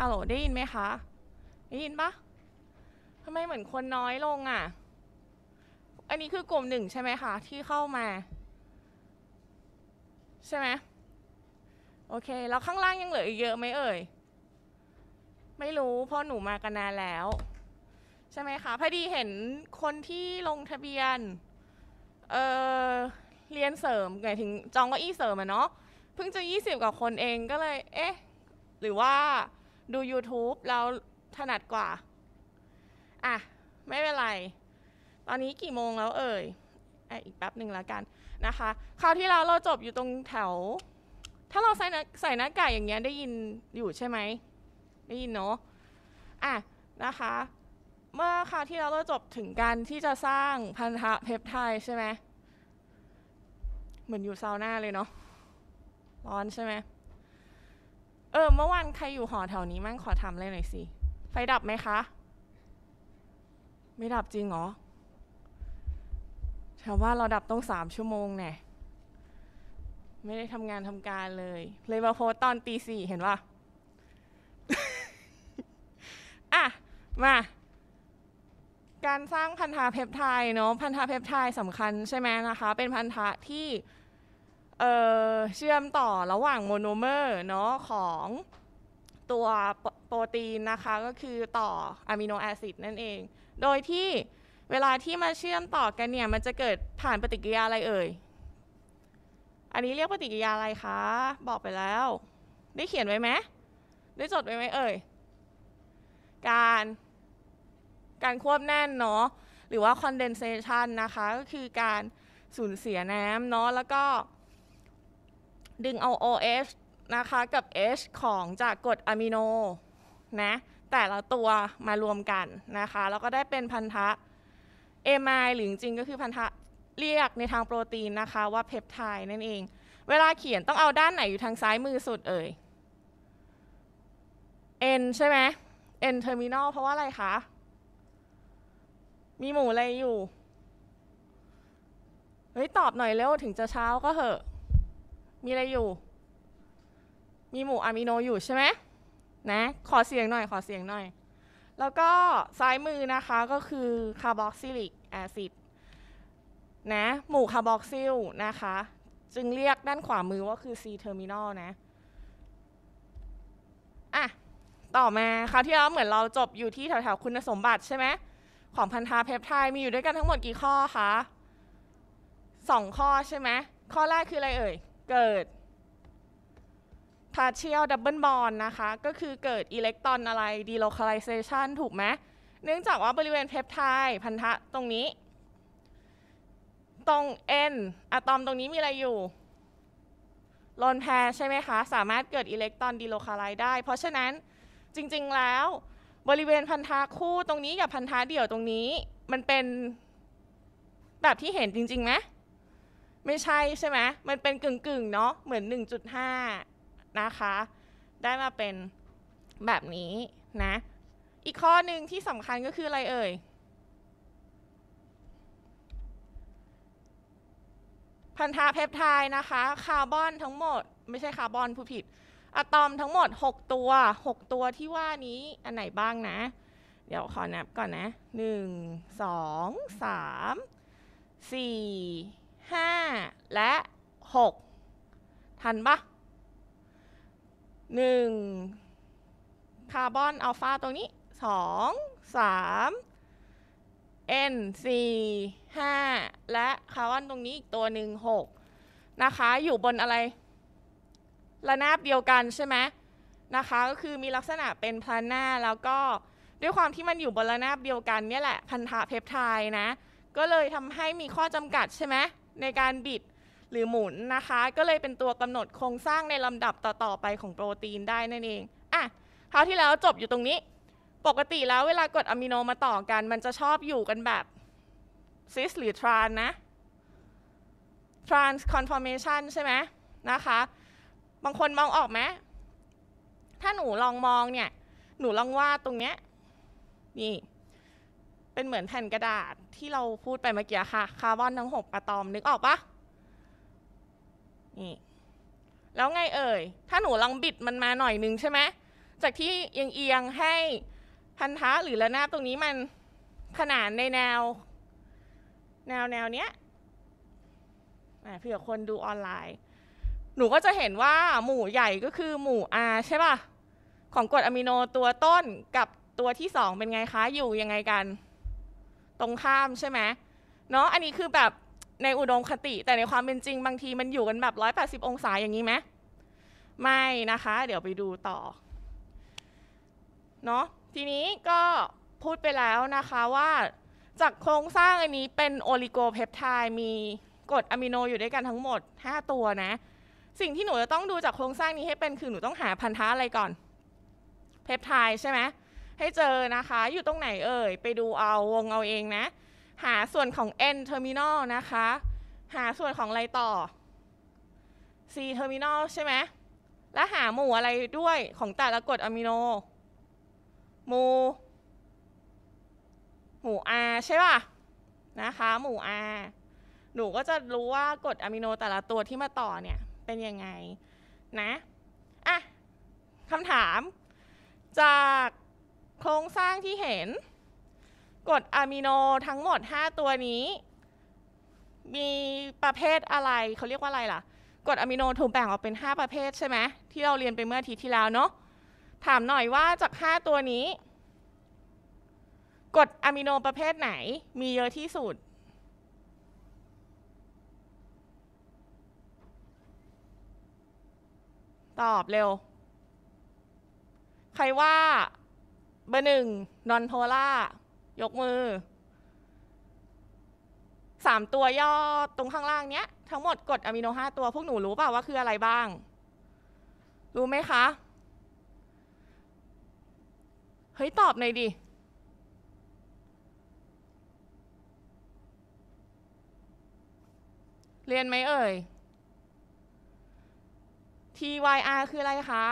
อ้าโหลได้ยินไหมคะ ได้ยินปะทำไมเหมือนคนน้อยลงอ่ะ อันนี้คือกลุ่มหนึ่งใช่ไหมคะที่เข้ามาใช่ไหมโอเค แล้วข้างล่างยังเหลืออีกเยอะไหมเอ่ย ไม่รู้เพราะหนูมากันนานแล้ว ใช่ไหมคะ พอดีเห็นคนที่ลงทะเบียนเออเรียนเสริมหมายถึง จองก็อี้เสริมอะเนาะ เพิ่งจะยี่สิบกว่าคนเองก็เลย เอ๊ะ หรือว่าดู YouTube เราถนัดกว่าอ่ะไม่เป็นไร ตอนนี้กี่โมงแล้วเอ่ยอีกแป๊บหนึ่งแล้วกันนะคะ คราวที่แล้วเราจบอยู่ตรงแถว ถ้าเราใส่ใส่หน้ากากอย่างเงี้ยได้ยินอยู่ใช่ไหม ได้ยินเนาะอ่ะนะคะ เมื่อคราวที่แล้วเราจบถึงการที่จะสร้างพันธะเพปไทด์ใช่ไหม เหมือนอยู่ซาวน่าเลยเนาะ ร้อนใช่ไหมเออเมื่อวานใครอยู่หอแถวนี้มั่งขอทำอะไรหน่อยสิไฟดับไหมคะไม่ดับจริงเหรอแถวบ้านเราดับต้องสามชั่วโมงแน่ไม่ได้ทำงานทำการเลยเลยมาโพสตอนตีสี่เห็นป่ะอ่ะมา การสร้างพันธะเพปไทด์เนาะพันธะเพปไทด์สำคัญใช่ไหมนะคะ เป็นพันธะที่เชื่อมต่อระหว่างโมโนเมอร์เนาะของตัวโปรตีนนะคะก็คือต่ออะมิโนแอซิดนั่นเอง โดยที่เวลาที่มาเชื่อมต่อกันเนี่ยมันจะเกิดผ่านปฏิกิริยาอะไรเอ่ย อันนี้เรียกปฏิกิริยาอะไรคะบอกไปแล้ว ได้เขียนไว้ไหมได้จดไว้ไหมเอ่ยการ การควบแน่นเนาะหรือว่า condensation นะคะก็คือการสูญเสียน้ำเนาะแล้วก็ดึงเอา OH นะคะ กับ H ของจากกรดอะมิโน นะ แต่ละตัวมารวมกันนะคะ แล้วก็ได้เป็นพันธะ MI หรือจริงก็คือพันธะเรียกในทางโปรตีนนะคะว่าเพปไทด์นั่นเอง เวลาเขียนต้องเอาด้านไหนอยู่ทางซ้ายมือสุดเอ่ย N ใช่ไหม N terminal เพราะว่าอะไรคะ มีหมู่อะไรอยู่ เฮ้ยตอบหน่อยเร็วถึงจะเช้าก็เหอะมีอะไรอยู่ มีหมู่อะมิโนอยู่ใช่ไหมนะ ขอเสียงหน่อย ขอเสียงหน่อย แล้วก็ซ้ายมือนะคะก็คือคาร์บอกซิลิกแอซิด นะ หมู่คาร์บอกซิลนะคะ จึงเรียกด้านขวามือว่าคือ C terminal นะ อ่ะ ต่อมาคราวที่แล้วเหมือนเราจบอยู่ที่แถวๆคุณสมบัติใช่ไหมของพันธาเพปไทด์มีอยู่ด้วยกันทั้งหมดกี่ข้อคะสองข้อใช่ไหมข้อแรกคืออะไรเอ่ยเกิด p a เชียลดับเบิลบอลนะคะก็คือเกิดอิเล็กตรอนอะไรดีโลคอไ i เซชันถูกไหมเนื่องจากว่าบริเวณเพปไทด์พันธะตรงนี้ ตรง N อะตอมตรงนี้มีอะไรอยู่โลนแพรใช่ไหมคะสามารถเกิดอิเล็กตรอนดีโลคาไลได้ เพราะฉะนั้นจริงๆแล้วบริเวณพันธะคู่ตรงนี้กับพันธะเดี่ยวตรงนี้ มันเป็นแบบที่เห็นจริงๆไหมไม่ใช่ใช่ไหม มันเป็นกึ่งกึ่งเนาะ เหมือน 1.5 นะคะ ได้มาเป็นแบบนี้นะ อีกข้อหนึ่งที่สำคัญก็คืออะไรเอ่ย พันธะเพปไทด์นะคะ คาร์บอนทั้งหมด ไม่ใช่คาร์บอนผู้ผิด อะตอมทั้งหมด 6 ตัว 6 ตัวที่ว่านี้ อันไหนบ้างนะ เดี๋ยวขอนับก่อนนะ 1 2 3 4 5และ6ทันปะ1คาร์บอนอัลฟาตรงนี้2 3 n 4 5 และคาร์บอนตรงนี้อีกตัวหนึ่ง6นะคะ อยู่บนอะไรระนาบเดียวกันใช่ไหมนะคะ ก็คือมีลักษณะเป็นพลานาแล้วก็ด้วยความที่มันอยู่บนระนาบเดียวกัน เนี่ยแหละ พันธะเพปไทด์นะก็เลยทำให้มีข้อจำกัดใช่ไหมในการบิดหรือหมุนนะคะ ก็เลยเป็นตัวกำหนดโครงสร้างในลำดับต่อๆไปของโปรตีนได้นั่นเองอ่ะคราวที่แล้วจบอยู่ตรงนี้ ปกติแล้วเวลากดอะมิโนมาต่อกัน มันจะชอบอยู่กันแบบซิสหรือทรานนะทรานส์คอนฟอร์เมชันใช่ไหมนะคะ บางคนมองออกไหมถ้าหนูลองมองเนี่ยหนูลองวาดตรงเนี้ยนี่เป็นเหมือนแผ่นกระดาษที่เราพูดไปเมื่อกี้ค่ะ คาร์บอนทั้งหกอะตอมนึกออกปะนี่แล้วไงเอ่ย ถ้าหนูลองบิดมันมาหน่อยนึงใช่ไหมจากที่เอียงงให้พันธะหรือระนาบตรงนี้มันขนานในแนว แนวแนวเนี้ยเผื่อคนดูออนไลน์ หนูก็จะเห็นว่าหมู่ใหญ่ก็คือหมู่ R ใช่ป่ะ ของกรดอะมิโนตัวต้นกับตัวที่สองเป็นไงคะอยู่ยังไงกันตรงข้ามใช่ไหมเนาะอันนี้คือแบบในอุดมคติแต่ในความเป็นจริงบางทีมันอยู่กันแบบ180 องศาอย่างนี้ไหมไม่นะคะ เดี๋ยวไปดูต่อเนาะทีนี้ก็พูดไปแล้วนะคะว่าจากโครงสร้างอันนี้เป็นโอลิโกเพปไทด์มีกรดอะมิโนอยู่ด้วยกันทั้งหมด5ตัวนะสิ่งที่หนูจะต้องดูจากโครงสร้างนี้ให้เป็นคือหนูต้องหาพันธะอะไรก่อนเพปไทด์ใช่ไหมให้เจอนะคะ อยู่ตรงไหนเอ่ย ไปดูเอาวงเอาเองนะ หาส่วนของ n terminal นะคะ หาส่วนของอะไรต่อ c terminal ใช่ไหมและหาหมู่อะไรด้วยของแต่ละกรดอะมิโน หมู่หมู่ R ใช่ป่ะ นะคะหมู่ R หนูก็จะรู้ว่ากรดอะมิโนแต่ละตัวที่มาต่อเนี่ย เป็นยังไง นะอ่ะคำถามจากโครงสร้างที่เห็นกรดอะมิโนทั้งหมด 5 ตัวนี้ มีประเภทอะไรเขาเรียกว่าอะไรล่ะกรดอะมิโนถูกแบ่งออกเป็น 5 ประเภทใช่ไหมที่เราเรียนไปเมื่ออาทิตย์ที่แล้วเนาะถามหน่อยว่าจาก 5 ตัวนี้กรดอะมิโนประเภทไหน มีเยอะที่สุด ตอบเร็ว ใครว่าเบอร์หนึ่งนอนโพล่ายกมือสามตัวย่อตรงข้างล่างเนี้ยทั้งหมดกดอะมิโนห้าตัวพวกหนูรู้เปล่าว่าคืออะไรบ้าง รู้ไหมคะ เฮ้ย ตอบหน่อยดิ เรียนไหมเอ่ย TYR คืออะไรคะ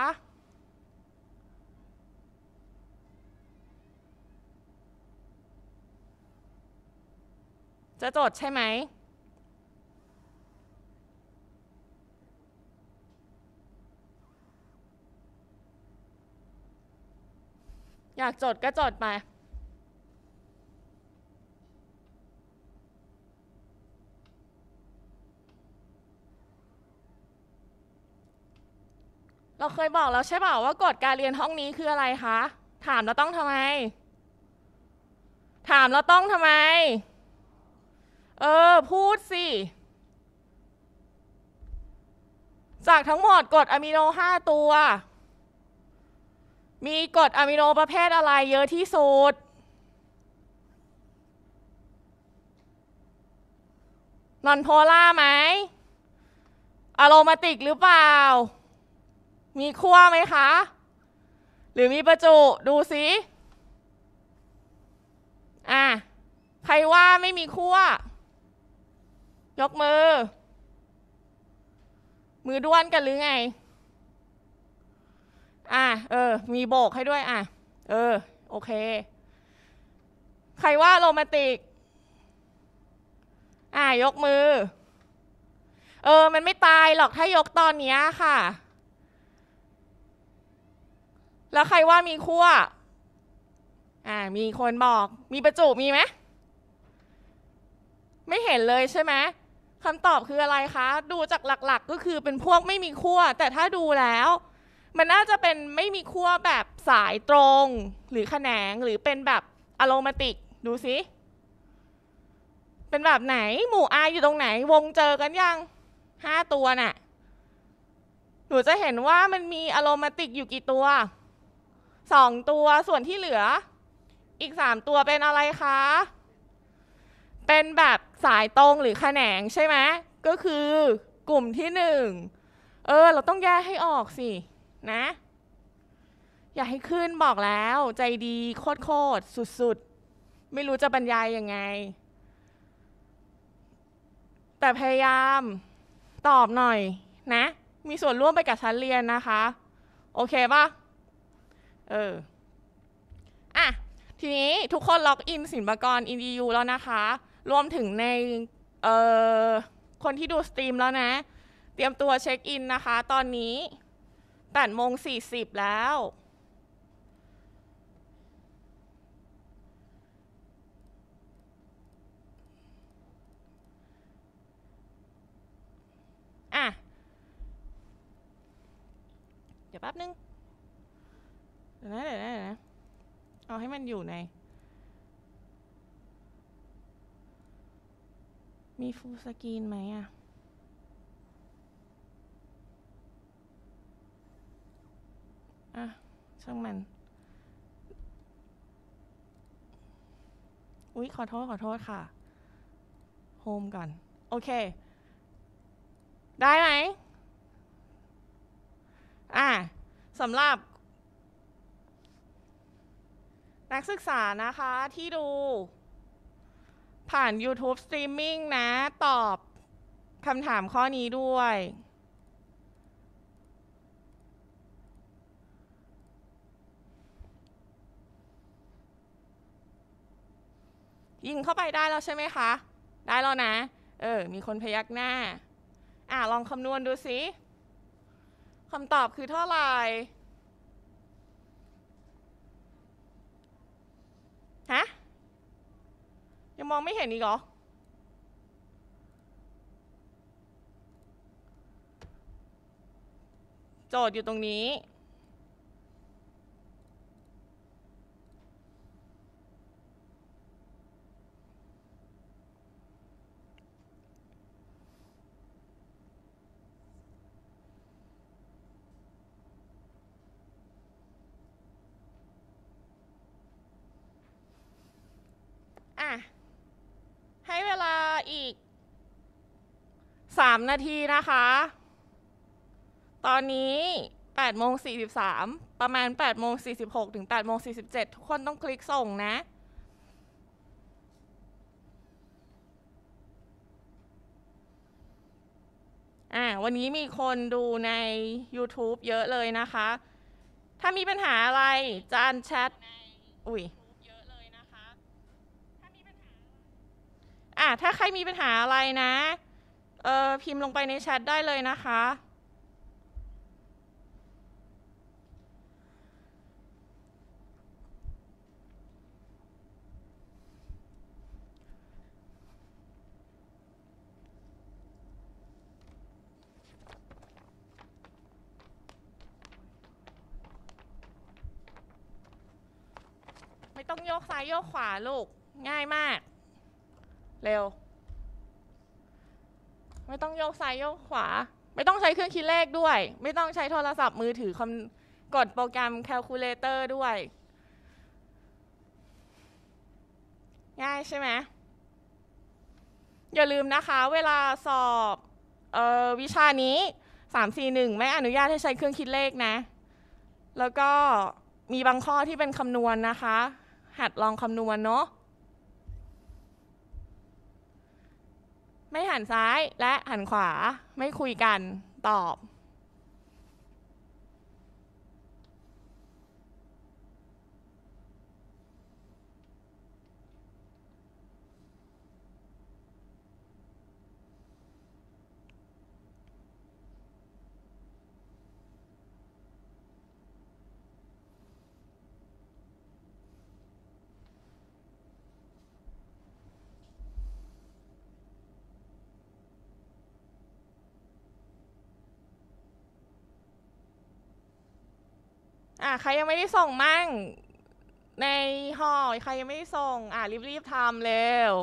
จะจดใช่ไหม อยากจดก็จดไป เราเคยบอกแล้วใช่เปล่าว่ากฎการเรียนห้องนี้คืออะไรคะ ถามแล้วต้องทำไม ถามแล้วต้องทำไมเออ พูดสิ จากทั้งหมดกรดอะมิโนห้าตัว มีกรดอะมิโนประเภทอะไรเยอะที่สุดนอนโพล่าไหมอะโรมาติกหรือเปล่า มีคั่วไหมคะ หรือมีประจุดูสิอ่ะใครว่าไม่มีคั่วยกมือ มือด้วนกันหรือไง อ่ะ เออ มีโบกให้ด้วย อ่ะ เออ โอเค ใครว่าโรแมนติก อ่ะ ยกมือ เออ มันไม่ตายหรอกถ้ายกตอนนี้ค่ะ แล้วใครว่ามีขั้วอ่ะ มีคนบอก มีประจุมีไหม ไม่เห็นเลยใช่ไหมคำตอบคืออะไรคะ ดูจากหลักๆ ก็คือเป็นพวกไม่มีขั้ว แต่ถ้าดูแล้ว มันน่าจะเป็นไม่มีขั้วแบบสายตรงหรือแขนงหรือเป็นแบบอะโรมาติก ดูสิ เป็นแบบไหน หมู่อายอยู่ตรงไหน วงเจอกันยังห้าตัวน่ะ หนูจะเห็นว่ามันมีอะโรมาติกอยู่กี่ตัว สองตัวส่วนที่เหลือ อีกสามตัวเป็นอะไรคะเป็นแบบสายตรงหรือขแขนงใช่ไหมก็คือกลุ่มที่หนึ่งเออ เราต้องแยกให้ออกสินะ อย่าให้ขึ้นบอกแล้วใจดีโคตรๆสุด ๆ ไม่รู้จะบรรยายยังไง แต่พยายามตอบหน่อยนะ มีส่วนร่วมไปกับชั้นเรียนนะคะ โอเคปะเออ อ่ะ ทีนี้ทุกคนล็อกอินสินบกรอินดียูแล้วนะคะรวมถึงในคนที่ดูสตรีมแล้วนะ เตรียมตัวเช็คอินนะคะ ตอนนี้8โมง40แล้ว อ่ะ เดี๋ยวแป๊บนึงเดี๋ยวนะเดี๋ยวนะเอาให้มันอยู่ในมีฟูลสกรีนไหมอะอ่ะ ช่างมัน อุ๊ย ขอโทษ ขอโทษค่ะ โฮมก่อนโอเค ได้ไหม อ่ะ สำหรับ นักศึกษานะคะที่ดูผ่าน YouTube Streaming นะ ตอบคำถามข้อนี้ด้วย ยิงเข้าไปได้แล้วใช่ไหมคะ ได้แล้วนะ เออมีคนพยักหน้า อ่าลองคำนวณดูสิคำตอบคือเท่าไหร่ฮะยังมองไม่เห็นอีกเหรอโจทย์อยู่ตรงนี้ อ่ะให้เวลาอีก 3 นาทีนะคะ ตอนนี้8โมง43 ประมาณ8โมง46 ถึง8โมง47 ทุกคนต้องคลิกส่งนะ อ่า วันนี้มีคนดูใน YouTube เยอะเลยนะคะ ถ้ามีปัญหาอะไรจานแชทอุ้ยอ่ะ ถ้าใครมีปัญหาอะไรนะ เออพิมพ์ลงไปในแชทได้เลยนะคะ ไม่ต้องโยกซ้ายโยกขวาลูก ง่ายมากเร็วไม่ต้องโยกซ้ายโยกขวา ไม่ต้องใช้เครื่องคิดเลขด้วย ไม่ต้องใช้โทรศัพท์มือถือคกดโปรแกรมแคลคูลเลเตอร์ด้วย ง่ายใช่ไหมอย่าลืมนะคะ เวลาสอบออวิชานี้ 341 ไม่อนุญาตให้ใช้เครื่องคิดเลขนะ แล้วก็มีบางข้อที่เป็นคำนวณนนะคะ หัดลองคำนวณเนาะไม่หันซ้ายและหันขวาไม่คุยกันตอบอ่ะใครยังไม่ได้ส่งมั่ง ในหอใครยังไม่ได้ส่งอ่ะรีบๆทำเร็ว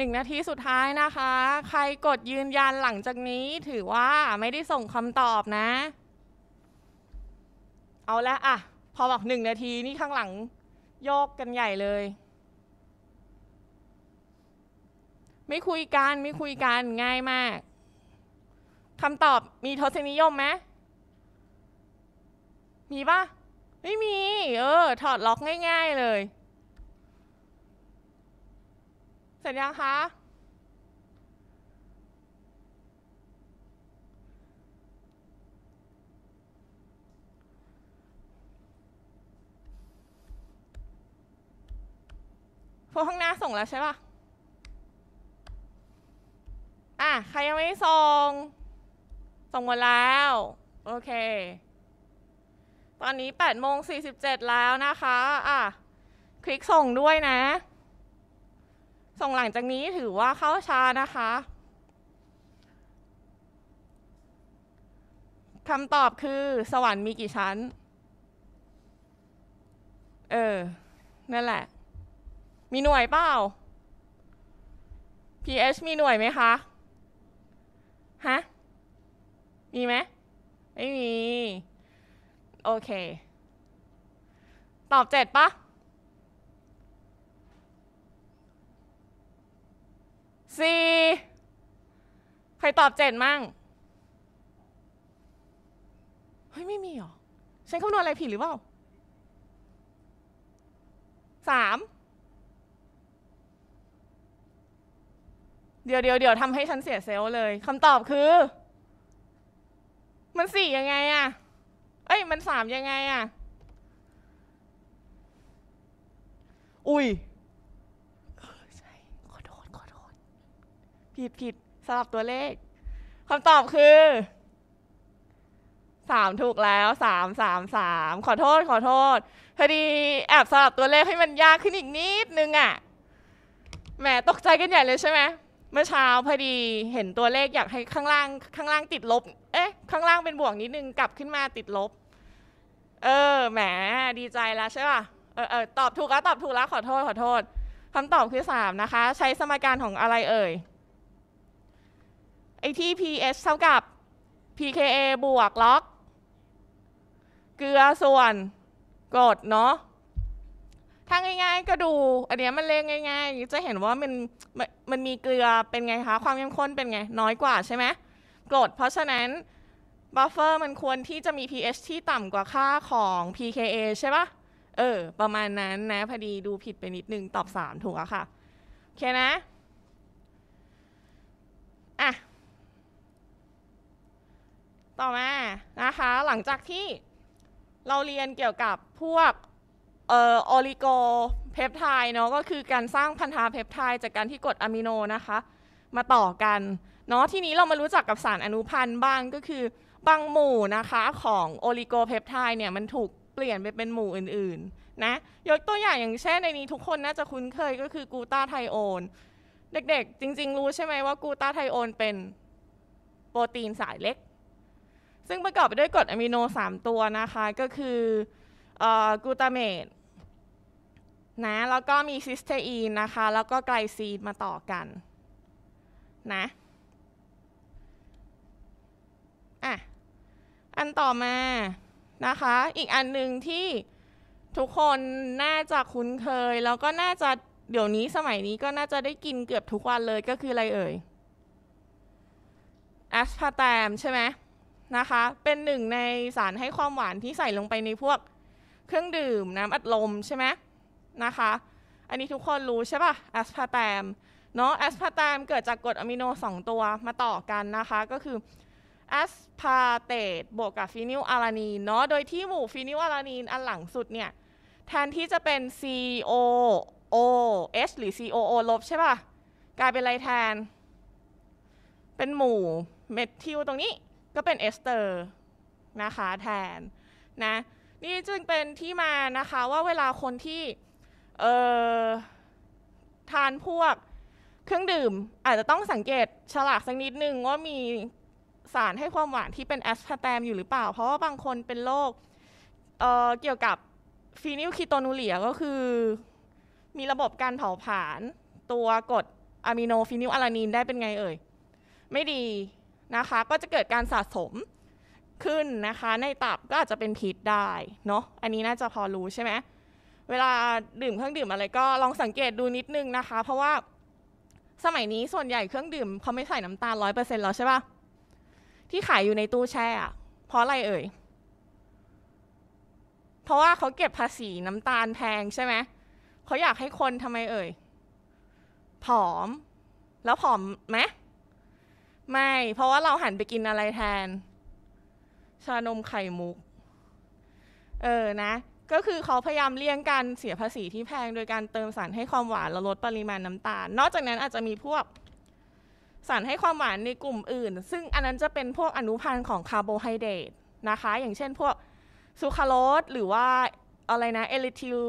หนึ่งนาทีสุดท้ายนะคะ ใครกดยืนยันหลังจากนี้ถือว่าไม่ได้ส่งคำตอบนะ เอาละอ่ะ พอบอกหนึ่งนาทีนี่ข้างหลังโยกกันใหญ่เลย ไม่คุยกัน ไม่คุยกัน ง่ายมาก คำตอบมีทศนิยมไหม มีปะไม่มี เออ ถอดล็อกง่ายๆเลยเสร็จยังคะพวกข้างหน้าส่งแล้วใช่ป่ะ อ่ะ ใครยังไม่ส่ง ส่งหมดแล้ว โอเค ตอนนี้8โมง47แล้วนะคะ อ่ะคลิกส่งด้วยนะส่งหลังจากนี้ถือว่าเข้าช้านะคะคำตอบคือ สวรรค์มีกี่ชั้น เออ นั่นแหละ มีหน่วยเปล่า pH มีหน่วยไหมคะ ฮะ มีไหมไม่มี โอเค ตอบเจ็ดปะสี่ใครตอบเจ็ดมั่ง เฮ้ยไม่มีหรอฉันคำนวณอะไรผิดหรือเปล่าสาม เดี๋ยวเดี๋ยวเดี๋ยวทำให้ฉันเสียเซลเลยคำตอบคือ มันสี่ยังไงอะเอ้ยมันสามยังไงอะอุ้ยผิดผิดสลับตัวเลขคำตอบคือสามถูกแล้วสามสามสามขอโทษ ขอโทษพอดี แอบสลับตัวเลขให้มันยากขึ้นอีกนิดนึงอะ่ะแหมตกใจกันใหญ่เลยใช่ไหมเมื่อเช้าพอดีเห็นตัวเลขอยากให้ข้างล่าง ข้างล่างติดลบ เอ๊ะข้างล่างเป็นบวกนิดนึงกลับขึ้นมาติดลบ เออแหม ดีใจแล้วใช่ป่ะเออเออตอบถูกแล้วตอบถูกแล้วขอโทษขอโทษคำตอบคือสามนะคะ ใช้สมการของอะไรเอ่ยไอ้ที่ pH เท่ากับ pKa บวกล็อกเกลือส่วนกรดเนาะถ้าง่ายๆ ก็ดู อันเนี้ยมันเลขง่ายๆ จะเห็นว่ามันมันมีเกลือเป็นไงคะ ความเข้มข้นเป็นไง น้อยกว่าใช่ไหมกรดเพราะฉะนั้นบัฟเฟอร์มันควรที่จะมี pH ที่ต่ำกว่าค่าของ pKa ใช่ปะเออ ประมาณนั้นนะ พอดีดูผิดไปนิดนึงตอบ 3 ถูกอะค่ะ โอเคนะอ่ะต่อมานะคะหลังจากที่เราเรียนเกี่ยวกับพวกเอ่อโอลิโกเพปไทด์เนาะก็คือการสร้างพันธะเพปไทด์จากการที่กดอะมิโนนะคะมาต่อกันเนาะทีนี้เรามารู้จักกับสารอนุพันธ์บ้างก็คือบางหมู่นะคะของโอลิโกเพปไทด์เนี่ยมันถูกเปลี่ยนไปเป็นหมู่อื่นๆนะยกตัวอย่างอย่างเช่นในนี้ทุกคนน่าจะคุ้นเคยก็คือกูตาไทโอนเด็กๆจริงๆ รู้ใช่ไหมว่ากูตาไทโอนเป็นโปรตีนสายเล็กซึ่งประกอบไปด้วยกรดอะมิโน3ตัวนะคะ ก็คือกลูตาเมตนะแล้วก็มีซิสเตอีนนะคะ แล้วก็ไกลซีนมาต่อกันนะอ่ะอันต่อมานะคะอีกอันหนึ่งที่ทุกคนน่าจะคุ้นเคย แล้วก็น่าจะเดี๋ยวนี้สมัยนี้ก็น่าจะได้กินเกือบทุกวันเลยก็คืออะไรเอ่ยแอสพาร์ตมใช่ไหมนะคะ เป็นหนึ่งในสารให้ความหวานที่ใส่ลงไปในพวกเครื่องดื่มน้ำอัดลมใช่ไหมนะคะ อันนี้ทุกคนรู้ใช่ปะ่ะ แอสพาร์แตมเนาะ แอสพาร์แตมเกิดจากกรดอะมิโน 2 ตัวมาต่อกันนะคะ ก็คือแอสพารเตต บวกกับฟีนิลอะลานีนเนาะ โดยที่หมู่ฟีนิลอะลานีนอันหลังสุดเนี่ย แทนที่จะเป็น CO O H หรือ COO ลบใช่ป่ะ กลายเป็นอะไรแทน เป็นหมู่เมทิลตรงนี้ก็เป็นเอสเตอร์นะคะแทนนะนี่จึงเป็นที่มานะคะว่าเวลาคนที่ทานพวกเครื่องดื่ม อาจจะต้องสังเกตฉลากสักนิดนึงว่ามีสารให้ความหวานที่เป็นแอสพาร์แตมอยู่หรือเปล่า เพราะว่าบางคนเป็นโรคเเกี่ยวกับฟีนิลคีโตนูเลียก็คือมีระบบการเผาผลาญตัวกรดอะมิโนฟีนิลอะลานีนได้เป็นไงเอ่ยไม่ดีนะคะก็จะเกิดการสะสมขึ้นนะคะ ในตับก็อาจจะเป็นพิษได้เนาะอันนี้ น่าจะพอรู้ใช่ไหมเวลาดื่มเครื่องดื่มอะไรก็ลองสังเกตดูนิดนึงนะคะ เพราะว่าสมัยนี้ส่วนใหญ่เครื่องดื่ม เขาไม่ใส่น้ำตาลร้อยเปอร์เซ็นต์แล้วใช่ปะที่ขายอยู่ในตู้แช่เพราะอะไรเอ่ย เพราะว่าเขาเก็บภาษีน้ำตาลแพงใช่ไหมเขาอยากให้คนทำไมเอ่ยผอมแล้วผอมไหมไม่ เพราะว่าเราหันไปกินอะไรแทน ชานมไข่มุก เออ นะ ก็คือเขาพยายามเลี่ยงการเสียภาษีที่แพงโดยการเติมสารให้ความหวานและลดปริมาณน้ำตาล นอกจากนั้นอาจจะมีพวกสารให้ความหวานในกลุ่มอื่น ซึ่งอันนั้นจะเป็นพวกอนุพันธ์ของคาร์โบไฮเดรตนะคะ อย่างเช่น พวกซูคราโรสหรือว่าอะไรนะเอลิทิล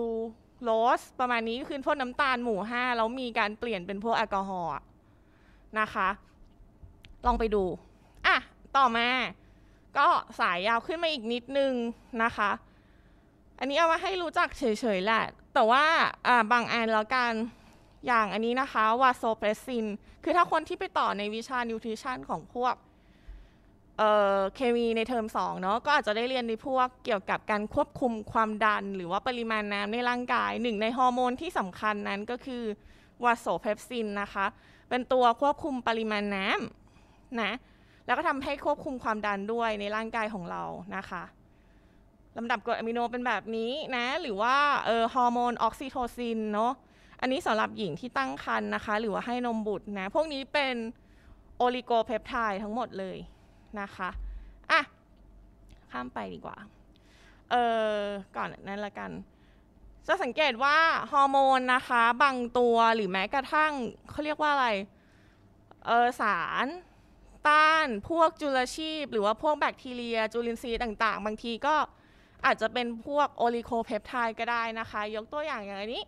โลสประมาณนี้คือพวกน้ำตาลหมู่ห้าแล้วมีการเปลี่ยนเป็นพวกแอลกอฮอล์นะคะลองไปดูอ่ะต่อมา ก็สายยาวขึ้นมาอีกนิดนึงนะคะ อันนี้เอามาให้รู้จักเฉยๆแหละ แต่ว่าบางอันแล้วกัน อย่างอันนี้นะคะวาโซเพรสซิน คือถ้าคนที่ไปต่อในวิชานิวทริชันของพวกเอ่อเคมีในเทอม2เนาะ ก็อาจจะได้เรียนในพวกเกี่ยวกับการควบคุมความดัน หรือว่าปริมาณน้ำในร่างกาย หนึ่งในฮอร์โมนที่สำคัญนั้นก็คือวาโซเพปซินนะคะ เป็นตัวควบคุมปริมาณน้ำนะแล้วก็ทำให้ควบคุมความดันด้วยในร่างกายของเรานะคะลำดับกรดอะมิโนเป็นแบบนี้นะหรือว่าเออฮอร์โมนออกซิโทซินเนาะอันนี้สำหรับหญิงที่ตั้งครรภ์นนะคะ หรือว่าให้นมบุตรนะพวกนี้เป็นโอลิโกเพปไทด์ทั้งหมดเลยนะคะอ่ะข้ามไปดีกว่าเออก่อนนั้นละกันจะสังเกตว่าฮอร์โมนนะคะบางตัวหรือแม้กระทั่งเขาเรียกว่าอะไรเออสารต้านพวกจุลชีพหรือว่าพวกแบคทีเรีย จุลินทรีย์ต่าง ๆบางทีก็อาจจะเป็นพวกโอลิโคเพปไทด์ก็ได้นะคะยกตัวอย่างอย่างนี้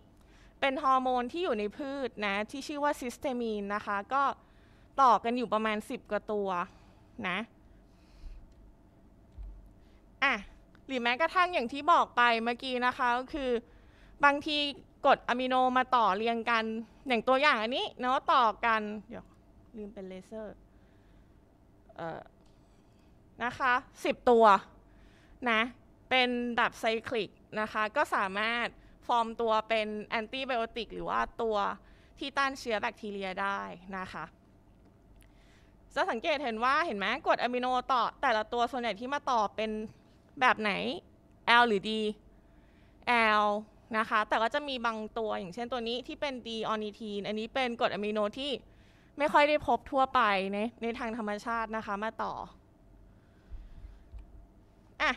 เป็นฮอร์โมนที่อยู่ในพืชนะที่ชื่อว่าซิสเตมีนนะคะก็ต่อกันอยู่ประมาณ 10กว่าตัวนะอ่ะหรือแม้กระทั่งอย่างที่บอกไปเมื่อกี้นะคะก็คือบางทีกดอะมิโนมาต่อเรียงกันอย่างตัวอย่างอันนี้ เนาะต่อกันเดี๋ยวลืมเป็นเลเซอร์นะคะสิบตัวนะเป็นดับไซคลิกนะคะก็สามารถฟอร์มตัวเป็นแอนติไบโอติกหรือว่าตัวที่ต้านเชื้อแบคทีเรียได้นะคะจะสังเกตเห็นว่าเห็นไหมกรดอะมิโนต่อแต่ละตัวส่วนใหญ่ที่มาต่อเป็นแบบไหน L หรือ D L นะคะแต่ก็จะมีบางตัวอย่างเช่นตัวนี้ที่เป็น D ออนิทีนอันนี้เป็นกรดอะมิโนที่ไม่ค่อยได้พบทั่วไปในในทางธรรมชาตินะคะมาต่ออะ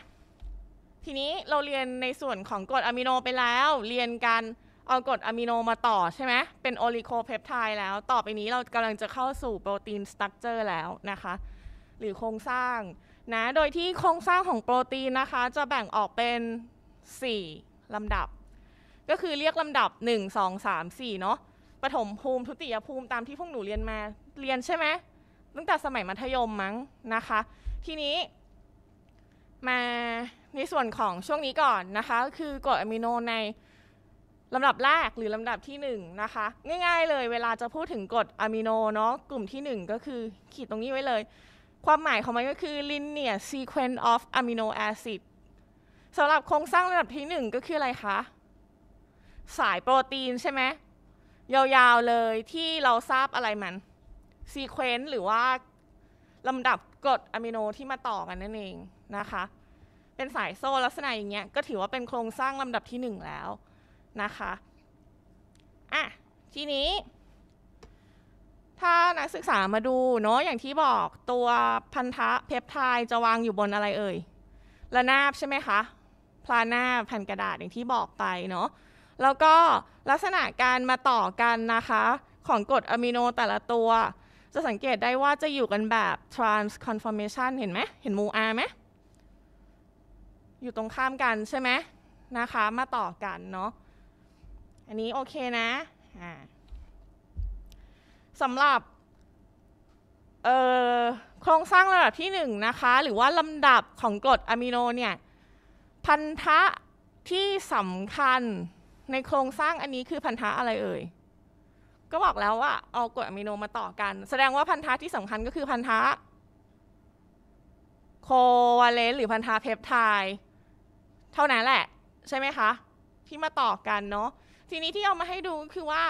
ทีนี้เราเรียนในส่วนของกรดอะมิโนไปแล้ว เรียนการเอากรดอะมิโนมาต่อใช่ไหมเป็นโอลิโคเพปไทด์แล้ว ต่อไปนี้เรากำลังจะเข้าสู่โปรตีนสตั๊กเจอร์แล้วนะคะ หรือโครงสร้าง นะ โดยที่โครงสร้างของโปรตีนนะคะ จะแบ่งออกเป็น 4ลำดับ ก็คือเรียกลำดับ 1 2 3 4เนาะปฐมภูมิ ทุติยภูมิ ตามที่พวกหนูเรียนมาเรียนใช่ไหมตั้งแต่สมัยมัธยมมั้งนะคะทีนี้ มาในส่วนของช่วงนี้ก่อนนะคะ คือกรดอะมิโนในลำดับแรกหรือลำดับที่1นะคะง่ายๆเลยเวลาจะพูดถึงกรดอะมิโนเนาะกลุ่มที่ 1 ก็คือขีดตรงนี้ไว้เลย ความหมายของมันก็คือ linear sequence of amino acid สำหรับโครงสร้างลำดับที่ 1 ก็คืออะไรคะสายโปรตีนใช่ไหมยาวๆเลยที่เราทราบอะไรมันซีเควนซ์หรือว่าลำดับกรดอะมิโนที่มาต่อกันนั่นเองนะคะ เป็นสายโซ่ลักษณะอย่างเงี้ยก็ถือว่าเป็นโครงสร้างลำดับที่1แล้วนะคะอ่ะทีนี้ ถ้านักศึกษามาดูเนาะอย่างที่บอกตัวพันธะเพปไทด์จะวางอยู่บนอะไรเอ่ยระนาบใช่ไหมคะพลานาแผ่นกระดาษอย่างที่บอกไปเนาะแล้วก็ลักษณะการมาต่อกันนะคะ ของกรดอะมิโนแต่ละตัว จะสังเกตได้ว่าจะอยู่กันแบบ trans conformation เห็นไหมเห็นมูอาไหมอยู่ตรงข้ามกันใช่ไหมนะคะ มาต่อกันเนาะอันนี้โอเคนะสำหรับโครงสร้างระดับที่1นะคะ หรือว่าลำดับของกรดอะมิโนเนี่ย พันธะที่สำคัญในโครงสร้างอันนี้คือพันธะอะไรเอ่ย ก็บอกแล้วว่าเอากรดอะมิโนมาต่อกัน แสดงว่าพันธะที่สำคัญก็คือพันธะโควาเลนหรือพันธะเพปไทด์เท่านั้นแหละใช่ไหมคะที่มาต่อกันเนาะทีนี้ที่เอามาให้ดูคือว่า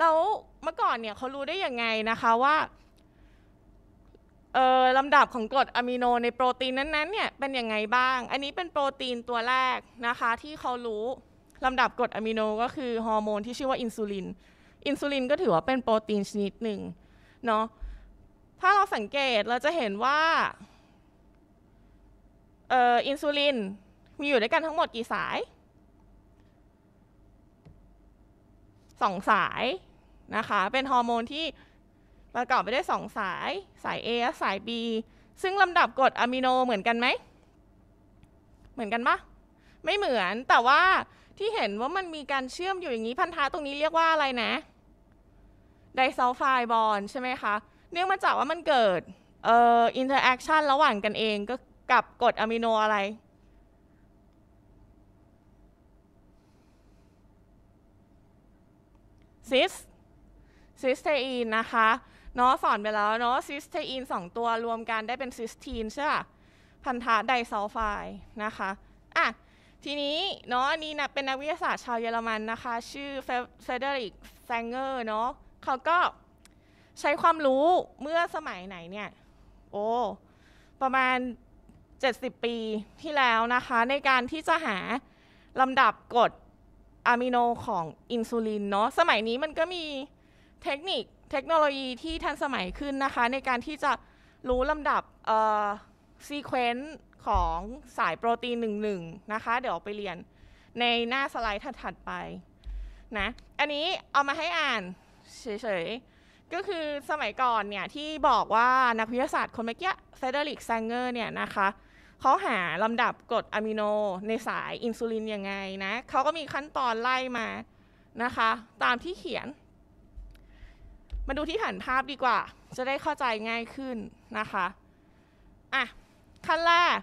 แล้วเมื่อก่อนเนี่ยเขารู้ได้ยังไงนะคะว่าเอ่อลำดับของกรดอะมิโนในโปรตีนนั้นๆเนี่ยเป็นยังไงบ้าง อันนี้เป็นโปรตีนตัวแรกนะคะที่เขารู้ลำดับกรดอะมิโนก็คือฮอร์โมนที่ชื่อว่าอินซูลิน อินซูลินก็ถือว่าเป็นโปรตีนชนิดหนึ่งเนาะ ถ้าเราสังเกตเราจะเห็นว่าเอ่ออินซูลินมีอยู่ด้วยกันทั้งหมดกี่สาย สองสายนะคะ เป็นฮอร์โมนที่ประกอบไปด้วยสองสายสาย A และสาย B ซึ่งลำดับกรดอะมิโนเหมือนกันไหม เหมือนกันปะไม่เหมือนแต่ว่าที่เห็นว่ามันมีการเชื่อมอยู่อย่างนี้พันธะตรงนี้เรียกว่าอะไรนะไดซัลไฟบอลใช่ไหมคะเนื่องมาจากว่ามันเกิดเอ่ออินเทอร์แอคชั่นระหว่างกันเองก็กับกรดอะมิโนอะไรซิสซิสเทอีนนะคะเนาะสอนไปแล้วเนาะซิสเทอีนสองตัวรวมกันได้เป็นซิสทีนใช่ป่ะพันธะไดซัลไฟนะคะอ่ะทีนี้เนาะนี่นะเป็นนักวิทยาศาสตร์ชาวเยอรมันนะคะชื่อเฟเดริกแซงเกอร์เนาะเขาก็ใช้ความรู้เมื่อสมัยไหนเนี่ยโอ้ประมาณ 70 ปีที่แล้วนะคะ ในการที่จะหาลำดับกดอะมิโนของอินซูลินเนาะสมัยนี้มันก็มีเทคนิคเทคโนโลยีที่ทันสมัยขึ้นนะคะ ในการที่จะรู้ลำดับเอ่อซีเควนต์ของสายโปรตีนหนึ่งหนึ่งนะคะ เดี๋ยวไปเรียน ในหน้าสไลด์ถัดๆ ไปนะอันนี้เอามาให้อ่าน เฉยๆ ก็คือสมัยก่อนเนี่ย ที่บอกว่า นักวิทยาศาสตร์คนเมื่อกี้เฟเดริกแซงเกอร์เนี่ยนะคะเขาหาลำดับกรดอะมิโน ในสายอินซูลินยังไงนะเขาก็มีขั้นตอนไล่มานะคะ ตามที่เขียน มาดูที่แผนภาพดีกว่า จะได้เข้าใจง่ายขึ้นนะคะอ่ะขั้นแรก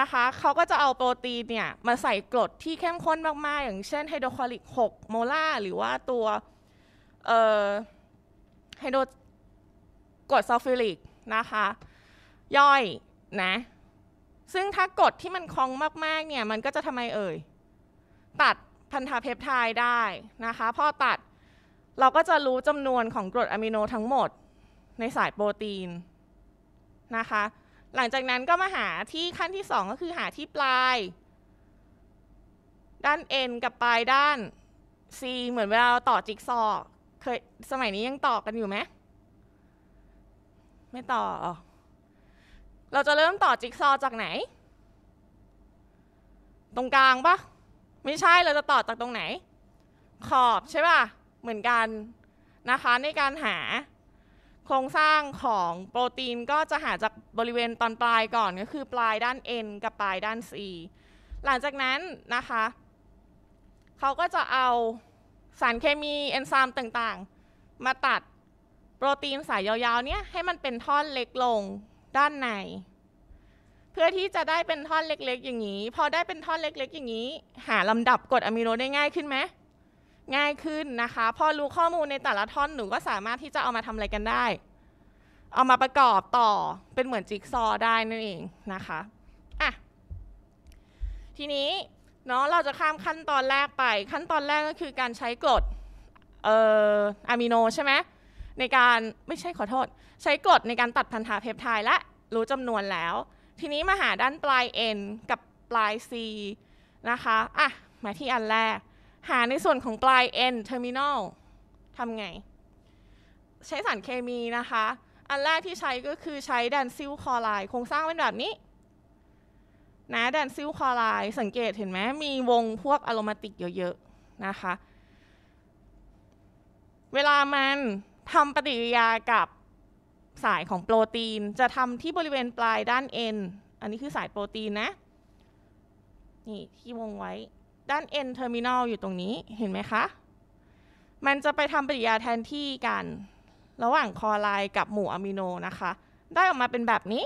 นะคะเขาก็จะเอาโปรตีนเนี่ยมาใส่กรดที่เข้มข้นมาก ๆ อย่างเช่นไฮโดรคลอริก6โมลาร์หรือว่าตัวไฮโดรกรดซัลฟิลิกนะคะย่อยนะ ซึ่งถ้ากรดที่มันคองมากๆเนี่ยมันก็จะทำไมเอ่ยตัดพันธะเพปไทด์ได้นะคะพอตัดเราก็จะรู้จำนวนของกรดอะมิโนทั้งหมดในสายโปรตีนนะคะหลังจากนั้นก็มาหาที่ขั้นที่2ก็คือหาที่ปลาย ด้าน n กับปลายด้าน c เหมือนเวลาต่อจิ๊กซอวเคยสมัยนี้ยังต่อกันอยู่ไหมไม่ต่อเราจะเริ่มต่อจิ๊กซอจากไหน ตรงกลางปะไม่ใช่เราจะต่อจากตรงไหน ขอบใช่ป่ะเหมือนกันนะคะในการหาโครงสร้างของโปรตีนก็จะหาจากบริเวณตอนปลายก่อนก็คือปลายด้าน N กับปลายด้าน C หลังจากนั้นนะคะเขาก็จะเอาสารเคมีเอนไซม์ต่างๆ มาตัดโปรตีนสายยาวๆเนี่ยให้มันเป็นท่อนเล็กลงด้านในเพื่อที่จะได้เป็นท่อนเล็กๆ อย่างนี้ พอได้เป็นท่อนเล็กๆ อย่างนี้ หาลำดับกรดอะมิโนได้ง่ายขึ้นไหมง่ายขึ้นนะคะพอรู้ข้อมูลในแต่ละท่อนหนูก็สามารถที่จะเอามาทำอะไรกันได้ เอามาประกอบต่อเป็นเหมือนจิ๊กซอได้นั่นเองนะคะอ่ะทีนี้เนาะเราจะข้ามขั้นตอนแรกไป ขั้นตอนแรกก็คือการใช้กรดเอ่ออะมิโนใช่ไหมในการไม่ใช่ขอโทษ ใช้กรดในการตัดพันธะเพปไทด์และรู้จำนวนแล้ว ทีนี้มาหาด้านปลาย N กับปลาย C นะคะอ่ะมาที่อันแรกหาในส่วนของปลาย end terminal ทำไง ใช้สารเคมีนะคะอันแรกที่ใช้ก็คือใช้ดันซิลคอไลโครงสร้างเป็นแบบนี้ นะดันซิลคอไลสังเกตเห็นไหมมีวงพวกอะโรมาติกเยอะๆนะคะเวลามันทำปฏิกิริยากับสายของโปรตีน จะทำที่บริเวณปลายด้านเอ็นอันนี้คือสายโปรตีนนะนี่ที่วงไว้ด้าน n terminal อยู่ตรงนี้เห็นไหมคะ มันจะไปทำปฏิกิริยาแทนที่กันระหว่างคอไลน์กับหมู่อะมิโนนะคะ ได้ออกมาเป็นแบบนี้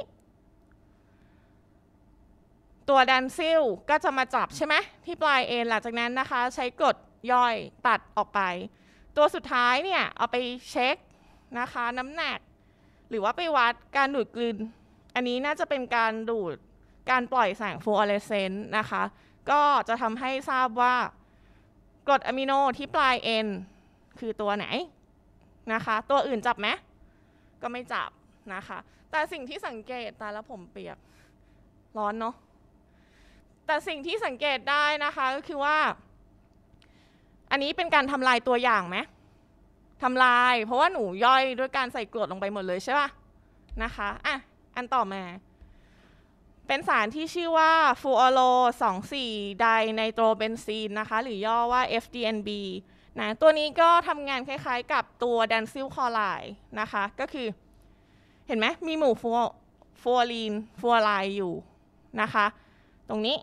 ตัวดันซิลก็จะมาจับใช่ไหมที่ปลาย N หลังจากนั้นนะคะใช้กดย่อยตัดออกไป ตัวสุดท้ายเนี่ยเอาไปเช็คนะคะ น้ำหนักหรือว่าไปวัดการดูดกลืน อันนี้น่าจะเป็นการดูดการปล่อยแสงฟลูออเรสเซนต์นะคะก็จะทำให้ทราบว่ากรดอะมิโนที่ปลาย N คือตัวไหนนะคะ ตัวอื่นจับไหมก็ไม่จับนะคะ แต่สิ่งที่สังเกตตาแล้วผมเปียก ร้อนเนาะแต่สิ่งที่สังเกตได้นะคะ ก็คือว่า อันนี้เป็นการทำลายตัวอย่างไหมทำลายเพราะว่าหนูย่อยด้วยการใส่กรดลงไปหมดเลยใช่ป่ะนะคะอ่ะอันต่อมาเป็นสารที่ชื่อว่าฟูออโร24 ไดไนโตรเบนซีนนะคะ หรือย่อว่า FDNB นะตัวนี้ก็ทำงานคล้าย ๆกับตัวดันซิลคอไลนนะคะ ก็คือ เห็นไหมมีหมู่ฟูฟฟออลีนฟออไลอยู่นะคะ ตรงนี้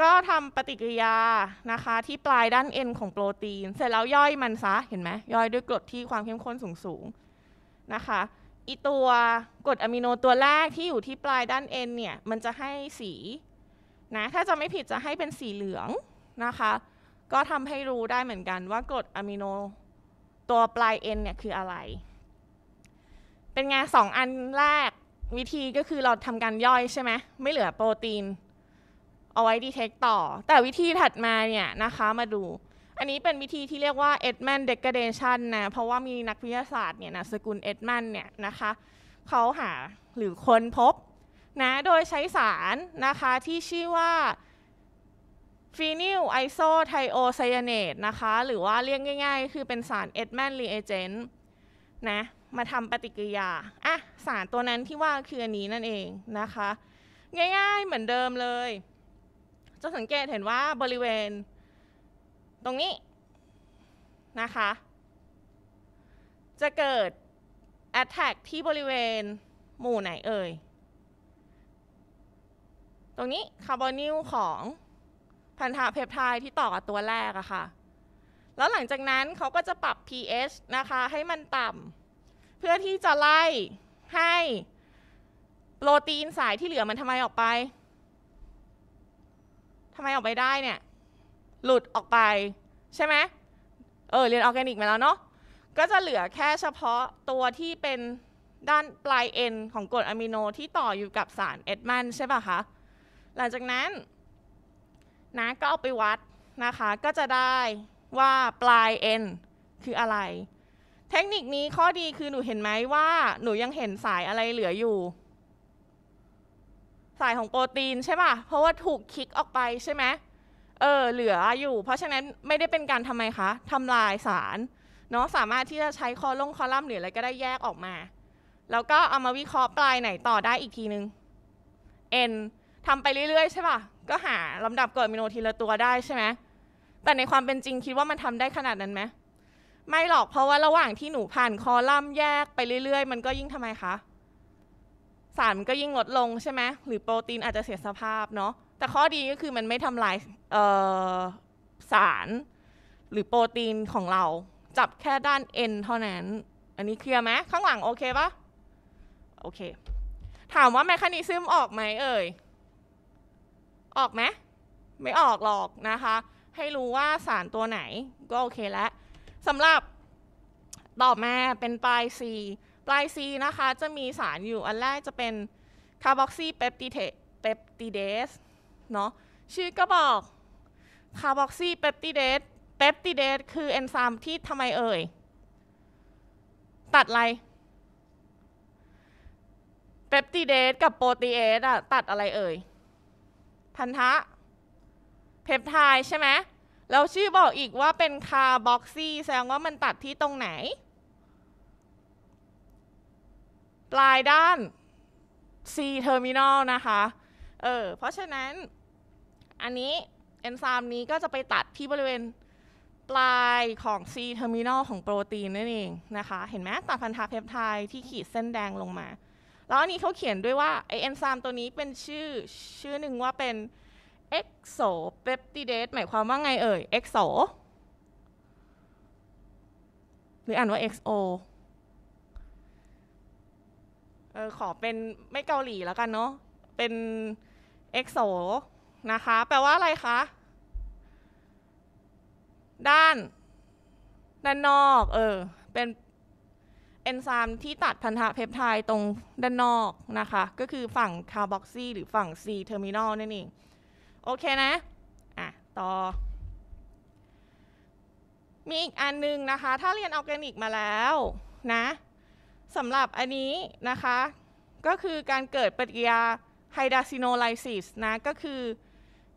ก็ทำปฏิกิริยานะคะ ที่ปลายด้านเอ็นของโปรตีนเสร็จแล้วย่อยมันซะเห็นไหมย่อยด้วยกรดที่ความเข้มข้นสูงๆนะคะอีตัวกรดอะมิโนตัวแรกที่อยู่ที่ปลายด้านเอ็นเนี่ยมันจะให้สีนะถ้าจะไม่ผิดจะให้เป็นสีเหลืองนะคะ ก็ทำให้รู้ได้เหมือนกันว่ากรดอะมิโน ตัวปลายเอ็นเนี่ยคืออะไร เป็นงานสองอันแรกวิธีก็คือเราทำการย่อยใช่ไหมไม่เหลือโปรตีน เอาไว้ดีเทคต่อ แต่วิธีถัดมาเนี่ยนะคะมาดูอันนี้เป็นวิธีที่เรียกว่าเอ็ดแมนเดกเด t i o n นะเพราะว่ามีนักวิทยาศาสตร์เนี่ยนะสกุลเอ็ดแมนเนี่ยนะคะเขาหาหรือค้นพบนะโดยใช้สารนะคะที่ชื่อว่าฟีนิลไอโซไทโอไซยาเนตนะคะหรือว่าเรียกง่าย ๆ คือเป็นสารเอ็ดแมนรีเอเจนต์นะมาทำปฏิกิริยาอ่ะสารตัวนั้นที่ว่าคืออันนี้นั่นเองนะคะง่าย ๆเหมือนเดิมเลย จะสังเกตเห็นว่าบริเวณตรงนี้นะคะจะเกิด attack ที่บริเวณหมู่ไหนเอ่ยตรงนี้คาร์บอนิลของพันธะเพปไทด์ที่ต่อกับตัวแรกอะค่ะแล้วหลังจากนั้นเขาก็จะปรับ pH นะคะให้มันต่ำเพื่อที่จะไล่ให้โปรตีนสายที่เหลือมันทำไมออกไปทำไมออกไปได้เนี่ยหลุดออกไป ใช่ไหม เออ เรียนออร์แกนิกมาแล้วเนาะ ก็จะเหลือแค่เฉพาะตัวที่เป็นด้านปลายเอ็นของกรดอะมิโนที่ต่ออยู่กับสารเอดมันใช่ป่ะคะ หลังจากนั้นนะก็เอาไปวัดนะคะก็จะได้ว่าปลายเอ็นคืออะไร เทคนิคนี้ข้อดีคือหนูเห็นไหมว่าหนูยังเห็นสายอะไรเหลืออยู่ สายของโปรตีนใช่ป่ะ เพราะว่าถูกคลิกออกไปใช่ไหมเออเหลืออยู่ เพราะฉะนั้นไม่ได้เป็นการทำไมคะทำลายสารเนาะสามารถที่จะใช้คอลงคอลัมน์หรืออะไรก็ได้แยกออกมาแล้วก็เอามาวิเคราะห์ปลายไหนต่อได้อีกทีนึง n ทำไปเรื่อยๆใช่ป่ะก็หาลำดับเกิดมิโนทีละตัวได้ใช่ไหมแต่ในความเป็นจริงคิดว่ามันทำได้ขนาดนั้นไหมไม่หรอกเพราะว่าระหว่างที่หนูผ่านคอลัมน์แยกไปเรื่อย ๆ มันก็ยิ่งทำไมคะสารมันก็ยิ่งลดลงใช่ไหมหรือโปรตีนอาจจะเสียสภาพเนาะแต่ข้อดีก็คือมันไม่ทำลายสาร หรือโปรตีนของเรา จับแค่ด้านเอ็นเท่านั้น อันนี้เคลียร์ไหมข้างหลังโอเคปะโอเค ถามว่าแมคานิซึมออกไหมเอ่ยออกไหมไม่ออกหรอกนะคะ ให้รู้ว่าสารตัวไหนก็โอเคแล้วสำหรับต่อมาเป็นปลายซีปลายซีนะคะ จะมีสารอยู่อันแรกจะเป็นคาร์บอกซีเปปติเดสเนาะชื่อก็บอกคาร์บอกซีเปปติเดสเปปติเดสคือเอนไซม์ที่ทำไมเอ่ย ตัดอะไรเปปติเดสกับโปรตีเอสอะตัดอะไรเอ่ย พันธะเพปไทด์ใช่ไหมแล้วชื่อบอกอีกว่าเป็นคาร์บอกซีแสดงว่ามันตัดที่ตรงไหน ปลายด้าน C terminal นะคะเออเพราะฉะนั้นอันนี้เอนไซม์นี้ก็จะไปตัดที่บริเวณปลายของ C terminal ของโปรตีนนั่นเองนะคะเห็นไหมตัดพันธะเพปไทด์ที่ขีดเส้นแดงลงมา แล้วอันนี้เขาเขียนด้วยว่าไอเอนไซม์ตัวนี้เป็นชื่อชื่อหนึ่งว่าเป็น exopeptidase หมายความว่าไงเอ่ย exo หรืออ่านว่า xo เออขอเป็นไม่เกาหลีแล้วกันเนาะเป็น exo นะคะ แปลว่าอะไรคะ ด้าน ด้านนอก เออ เป็นเอนไซม์ที่ตัดพันธะเพปไทด์ตรงด้านนอก นะคะ ก็คือฝั่งคาร์บอกซีหรือฝั่ง C terminal นั่นเองโอเคนะ อ่ะ ต่อ มีอีกอันนึงนะคะ ถ้าเรียนออร์แกนิกมาแล้วนะสำหรับอันนี้นะคะ ก็คือการเกิดปฏิกิริยาไฮดาซิโนไลซิสนะ ก็คือ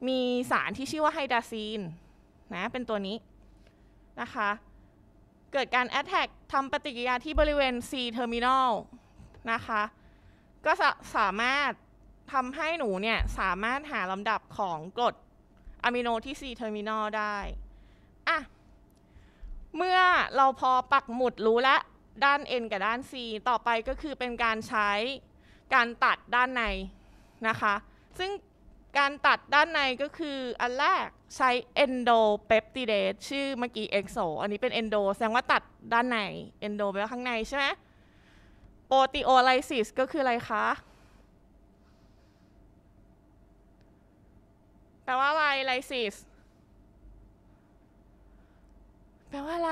มีสารที่ชื่อว่าไฮดาซีนนะเป็นตัวนี้นะคะเกิดการแอตแทกทำปฏิกิริยาที่บริเวณ C terminal นะคะก็สสามารถทำให้หนูเนี่ยสามารถหาลำดับของกรดอะมิโนที่ C terminal ได้อะเมื่อเราพอปักหมุดรู้แล้วด้าน N กับด้าน C ต่อไปก็คือเป็นการใช้การตัดด้านในนะคะซึ่งการตัดด้านในก็คืออันแรกใช้ endo peptidase ชื่อเมื่อกี้กโซ อันนี้เป็น endo แสดงว่าตัดด้านใน endo แปลว่าข้างในใช่ไหม proteolysis ก็คืออะไรคะ แปลว่าอะไร lysis แปลว่าอะไร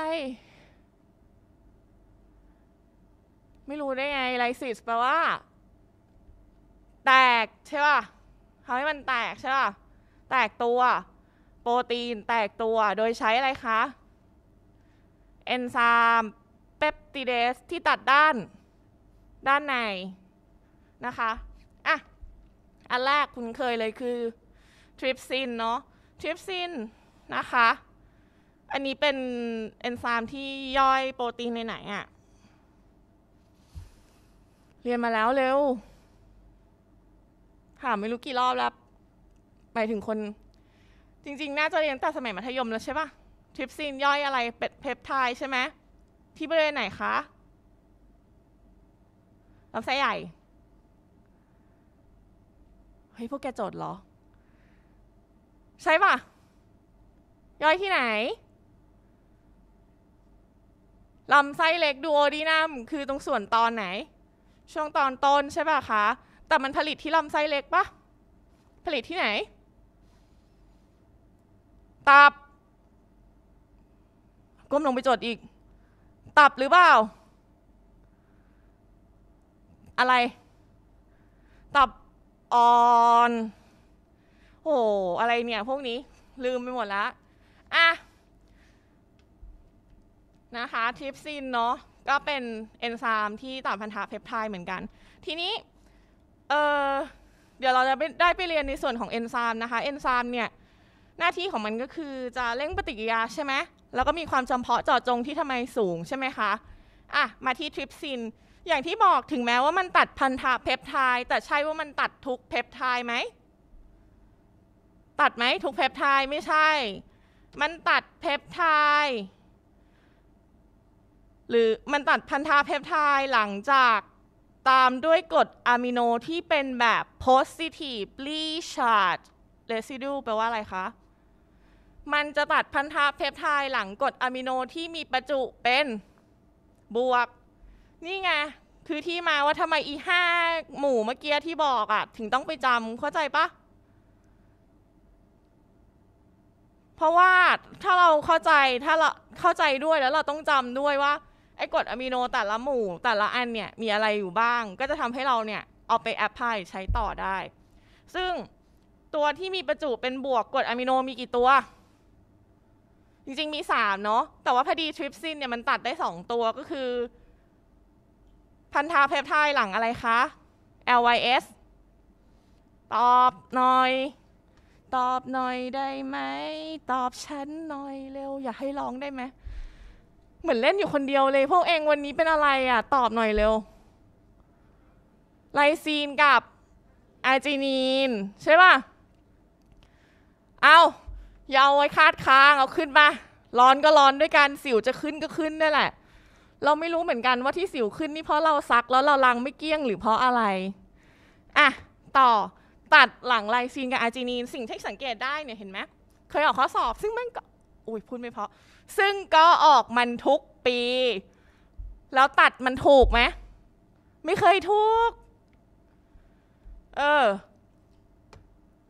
ไม่รู้ได้ไง lysis แปลว่า แตกใช่ป่ะทำให้มันแตกใช่ป่ะ แตกตัว โปรตีนแตกตัวโดยใช้อะไรคะ เอนไซม์ เปปติเดส ที่ตัดด้าน ด้านในนะคะ อ่ะอันแรกคุณเคยเลยคือ ทริปซินเนาะ ทริปซิน นะคะ อันนี้เป็นเอนไซม์ที่ย่อยโปรตีนในไหนอะเรียนมาแล้วเร็วถามไม่รู้กี่รอบแล้วหมายถึงคน จริงๆ น่าจะเรียนตั้งแต่สมัยมัธยมแล้วใช่ปะทริปซีนย่อยอะไรเป็ดเพปไทด์ใช่ไหมที่บริเวณไหนคะลำไส้ใหญ่ เฮ้ย พวกแกโจทยเหรอ ใช่ปะย่อยที่ไหนลำไส้เล็กดูโอดีนัมคือตรงส่วนตอนไหน ช่วงตอนต้นใช่ปะคะแต่มันผลิตที่ลำไส้เล็กปะผลิตที่ไหน ตับ ก้มลงไปจดอีก ตับหรือเปล่า อะไร ตับอ่อน โอ้อะไรเนี่ยพวกนี้ ลืมไปหมดละอ่ะนะคะทริปซินเนาะ ก็เป็นเอนไซม์ที่ตับพันธะเพปไทด์เหมือนกัน ทีนี้เออเดี๋ยวเราจะได้ไปเรียนในส่วนของเอนไซม์นะคะเอนไซม์เนี่ยหน้าที่ของมันก็คือจะเร่งปฏิกิริยาใช่ไหมแล้วก็มีความจำเพาะเจาะจงที่ทำไมสูงใช่ไหมคะอ่ะมาที่ทริปซินอย่างที่บอกถึงแม้ว่ามันตัดพันธะเพปไทด์แต่ใช่ว่ามันตัดทุกเพปไทด์ไหมตัดไหมทุกเพปไทด์ไม่ใช่ มันตัดเพปไทด์หรือมันตัดพันธะเพปไทด์หลังจากตามด้วยกรดอะมิโนที่เป็นแบบ positively charged residue แปลว่าอะไรคะ มันจะตัดพันธะเพปไทด์หลังกรดอะมิโนที่มีประจุเป็นบวก นี่ไงคือที่มาว่าทำไมอีห้าหมู่เมื่อกี้ที่บอกอะถึงต้องไปจำเข้าใจปะ เพราะว่าถ้าเราเข้าใจถ้าเราเข้าใจด้วยแล้วเราต้องจำด้วยว่าไอ้กรดอะมิโนแต่ละหมู่ แต่ละอันเนี่ย มีอะไรอยู่บ้าง ก็จะทำให้เราเนี่ย เอาไปแอพพลายใช้ต่อได้ ซึ่งตัวที่มีประจุเป็นบวกกรดอะมิโนมีกี่ตัว จริงๆมีสามเนาะแต่ว่าพอดีทริปซินเนี่ยมันตัดได้สองตัวก็คือ พันธาเพปไทด์หลังอะไรคะ LYS ตอบหน่อย ตอบหน่อยได้ไหม ตอบฉันหน่อยเร็ว อยากให้ร้องได้ไหมเหมือนเล่นอยู่คนเดียวเลย พวกเองวันนี้เป็นอะไรอ่ะตอบหน่อยเร็ว ไลซีนกับอาร์จีนีนใช่ป่ะเอาอย่า เอาไว้คาดค้างเอาขึ้นมา ร้อนก็ร้อนด้วยกันสิวจะขึ้นก็ขึ้นนั่นแหละ เราไม่รู้เหมือนกันว่าที่สิวขึ้นนี่เพราะเราซักแล้วเราลังไม่เกี้ยงหรือเพราะอะไรอ่ะต่อตัดหลังไลซีนกับอาร์จีนีนสิ่งที่สังเกตได้เนี่ยเห็นไหมเคยออกข้อสอบซึ่งมันก็อุ้ยพูดไม่เพราะซึ่งก็ออกมันทุกปี แล้วตัดมันถูกไหม ไม่เคยถูกเออ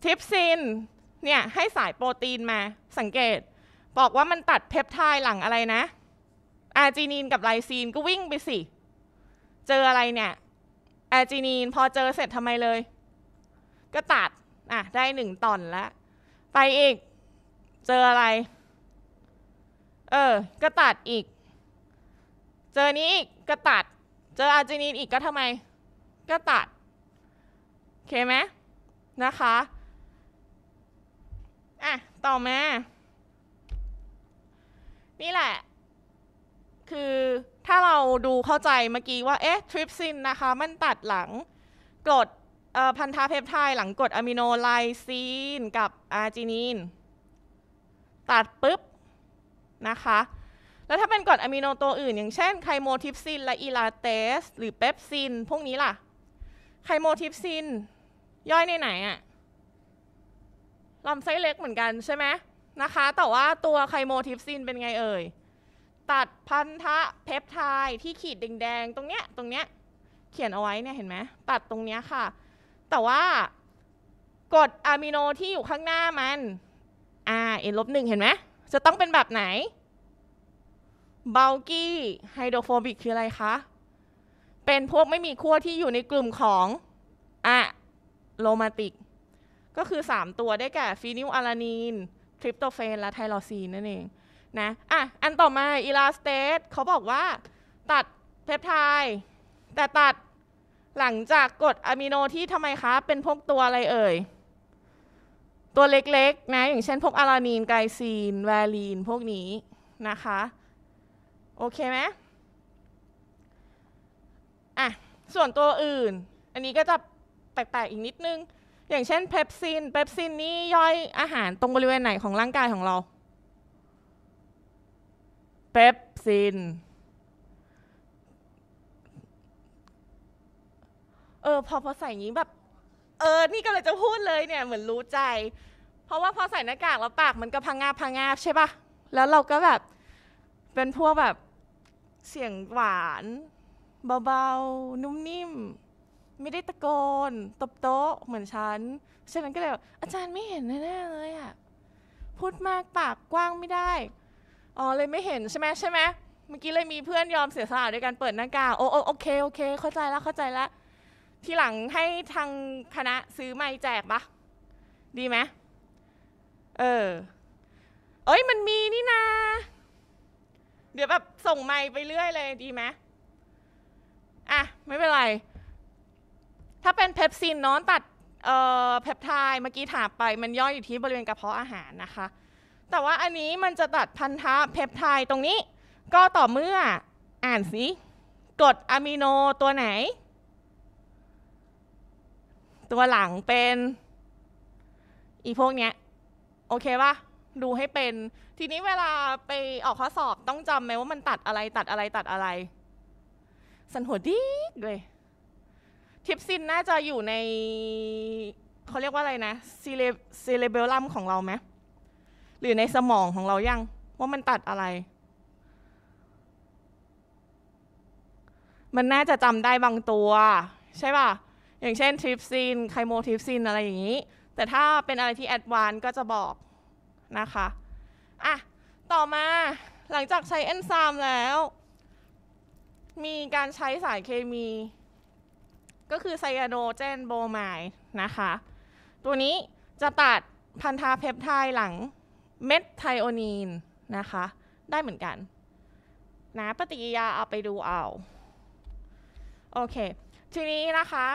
ทิปซิน เนี่ย ให้สายโปรตีนมา สังเกต บอกว่ามันตัดเพปไทด์หลังอะไรนะ อาร์จินีนกับไลซีนก็วิ่งไปสิ เจออะไรเนี่ย อาร์จินีนพอเจอเสร็จทำไมเลย ก็ตัด อ่ะ ได้หนึ่งตอนแล้ว ไปอีก เจออะไรเออ ก็ตัดอีก เจอนี้อีกก็ตัด เจออาร์จินีนอีกก็ทำไม ก็ตัด โอเคไหมนะคะอ่ะต่อมานี่แหละ คือถ้าเราดูเข้าใจเมื่อกี้ว่า เอ๊ะ ทริปซินนะคะ มันตัดหลัง กรดพันธะเพปไทด์หลังกรดอะมิโนไลซีน กับอาร์จินีน ตัดปุ๊บนะคะ แล้วถ้าเป็นกรดอะมิโนตัวอื่นอย่างเช่นไคโมทิปซินและอีลาเตส หรือเปปซิน พวกนี้ล่ะ ไคโมทิปซินย่อยในไหนอะลำไส้เล็กเหมือนกันใช่ไหมนะคะแต่ว่าตัวไคโมทิปซินเป็นไงเอ่ย ตัดพันธะเพปไทด์ที่ขีดแดงๆตรงเนี้ยตรงเนี้ยเขียนเอาไว้เนี่ยเห็นไหมตัดตรงเนี้ยค่ะ แต่ว่ากรดอะมิโนที่อยู่ข้างหน้ามัน R N ลบหนึ่งเห็นไหมจะต้องเป็นแบบไหน เบลกี้ไฮโดรโฟบิกคืออะไรคะ เป็นพวกไม่มีขั้วที่อยู่ในกลุ่มของอะโรมาติก ก็คือ 3 ตัวได้แก่ฟีนิลอะลานีนทริปโตเฟนและไทโอซีนนั่นเองนะอ่ะอันต่อมาอิลาสเตสเขาบอกว่า ตัดเพปไทด์แต่ตัดหลังจากกดอะมิโนที่ทำไมคะ เป็นพวกตัวอะไรเอ่ยตัวเล็กๆ นะ อย่างเช่นพวกอาลานีนไกซีนแวลีน พวกนี้นะคะ โอเคไหมอ่ะส่วนตัวอื่น อันนี้ก็จะแปลกๆ อีกนิดนึง อย่างเช่นเพปซินเพปซินนี่ย่อยอาหารตรงบริเวณไหนของร่างกายของเรา เพปซินเออ พอพอใส่อย่างนี้แบบเออ นี่ก็เลยจะพูดเลยเนี่ยเหมือนรู้ใจ เพราะว่าพอใส่หน้ากากแล้วปากมันก็พังงาพังงาใช่ปะแล้วเราก็แบบเป็นพวกแบบเสียงหวานเบาๆนุ่มนิ่ม ไม่ได้ตะโกน ตบโต๊ะเหมือนฉันฉะนั้นก็เลย อาจารย์ไม่เห็นแน่เลยอะพูดมากปากกว้างไม่ได้ อ๋อเลยไม่เห็นใช่ไหมใช่ไหมเมื่อกี้เลยมีเพื่อนยอมเสียสละด้วยการเปิดหน้ากาก โอโอโอเคโอเคเข้าใจแล้วเข้าใจแล้วทีหลังให้ทางคณะซื้อไม้แจกปะดีไหม เออ เอ้ย มันมีนี่นา เดี๋ยวแบบส่งไม้ไปเรื่อยเลย ดีไหมอ่ะ ไม่เป็นไร ถ้าเป็นเพปซินน้อน ตัดเอ่อเพปไทด์เมื่อกี้ถามไป มันย่อยอยู่ที่บริเวณกระเพาะอาหารนะคะ แต่ว่าอันนี้มันจะตัดพันธะเพปไทด์ตรงนี้ ก็ต่อเมื่อ อ่านสิ กดอะมิโนตัวไหนตัวหลังเป็น อีพวกเนี้ย โอเคปะดูให้เป็น ทีนี้เวลาไปออกข้อสอบต้องจำไหมว่ามันตัดอะไร ตัดอะไรตัดอะไรสันหัวดีเลยทิปซินน่าจะอยู่ในเขาเรียกว่าอะไรนะซีเซีเลเบลลัมของเราไหมหรือในสมองของเรายัง ว่ามันตัดอะไร มันน่าจะจำได้บางตัว ใช่ป่ะอย่างเช่นทริปซินไคโมทริปซินอะไรอย่างนี้ แต่ถ้าเป็นอะไรที่แอดวานก็จะบอกนะคะอ่ะต่อมาหลังจากใช้เอนไซม์แล้ว มีการใช้สายเคมี ก็คือไซยาโนเจนโบไมด์นะคะ ตัวนี้จะตัดพันธาเพปไทด์หลังเมทไทโอนีนนะคะได้เหมือนกัน นะปฏิกิยาเอาไปดูเอาโอเค ทีนี้นะคะ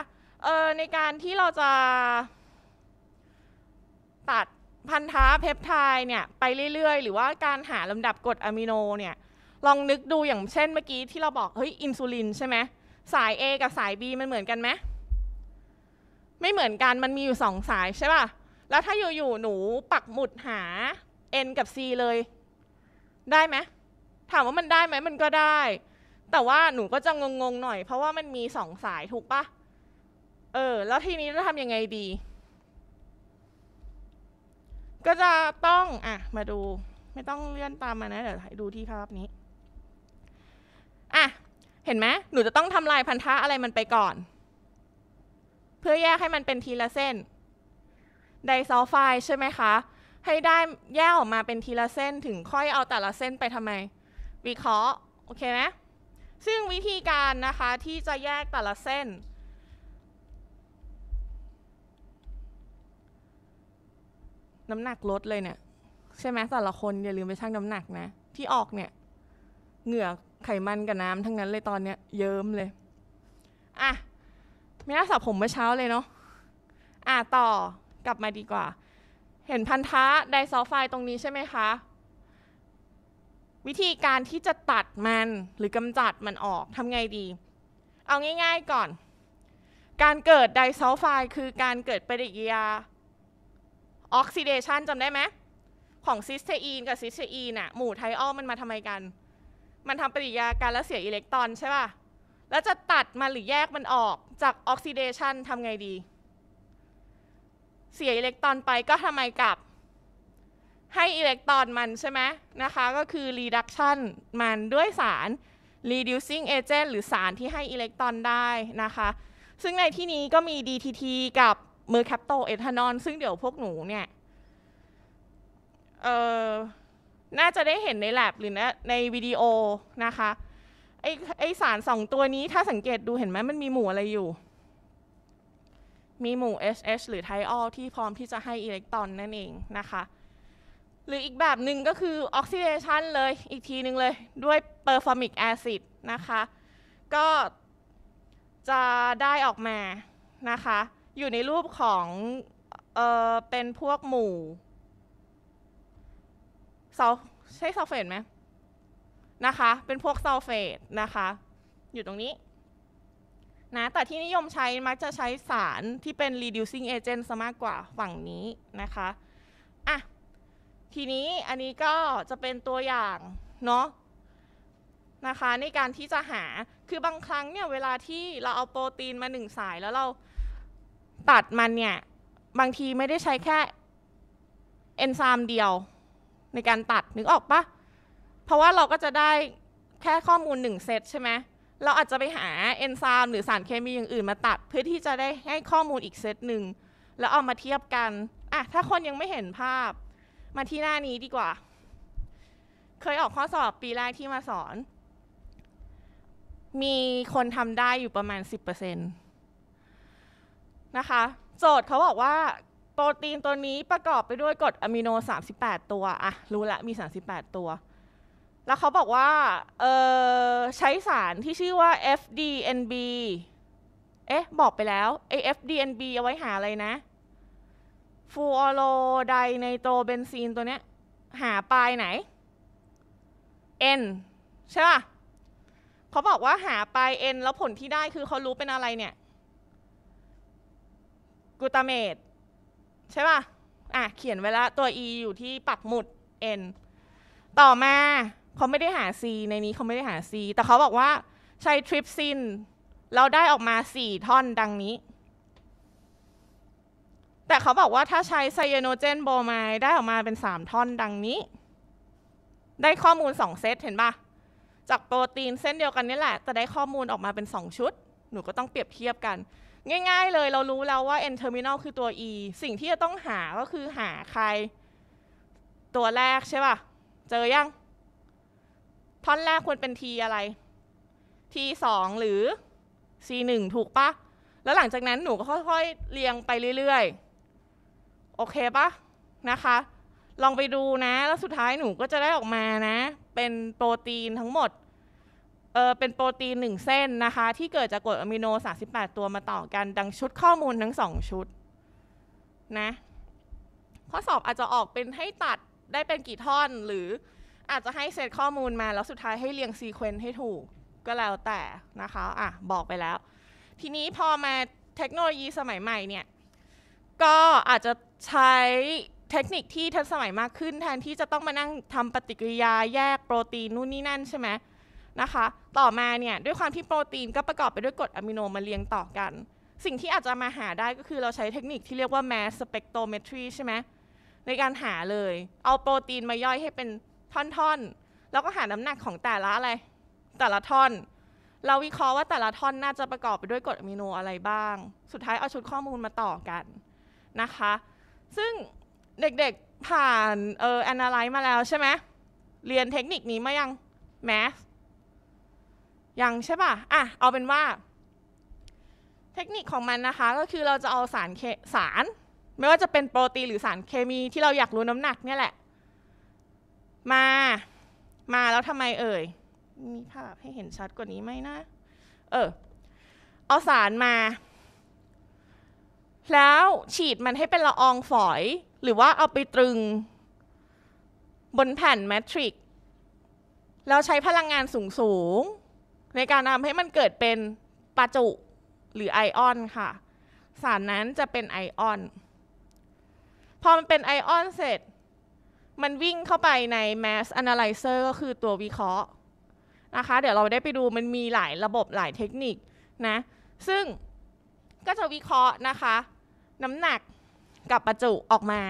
เออในการที่เราจะ ตัดพันธะเพปไทด์เนี่ยไปเรื่อยๆ หรือว่าการหาลำดับกรดอะมิโนเนี่ยลองนึกดูอย่างเช่นเมื่อกี้ที่เราบอกเฮ้ยอินซูลินใช่ไหมสาย A กับสาย B มันเหมือนกันไหมไม่เหมือนกันมันมีอยู่สองสายใช่ป่ะแล้วถ้าอยู่ๆหนูปักหมุดหา N กับ C เลย ได้ไหมถามว่ามันได้ไหมมันก็ได้ แต่ว่าหนูก็จะงงๆหน่อย เพราะว่ามันมีสองสายถูกป่ะเออแล้วทีนี้จะทำยังไงดี ก็จะต้องอ่ะมาดูไม่ต้องเลื่อนตามมานะเดี๋ยวดูที่ภาพนี้อ่ะเห็นไหมหนูจะต้องทำลายพันธะอะไรมันไปก่อน เพื่อแยกให้มันเป็นทีละเส้นไดซัลไฟใช่ไหมคะให้ได้แยกออกมาเป็นทีละเส้นถึงค่อยเอาแต่ละเส้นไปทำไมวิเคราะห์โอเคไหมซึ่งวิธีการนะคะที่จะแยกแต่ละเส้นน้ำหนักลดเลยเนี่ยใช่ไหมแต่ละคนอย่าลืมไปชั่งน้ำหนักนะที่ออกเนี่ยเหงื่อไขมันกับน้ำทั้งนั้นเลยตอนเนี้ยเยิ้มเลยอ่ะไม่น่าสับผมเมื่อเช้าเลยเนาะอ่ะต่อกลับมาดีกว่า เห็นพันธะไดซอไฟตรงนี้ใช่ไหมคะวิธีการที่จะตัดมันหรือกำจัดมันออกทำไงดี เอาง่ายๆก่อน การเกิดไดซอไฟคือการเกิดปฏิกิริยาออกซิเดชันจำได้ไหมของซิสเทอีนกับซิสเทอีนอะหมู่ไทออลมันมาทำไมกัน มันทำปฏิกิริยาการแล้วเสียอิเล็กตรอนใช่ป่ะแล้วจะตัดมันหรือแยกมันออกจากออกซิเดชันทำไงดี เสียอิเล็กตรอนไปก็ทำไมกลับ ให้อิเล็กตรอนมันใช่ไหมนะคะก็คือรีดักชันมันด้วยสาร reducing agent หรือสารที่ให้อิเล็กตรอนได้นะคะ ซึ่งในที่นี้ก็มี DTT กับมือแคปโตเอทานอลซึ่งเดี๋ยวพวกหนูเนี่ยน่าจะได้เห็นในแลบหรือนะในวิดีโอนะคะไอไอสารสองตัวนี้ถ้าสังเกตดูเห็นไหมมันมีหมู่อะไรอยู่ มีหมู่ HH หรือไทออลที่พร้อมที่จะให้อิเล็กตรอนนั่นเองนะคะ หรืออีกแบบหนึ่งก็คือออกซิเดชันเลยอีกทีหนึ่งเลยด้วยเปอร์ฟอร์มิกแอซิดนะคะ ก็จะได้ออกมานะคะอยู่ในรูปของเออเป็นพวกหมู่ซอลใช่ซัลเฟตไหมนะคะเป็นพวกซัลเฟตนะคะอยู่ตรงนี้นะแต่ที่นิยมใช้มักจะใช้สารที่เป็น reducing agent ซะมากกว่าฝั่งนี้นะคะอ่ะทีนี้อันนี้ก็จะเป็นตัวอย่างเนาะนะคะในการที่จะหาคือบางครั้งเนี่ยเวลาที่เราเอาโปรตีนมาหนึ่งสายแล้วเราตัดมันเนี่ยบางทีไม่ได้ใช้แค่เอนไซม์เดียว ในการตัดนึกออกปะเพราะว่าเราก็จะได้แค่ข้อมูลหนึ่งเซตใช่ไหมเราอาจจะไปหาเอนไซม์หรือสารเคมีอย่างอื่นมาตัดเพื่อที่จะได้ให้ข้อมูลอีกเซตหนึ่งแล้วเอามาเทียบกันอ่ะถ้าคนยังไม่เห็นภาพมาที่หน้านี้ดีกว่า เคยออกข้อสอบปีแรกที่มาสอน มีคนทำได้อยู่ประมาณ 10%เนะคะโจทย์เขาบอกว่าโปรตีนตัวนี้ประกอบไปด้วยกรดอะมิโน 38 ตัวอะรู้ละมี 38 ตัว แล้วเขาบอกว่าเออใช้สารที่ชื่อว่า FDNB เอ๊ะบอกไปแล้ว a FDNB เอาไว้หาอะไรนะฟูออโรไดในโตรเบนซีนตัวเนี้ยหาปลายไหน N ใช่ป่ะเขาบอกว่าหาปลาย N แล้วผลที่ได้คือเขารู้เป็นอะไรเนี่ยกูตาเมตใช่ป่ะอ่ะเขียนไว้แล้วตัว e อยู่ที่ปักหมุด n ต่อมาเขาไม่ได้หา c ในนี้เขาไม่ได้หา c แต่เขาบอกว่าใช้ทริปซินเราได้ออกมา 4ท่อนดังนี้ แต่เขาบอกว่าถ้าใช้ไซยาโนเจนโบไมด์ได้ออกมาเป็น 3ท่อนดังนี้ ได้ข้อมูล 2 เซต เห็นปะจากโปรตีนเส้นเดียวกันนี่แหละแต่ได้ข้อมูลออกมาเป็น 2 ชุด หนูก็ต้องเปรียบเทียบกันง่ายๆเลยเรารู้แล้วว่า n terminal คือตัว e สิ่งที่จะต้องหาก็คือหาใคร ตัวแรกใช่ป่ะ เจอยังท่อนแรกควรเป็น t อะไร t 2หรือ c 1ถูกปะแล้วหลังจากนั้นหนูก็ค่อยๆ เรียงไปเรื่อยๆ โอเคปะนะคะ ลองไปดูนะ แล้วสุดท้ายหนูก็จะได้ออกมานะ เป็นโปรตีนทั้งหมดเป็นโปรตีนหนึ่งเส้นนะคะที่เกิดจากกรดอะมิโน 38 ตัวมาต่อกัน ดังชุดข้อมูลทั้งสองชุดนะข้อสอบอาจจะออกเป็นให้ตัดได้เป็นกี่ท่อนหรืออาจจะให้เซตข้อมูลมาแล้วสุดท้ายให้เรียงซีเควนต์ให้ถูกก็แล้วแต่นะคะอ่ะบอกไปแล้วทีนี้พอมาเทคโนโลยีสมัยใหม่เนี่ยก็อาจจะใช้เทคนิคที่ทันสมัยมากขึ้น แทนที่จะต้องมานั่งทำปฏิกิริยาแยกโปรตีนนู่นนี่นั่นใช่ไหมเนะคะ ต่อมาเนี่ยด้วยความที่โปรตีนก็ประกอบไปด้วยกรดอะมิโนมาเรียงต่อกัน สิ่งที่อาจจะมาหาได้ก็คือเราใช้เทคนิคที่เรียกว่า mass spectrometry ใช่ไหมในการหาเลย เอาโปรตีนมาย่อยให้เป็นท่อนๆ แล้วก็หาน้ำหนักของแต่ละอะไร แต่ละท่อน เราวิเคราะห์ว่าแต่ละท่อนน่าจะประกอบไปด้วยกรดอะมิโนอะไรบ้าง สุดท้ายเอาชุดข้อมูลมาต่อกันนะคะ ซึ่งเด็กๆผ่านเอ่อ a n น l ลซ์มาแล้วใช่ไหมเรียนเทคนิคนี้มายัง math ยังใช่ป่ะ อ่ะ เอาเป็นว่า เทคนิคของมันนะคะ ก็คือเราจะเอาสารสาร ไม่ว่าจะเป็นโปรตีนหรือสารเคมีที่เราอยากรู้น้ำหนักเนี่ยแหละมามาแล้วทำไมเอ่ยมีภาพให้เห็นชัดกว่านี้ไหมนะเออเอาสารมา แล้วฉีดมันให้เป็นละอองฝอย หรือว่าเอาไปตรึงบนแผ่นแมทริกแล้วใช้พลังงานสูงสูงในการทำให้มันเกิดเป็นประจุหรือไอออนค่ะสารนั้นจะเป็นไอออนพอมันเป็นไอออนเสร็จ มันวิ่งเข้าไปใน mass analyzer ก็คือตัววิเคราะห์นะคะเดี๋ยวเราได้ไปดูมันมีหลายระบบหลายเทคนิคนะซึ่งก็จะวิเคราะห์นะคะน้ำหนักกับประจุออกมา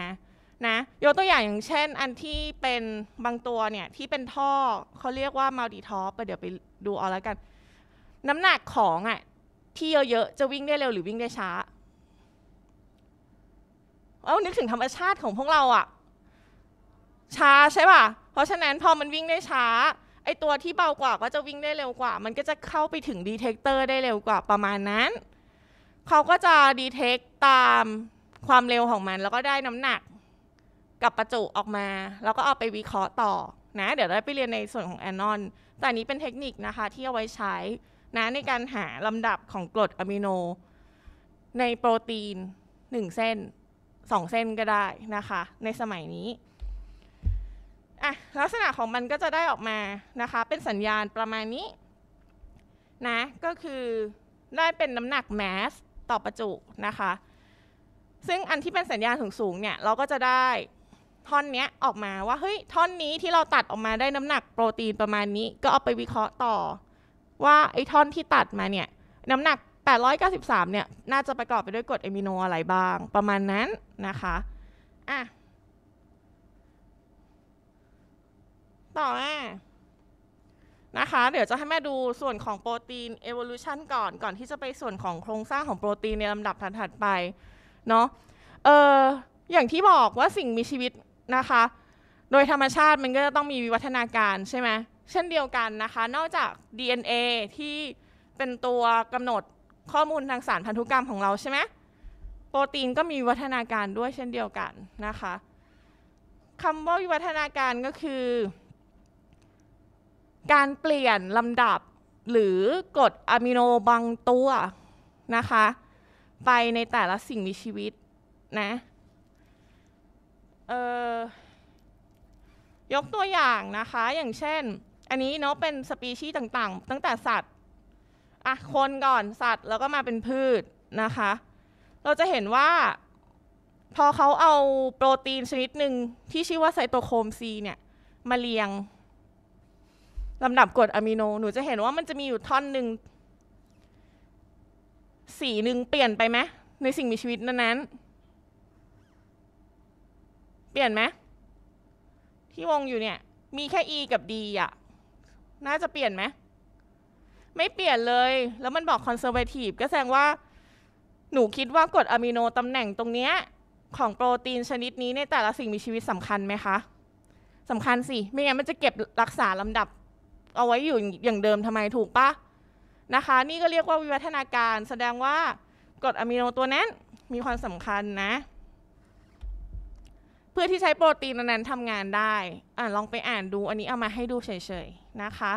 นะยกตัวอย่างอย่างเช่นอันที่เป็นบางตัวเนี่ยที่เป็นท่อเขาเรียกว่ามัลติท o อปเดี๋ยวไปดูเอาแล้วกันน้ำหนักของอะ่ะที่เยอะๆจะวิ่งได้เร็ว หรือวิ่งได้ช้าเอานึกถึงธรรมชาติของพวกเราอะ่ะช้าใช่ป่ะเพราะฉะนั้นพอมันวิ่งได้ช้า ไอตัวที่เบากว่าก็จะวิ่งได้เร็วกว่า มันก็จะเข้าไปถึงดีเทคเตอร์ได้เร็วกว่าประมาณนั้นเขาก็จะดีเทคตามความเร็วของมันแล้วก็ได้น้ำหนักกับประจุออกมา แล้วก็เอาไปวิเคราะห์ต่อนะ เดี๋ยวได้ไปเรียนในส่วนของแอนนอนแต่อันนี้เป็นเทคนิคนะคะที่เอาไว้ใช้นะในการหาลำดับของกรดอะมิโน ในโปรตีน1เส้น2 เส้นก็ได้นะคะในสมัยนี้อ่ะลักษณะของมันก็จะได้ออกมานะคะเป็นสัญญาณประมาณนี้นะก็คือได้เป็นน้ำหนักแมสต่อประจุนะคะ ซึ่งอันที่เป็นสัญญาณสูงๆเนี่ยเราก็จะได้ท่อนเนี้ยออกมาว่าเฮ้ยท่อนนี้ที่เราตัดออกมาได้น้ำหนักโปรตีนประมาณนี้ ก็เอาไปวิเคราะห์ต่อ ว่าไอ้ท่อนที่ตัดมาเนี่ยน้ำหนัก 893 เนี่ยน่าจะประกอบไปด้วยกรดอะมิโนอะไรบ้างประมาณนั้นนะคะอ่ะต่อแม่นะคะเดี๋ยวจะให้แม่ดูส่วนของโปรตีน evolution ก่อนก่อนที่จะไปส่วนของโครงสร้างของโปรตีนในลำดับถัดๆไปเนาะเอออย่างที่บอกว่าสิ่งมีชีวิตนะคะ โดยธรรมชาติมันก็จะต้องมีวิวัฒนาการใช่ไหมเช่นเดียวกันนะคะ นอกจาก DNA ที่เป็นตัวกำหนดข้อมูลทางสารพันธุกรรมของเราใช่ไหมโปรตีนก็มีวิวัฒนาการด้วยเช่นเดียวกันนะคะคำว่าวิวัฒนาการก็คือ การเปลี่ยนลำดับ หรือกรดอะมิโนบางตัวนะคะไปในแต่ละสิ่งมีชีวิตนะเออยกตัวอย่างนะคะอย่างเช่น อันนี้เนาะเป็นสปีชีส์ต่างๆ ตั้งแต่สัตว์อ่ะคนก่อนสัตว์แล้วก็มาเป็นพืชนะคะ เราจะเห็นว่าพอเขาเอาโปรตีนชนิดหนึ่งที่ชื่อว่าไซโตโครมซีเนี่ย มาเรียงลำดับกรดอะมิโนหนูจะเห็นว่ามันจะมีอยู่ท่อนหนึ่งสีหนึ่งเปลี่ยนไปไหมในสิ่งมีชีวิตนั้นเปลี่ยนไหมที่วงอยู่เนี่ยมีแค่ e กับ d อ่ะน่าจะเปลี่ยนไหมไม่เปลี่ยนเลย แล้วมันบอกคอนเซอร์เวทีฟก็แสดงว่า หนูคิดว่ากรดอะมิโนตำแหน่งตรงเนี้ยของโปรตีนชนิดนี้ในแต่ละสิ่งมีชีวิตสำคัญไหมคะสำคัญสิไม่งั้นมันจะเก็บรักษาลำดับ เอาไว้อยู่อย่างเดิมทำไมถูกปะนะคะ นี่ก็เรียกว่าวิวัฒนาการ แสดงว่ากรดอะมิโนตัวนั้นมีความสำคัญนะเพื่อที่ใช้โปรตีนนั้นทำงานได้อลองไปอ่านดู อันนี้เอามาให้ดูเฉยๆนะคะ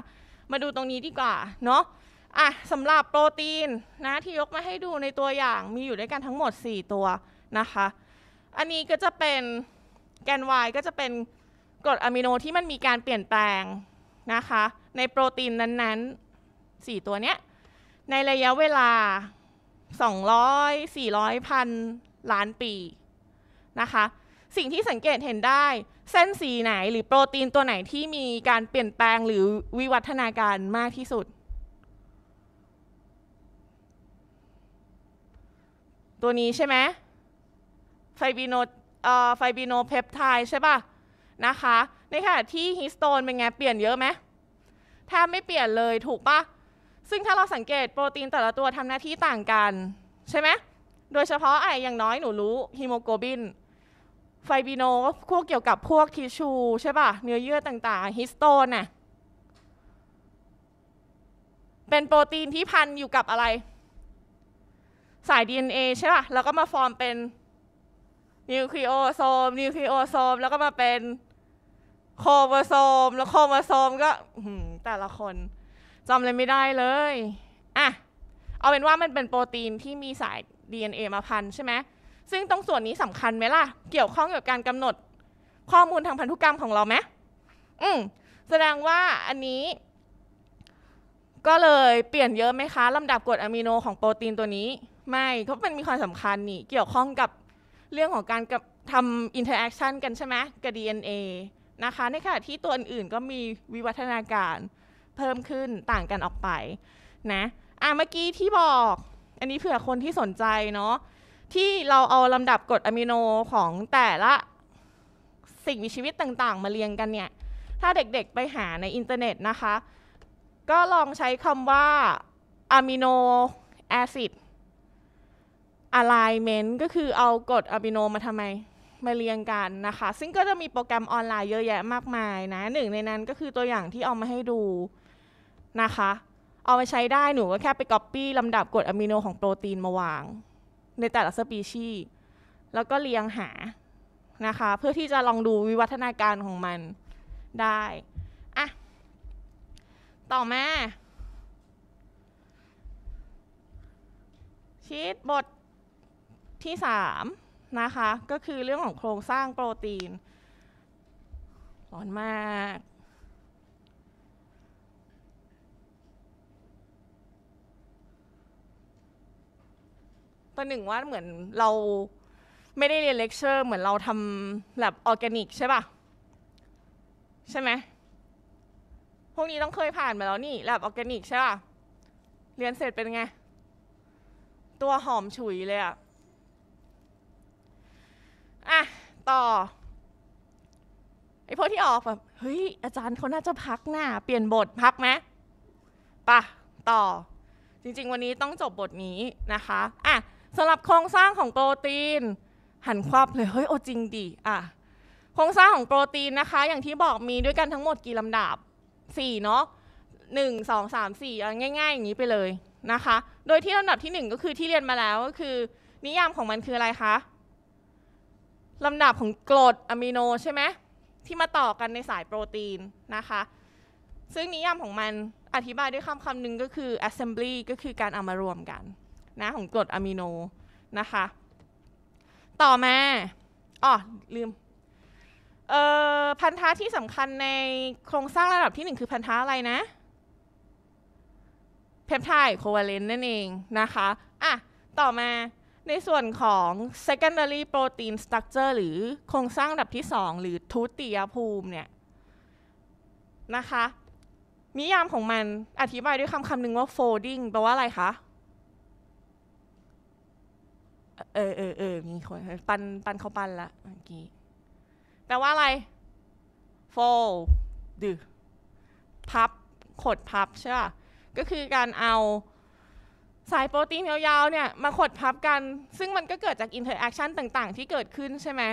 มาดูตรงนี้ดีกว่าเนาะอ่ะสำหรับโปรตีนนะที่ยกมาให้ดูในตัวอย่างมีอยู่ด้วยกันทั้งหมด 4 ตัวนะคะ อันนี้ก็จะเป็นแกน Y ก็จะเป็นกรดอะมิโนที่มันมีการเปลี่ยนแปลงนะคะ ในโปรตีนนั้นๆ4ตัวเนี้ยในระยะเวลา200 400พันล้านปีนะคะสิ่งที่สังเกตเห็นได้ เส้นสีไหน หรือโปรตีนตัวไหนที่มีการเปลี่ยนแปลงหรือวิวัฒนาการมากที่สุด ตัวนี้ใช่ไหมไฟบิโนไฟบิโนเพปไทด์ใช่ป่ะ นะคะ ในขณะที่ฮิสโตนเป็นไงเปลี่ยนเยอะไหมแทบไม่เปลี่ยนเลยถูกป่ะ ซึ่งถ้าเราสังเกตโปรตีนแต่ละตัวทำหน้าที่ต่างกัน ใช่ไหมโดยเฉพาะไออย่างน้อยหนูรู้ฮีโมโกลบินไฟบีโนก็พวกเกี่ยวกับพวกทิชชูใช่ป่ะเนื้อเยื่อต่าง ๆฮิสโตนน่ะเป็นโปรตีนที่พันอยู่กับอะไร สาย DNA ใช่ป่ะ แล้วก็มาฟอร์มเป็นนิวคลีโอโซมนิวคลีโอโซม แล้วก็มาเป็นโครโมโซมแล้วโครโมโซมก็แต่ละคนจำเลยไม่ได้เลยอ่ะเอาเป็นว่ามันเป็นโปรตีนที่มีสาย DNA มาพันใช่ไหมซึ่งตรงส่วนนี้สำคัญไหมล่ะ เกี่ยวข้องกับการกำหนดข้อมูลทางพันธุกรรมของเราไหม อืมแสดงว่าอันนี้ ก็เลยเปลี่ยนเยอะไหมคะลำดับกรดอะมิโนของโปรตีนตัวนี้ ไม่เพราะมันมีความสำคัญนี่ เกี่ยวข้องกับเรื่องของการทำอินเทอร์แอคชันกันใช่ไหมกับ DNA นะคะ ในขณะที่ตัวอื่นๆก็มีวิวัฒนาการเพิ่มขึ้นต่างกันออกไป นะอ่ะเมื่อกี้ที่บอก อันนี้เผื่อคนที่สนใจเนาะที่เราเอาลำดับกรดอะมิโนของแต่ละสิ่งมีชีวิตต่างๆ มาเรียงกันเนี่ย ถ้าเด็กๆไปหาในอินเทอร์เน็ตนะคะ ก็ลองใช้คำว่าอะมิโนแอซิดอะไลเมนต์ก็คือเอากรดอะมิโนมาทำไมมาเรียงกันนะคะ ซึ่งก็จะมีโปรแกรมออนไลน์เยอะแยะมากมายนะหนึ่งในนั้นก็คือตัวอย่างที่เอามาให้ดูนะคะ เอาไปใช้ได้หนูก็แค่ไปก๊อปปี้ลำดับกรดอะมิโนของโปรตีนมาวางในแต่ละสปีชีส์แล้วก็เลียงหา นะคะ เพื่อที่จะลองดูวิวัฒนาการของมันได้อะต่อมาชีตบทที่3นะคะ ก็คือเรื่องของโครงสร้างโปรตีนร้อนมากตัวหนึ่งว่าเหมือนเราไม่ได้เรียนเลคเชอร์เหมือนเราทำแบบออร์แกนิก ใช่ป่ะ ใช่ไหมพวกนี้ต้องเคยผ่านมาแล้วนี่แบบออร์แกนิกใช่ป่ะ เรียนเสร็จเป็นไง ตัวหอมฉุยเลยอะอ่ะ ต่อไอพวกที่ออกแบบ เฮ้ย อาจารย์เขาน่าจะพักหน้าเปลี่ยนบทพักไหมปะต่อ จริงๆ วันนี้ต้องจบบทนี้นะคะอ่ะสำหรับโครงสร้างของโปรตีนหันควับเลยเฮ้ยโอจริงดิอ่ะโครงสร้างของโปรตีนนะคะ อย่างที่บอกมีด้วยกันทั้งหมดกี่ลำดับ4เนาะ1 2 3 4ง่ายๆอย่างนี้ไปเลยนะคะ โดยที่ลำดับที่1ก็คือที่เรียนมาแล้วก็คือนิยามของมันคืออะไรคะลำดับของกรดอะมิโนใช่ไหมที่มาต่อกันในสายโปรตีนนะคะ ซึ่งนิยามของมันอธิบายด้วยคำคำหนึ่งก็คือ assembly ก็คือการเอามารวมกันนะของกรดอะมิโนนะคะ ต่อมาอ๋อลืมพันธะที่สำคัญในโครงสร้างระดับที่ 1 คือพันธะอะไรนะเพปไทด์โคเวเลน์นั่นเองนะคะอ่ะต่อมาในส่วนของ secondary protein structure หรือโครงสร้างระดับที่ 2 หรือทุติยภูมิเนี่ยนะคะนิยามของมันอธิบายด้วยคำคำหนึ่งว่า folding แปลว่าอะไรคะเออเออเออมีคนปันปันเขาปันละเมื่อกี้แปลว่าอะไร fold ดือพับขดพับใช่ป่ะก็คือการเอาสายโปรตีนยาวๆเนี่ยมาขดพับกัน ซึ่งมันก็เกิดจากอินเทอร์แอคชันต่างๆ ที่เกิดขึ้นใช่ไหม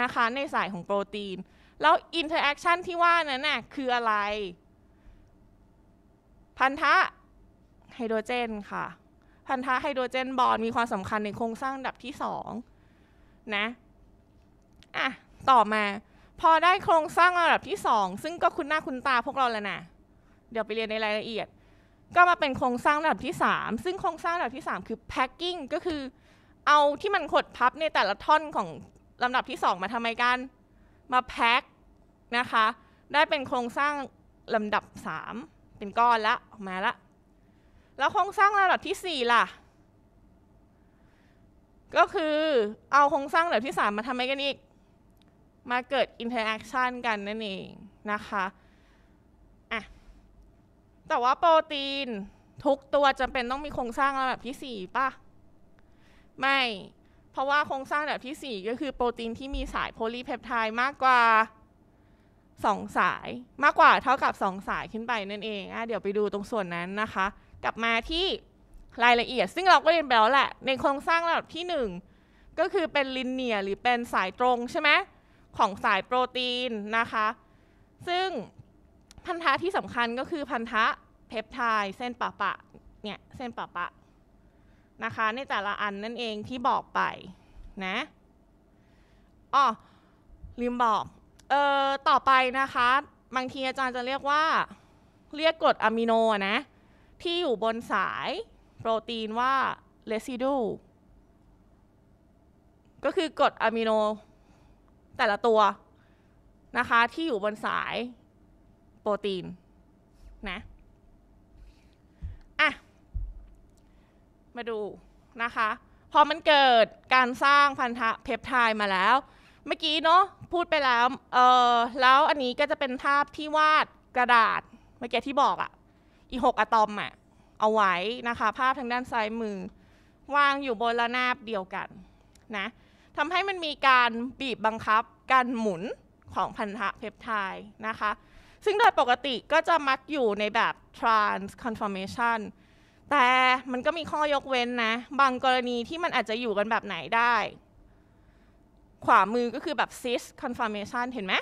นะคะในสายของโปรตีนแล้วอินเทอร์แอคชันที่ว่านั้นน่ะคืออะไร พันธะไฮโดรเจนค่ะพันธะไฮโดรเจนบอนมีความสำคัญในโครงสร้างดับที่สองนะอ่ะต่อมา พอได้โครงสร้างระดับที่สองซึ่งก็คุณหน้าคุณตาพวกเราแล้วนะ เดี๋ยวไปเรียนในรายละเอียด ก็มาเป็นโครงสร้างระดับที่ 3 ซึ่งโครงสร้างระดับที่ 3 คือ packing ก็คือ เอาที่มันขดพับในแต่ละท่อนของลำดับที่ 2 มาทำไมกัน มาแพ็คนะคะได้เป็นโครงสร้างลำดับ 3 เป็นก้อนละออกมาละแล้วโครงสร้างระดับที่ 4 ล่ะ ก็คือเอาโครงสร้างระดับที่3มาทำอะไรกันอีก มาเกิดอินเทอร์แอคชันกันนั่นเองนะคะอ่ะแต่ว่าโปรตีนทุกตัวจำเป็นต้องมีโครงสร้างระดับที่4ป่ะไม่ เพราะว่าโครงสร้างระดับที่ 4 ก็คือโปรตีนที่มีสายโพลีเพปไทด์มากกว่าสองสายมากกว่าเท่ากับสองสายขึ้นไปนั่นเองอเดี๋ยวไปดูตรงส่วนนั้นนะคะกลับมาที่รายละเอียดซึ่งเราก็เรียนไปแล้วแหละในโครงสร้างระดับที่ 1 ก็คือเป็นลินเนียหรือเป็นสายตรงใช่ไหมของสายโปรตีนนะคะ ซึ่งพันธะที่สำคัญก็คือพันธะเพปไทด์เส้นปะปะเนี่ย เส้นปะปะนะคะ ในแต่ละอันนั่นเองที่บอกไปนะอ๋อลืมบอก เอ่อต่อไปนะคะ บางทีอาจารย์จะเรียกว่าเรียกกฎอะมิโนนะที่อยู่บนสายโปรตีนว่า residue ก็คือกรดอะมิโน แต่ละตัว นะคะ ที่อยู่บนสาย โปรตีนนะอ่ะมาดูนะคะ พอมันเกิดการสร้างพันธะเพปไทด์มาแล้ว เมื่อกี้เนาะพูดไปแล้ว เออแล้วอันนี้ก็จะเป็นภาพที่วาดกระดาษ เมื่อกี้ที่บอกอะอีหกอะตอมอะเอาไว้นะคะ ภาพทางด้านซ้ายมือวางอยู่บนระนาบเดียวกันนะทำให้มันมีการบีบบังคับการหมุนของพันธะเพปไทด์นะคะ ซึ่งโดยปกติก็จะมักอยู่ในแบบ trans conformation แต่มันก็มีข้อยกเว้นนะบางกรณีที่มันอาจจะอยู่กันแบบไหนได้ ขวามือก็คือแบบ cis conformation เห็นไหม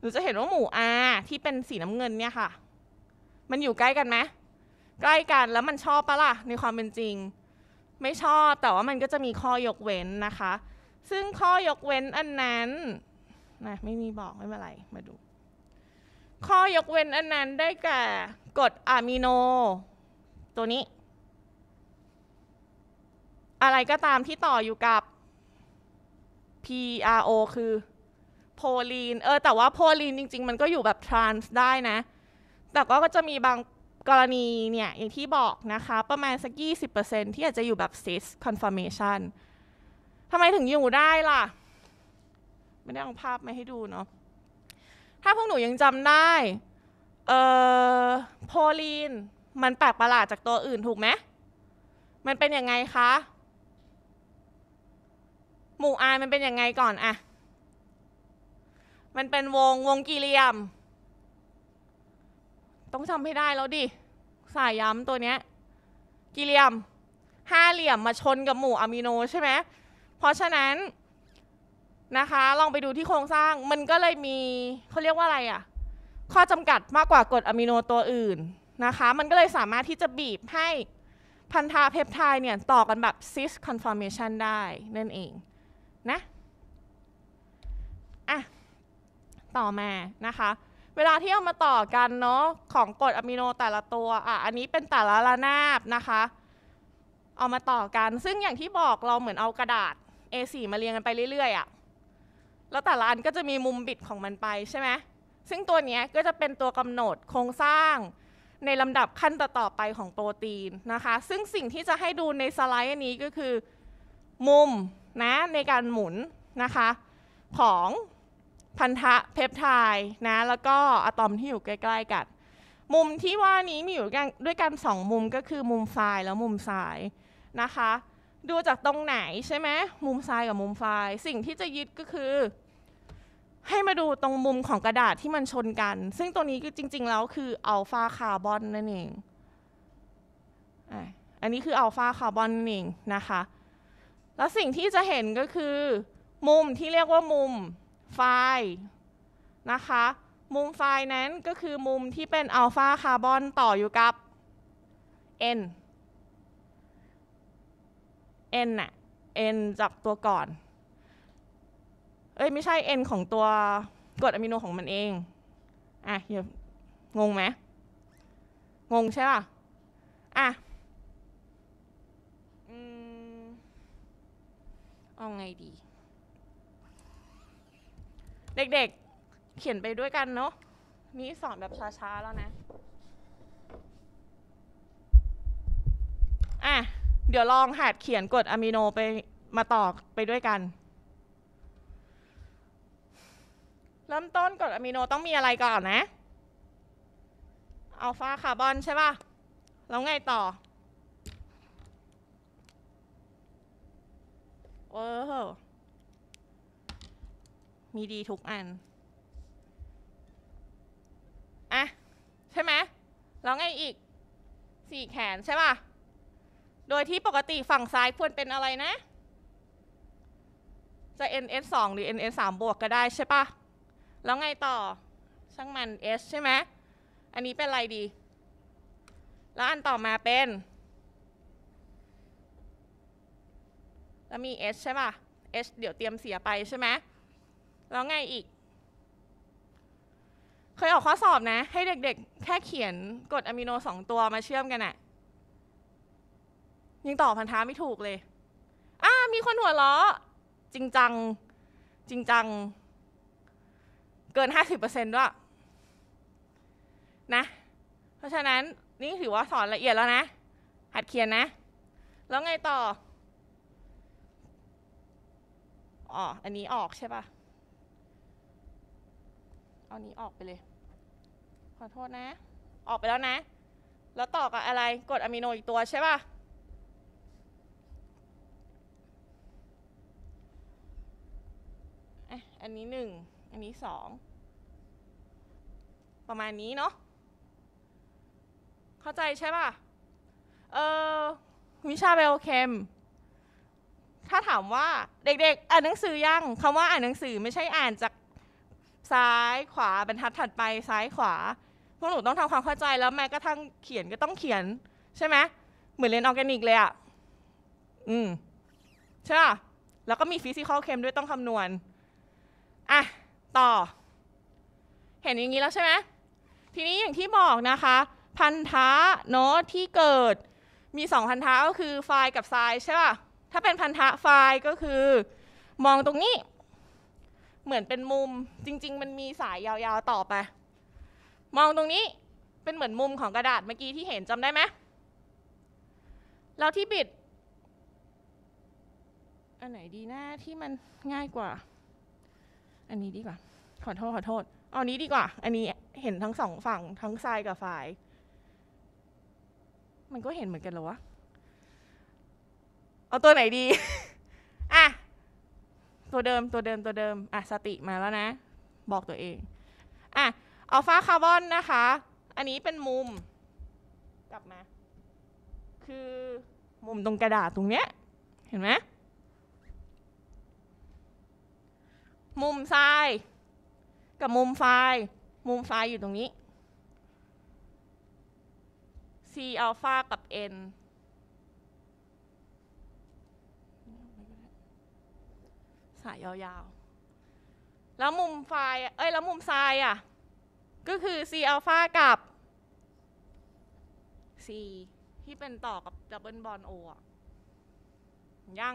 หนูจะเห็นว่าหมู่ R ที่เป็นสีน้ำเงินเนี่ยค่ะมันอยู่ใกล้กันไหมใกล้กันแล้วมันชอบปะล่ะ ในความเป็นจริง ไม่ชอบแต่ว่ามันก็จะมีข้อยกเว้นนะคะ ซึ่งข้อยกเว้นอันนั้นนะไม่มีบอกไม่เป็นไรมาดู ข้อยกเว้นอันนั้นได้แก่กรดอะมิโน ตัวนี้อะไรก็ตามที่ต่ออยู่กับ PRO คือโพลีนเออแต่ว่าโพลีนจริง ๆ มันก็อยู่แบบทรานส์ได้นะแต่ก็จะมีบางกรณีเนี่ย อย่างที่บอกนะคะ ประมาณสัก20%ที่อาจจะอยู่แบบ cis confirmation ทำไมถึงอยู่ได้ล่ะ ไม่ได้เอาภาพมาให้ดูเนาะ ถ้าพวกหนูยังจำได้เอ่อโพลีน มันแปลกประหลาดจากตัวอื่นถูกไหม มันเป็นยังไงคะ หมู่อายมันเป็นยังไงก่อนอะ มันเป็นวงวงกี่เหลี่ยมต้องทำให้ได้แล้วดิ สายย้ำตัวเนี้ยกี่เหลี่ยม ห้าเหลี่ยมมาชนกับหมู่อะมิโนใช่ไหม เพราะฉะนั้นนะคะ ลองไปดูที่โครงสร้างมันก็เลยมีเขาเรียกว่าอะไรอะข้อจำกัดมากกว่ากรดอะมิโนตัวอื่นนะคะ มันก็เลยสามารถที่จะบีบให้พันธะเพปไทด์เนี่ย ต่อกันแบบ cis conformation ได้ นั่นเอง นะ อ่ะต่อมานะคะเวลาที่เอามาต่อกันเนาะของกรดอะมิโนแต่ละตัวอ่ะอันนี้เป็นแต่ละระนาบนะคะ เอามาต่อกัน ซึ่งอย่างที่บอกเราเหมือนเอากระดาษ A4 มาเรียงกันไปเรื่อยๆอ่ะแล้วแต่ละอันก็จะมีมุมบิดของมันไปใช่ไหมซึ่งตัวนี้ก็จะเป็นตัวกำหนดโครงสร้างในลำดับขั้นต่อๆไปของโปรตีนนะคะ ซึ่งสิ่งที่จะให้ดูในสไลด์อันนี้ก็คือ มุมนะในการหมุนนะคะ ของพันธะเพปไทด์นะแล้วก็อะตอมที่อยู่ใกล้ๆกันมุมที่ว่านี้มีอยู่ด้วยกัน2มุมก็คือมุมซ้ายแล้วมุมซ้ายนะคะดูจากตรงไหนใช่ไหมมุมซ้ายกับมุมไฟายสิ่งที่จะยึดก็คือ ให้มาดูตรงมุมของกระดาษที่มันชนกัน ซึ่งตัวนี้คือจริงๆแล้วคืออัลฟาคาร์บอนนั่นเองอันนี้คืออัลฟาคาร์บอนนั่นเองนะคะแล้วสิ่งที่จะเห็นก็คือมุมที่เรียกว่ามุมไฟล์นะคะมุมไฟล์นั้นก็คือมุมที่เป็นอัลฟาคาร์บอนต่ออยู่กับ n n น่ะ n จับตัวก่อนเอ้ยไม่ใช่ n ของตัวกรดอะมิโนของมันเองอ่ะอย่างงไหมงงใช่ป่ะอ่ะเอาไงดีเด็กๆเขียนไปด้วยกันเนาะนี่สอนแบบช้าๆแล้วนะอ่ะเดี๋ยวลองหัดเขียนกดอะมิโนไปมาต่อไปด้วยกันเริ่มต้นกดอะมิโนต้องมีอะไรก่อนนะอัลฟาคาร์บอนใช่ป่ะแล้วไงต่อเออมีดีทุก อันอะใช่ไหม แล้วไงอีกสี่แขน ใช่ป่ะ โดยที่ปกติฝั่งซ้ายควรเป็นอะไรนะ จะ ns 2หรือ ns 3บวกก็ได้ใช่ป่ะ แล้วไงต่อ ช่างมัน s ใช่ไหม อันนี้เป็นอะไรดี แล้วอันต่อมาเป็น แล้วมี s ใช่ป่ะ s เดี๋ยวเตรียมเสียไปใช่ไหมแล้วไงอีก เคยออกข้อสอบนะ ให้เด็กๆ แค่เขียนกดอะมิโนสองตัวมาเชื่อมกันอะยังตอบพันธะไม่ถูกเลย อ้ามีคนหัวเราะจริงจัง จริงจัง เกินห้าสิบเปอร์เซ็นต์ด้วยนะ เพราะฉะนั้นนี่ถือว่าสอนละเอียดแล้วนะ หัดเขียนนะ แล้วไงต่ออ๋ออันนี้ออกใช่ปะ่ะเอานี้ออกไปเลย ขอโทษนะ ออกไปแล้วนะ แล้วต่อกับอะไร กดอะมิโนอีกตัวใช่ป่ะอันนี้หนึ่ง อันนี้สอง ประมาณนี้เนาะ เข้าใจใช่ป่ะ เออวิชาไบโอเคม ถ้าถามว่า เด็กๆ อ่านหนังสือยังคำว่าอ่านหนังสือไม่ใช่อ่านจากซ้ายขวาบรรทัดถัดไปซ้ายขวาพวกหนูต้องทำความเข้าใจแล้วแม้กระทั่งเขียนก็ต้องเขียน ใช่ไหมเหมือนเรียนออร์แกนิกเลยอ่ะอืมใช่ป่ะแล้วก็มีฟิสิกอลเคมด้วยต้องคำนวณอ่ะต่อ เห็นอย่างนี้แล้วใช่ไหมทีนี้อย่างที่บอกนะคะ พันธะเนาะที่เกิด มีสองพันธะก็คือไฟกับไซายใช่ป่ะถ้าเป็นพันธะไฟก็คือ มองตรงนี้เหมือนเป็นมุมจริง ๆ มันมีสายยาว ๆ ต่อไป มองตรงนี้เป็นเหมือนมุมของกระดาษเมื่อกี้ที่เห็นจำได้ไหมเราที่บิด อันไหนดีนะที่มันง่ายกว่า อันนี้ดีกว่า ขอโทษขอโทษเอานี้ดีกว่า อันนี้เห็นทั้งสองฝั่งทั้งทรายกับฝาย มันก็เห็นเหมือนกันเหรอวะเอาตัวไหนดีอ่ะตัวเดิมตัวเดิมตัวเดิมอ่ะสติมาแล้วนะ บอกตัวเองอ่ะอัลฟาคาร์บอนนะคะ อันนี้เป็นมุม กลับมา คือมุมตรงกระดาษตรงเนี้ยเห็นไหมมุมทราย กับมุมไฟมุมไฟอยู่ตรงนี้ C อัลฟากับ N ายยาวๆแล้วมุมไฟเอ้ย แล้วมุมทรายอ่ะ ก็คือ C อัลฟากับ C ที่เป็นต่อกับดับเบิลบอลโออ่ะ ยัง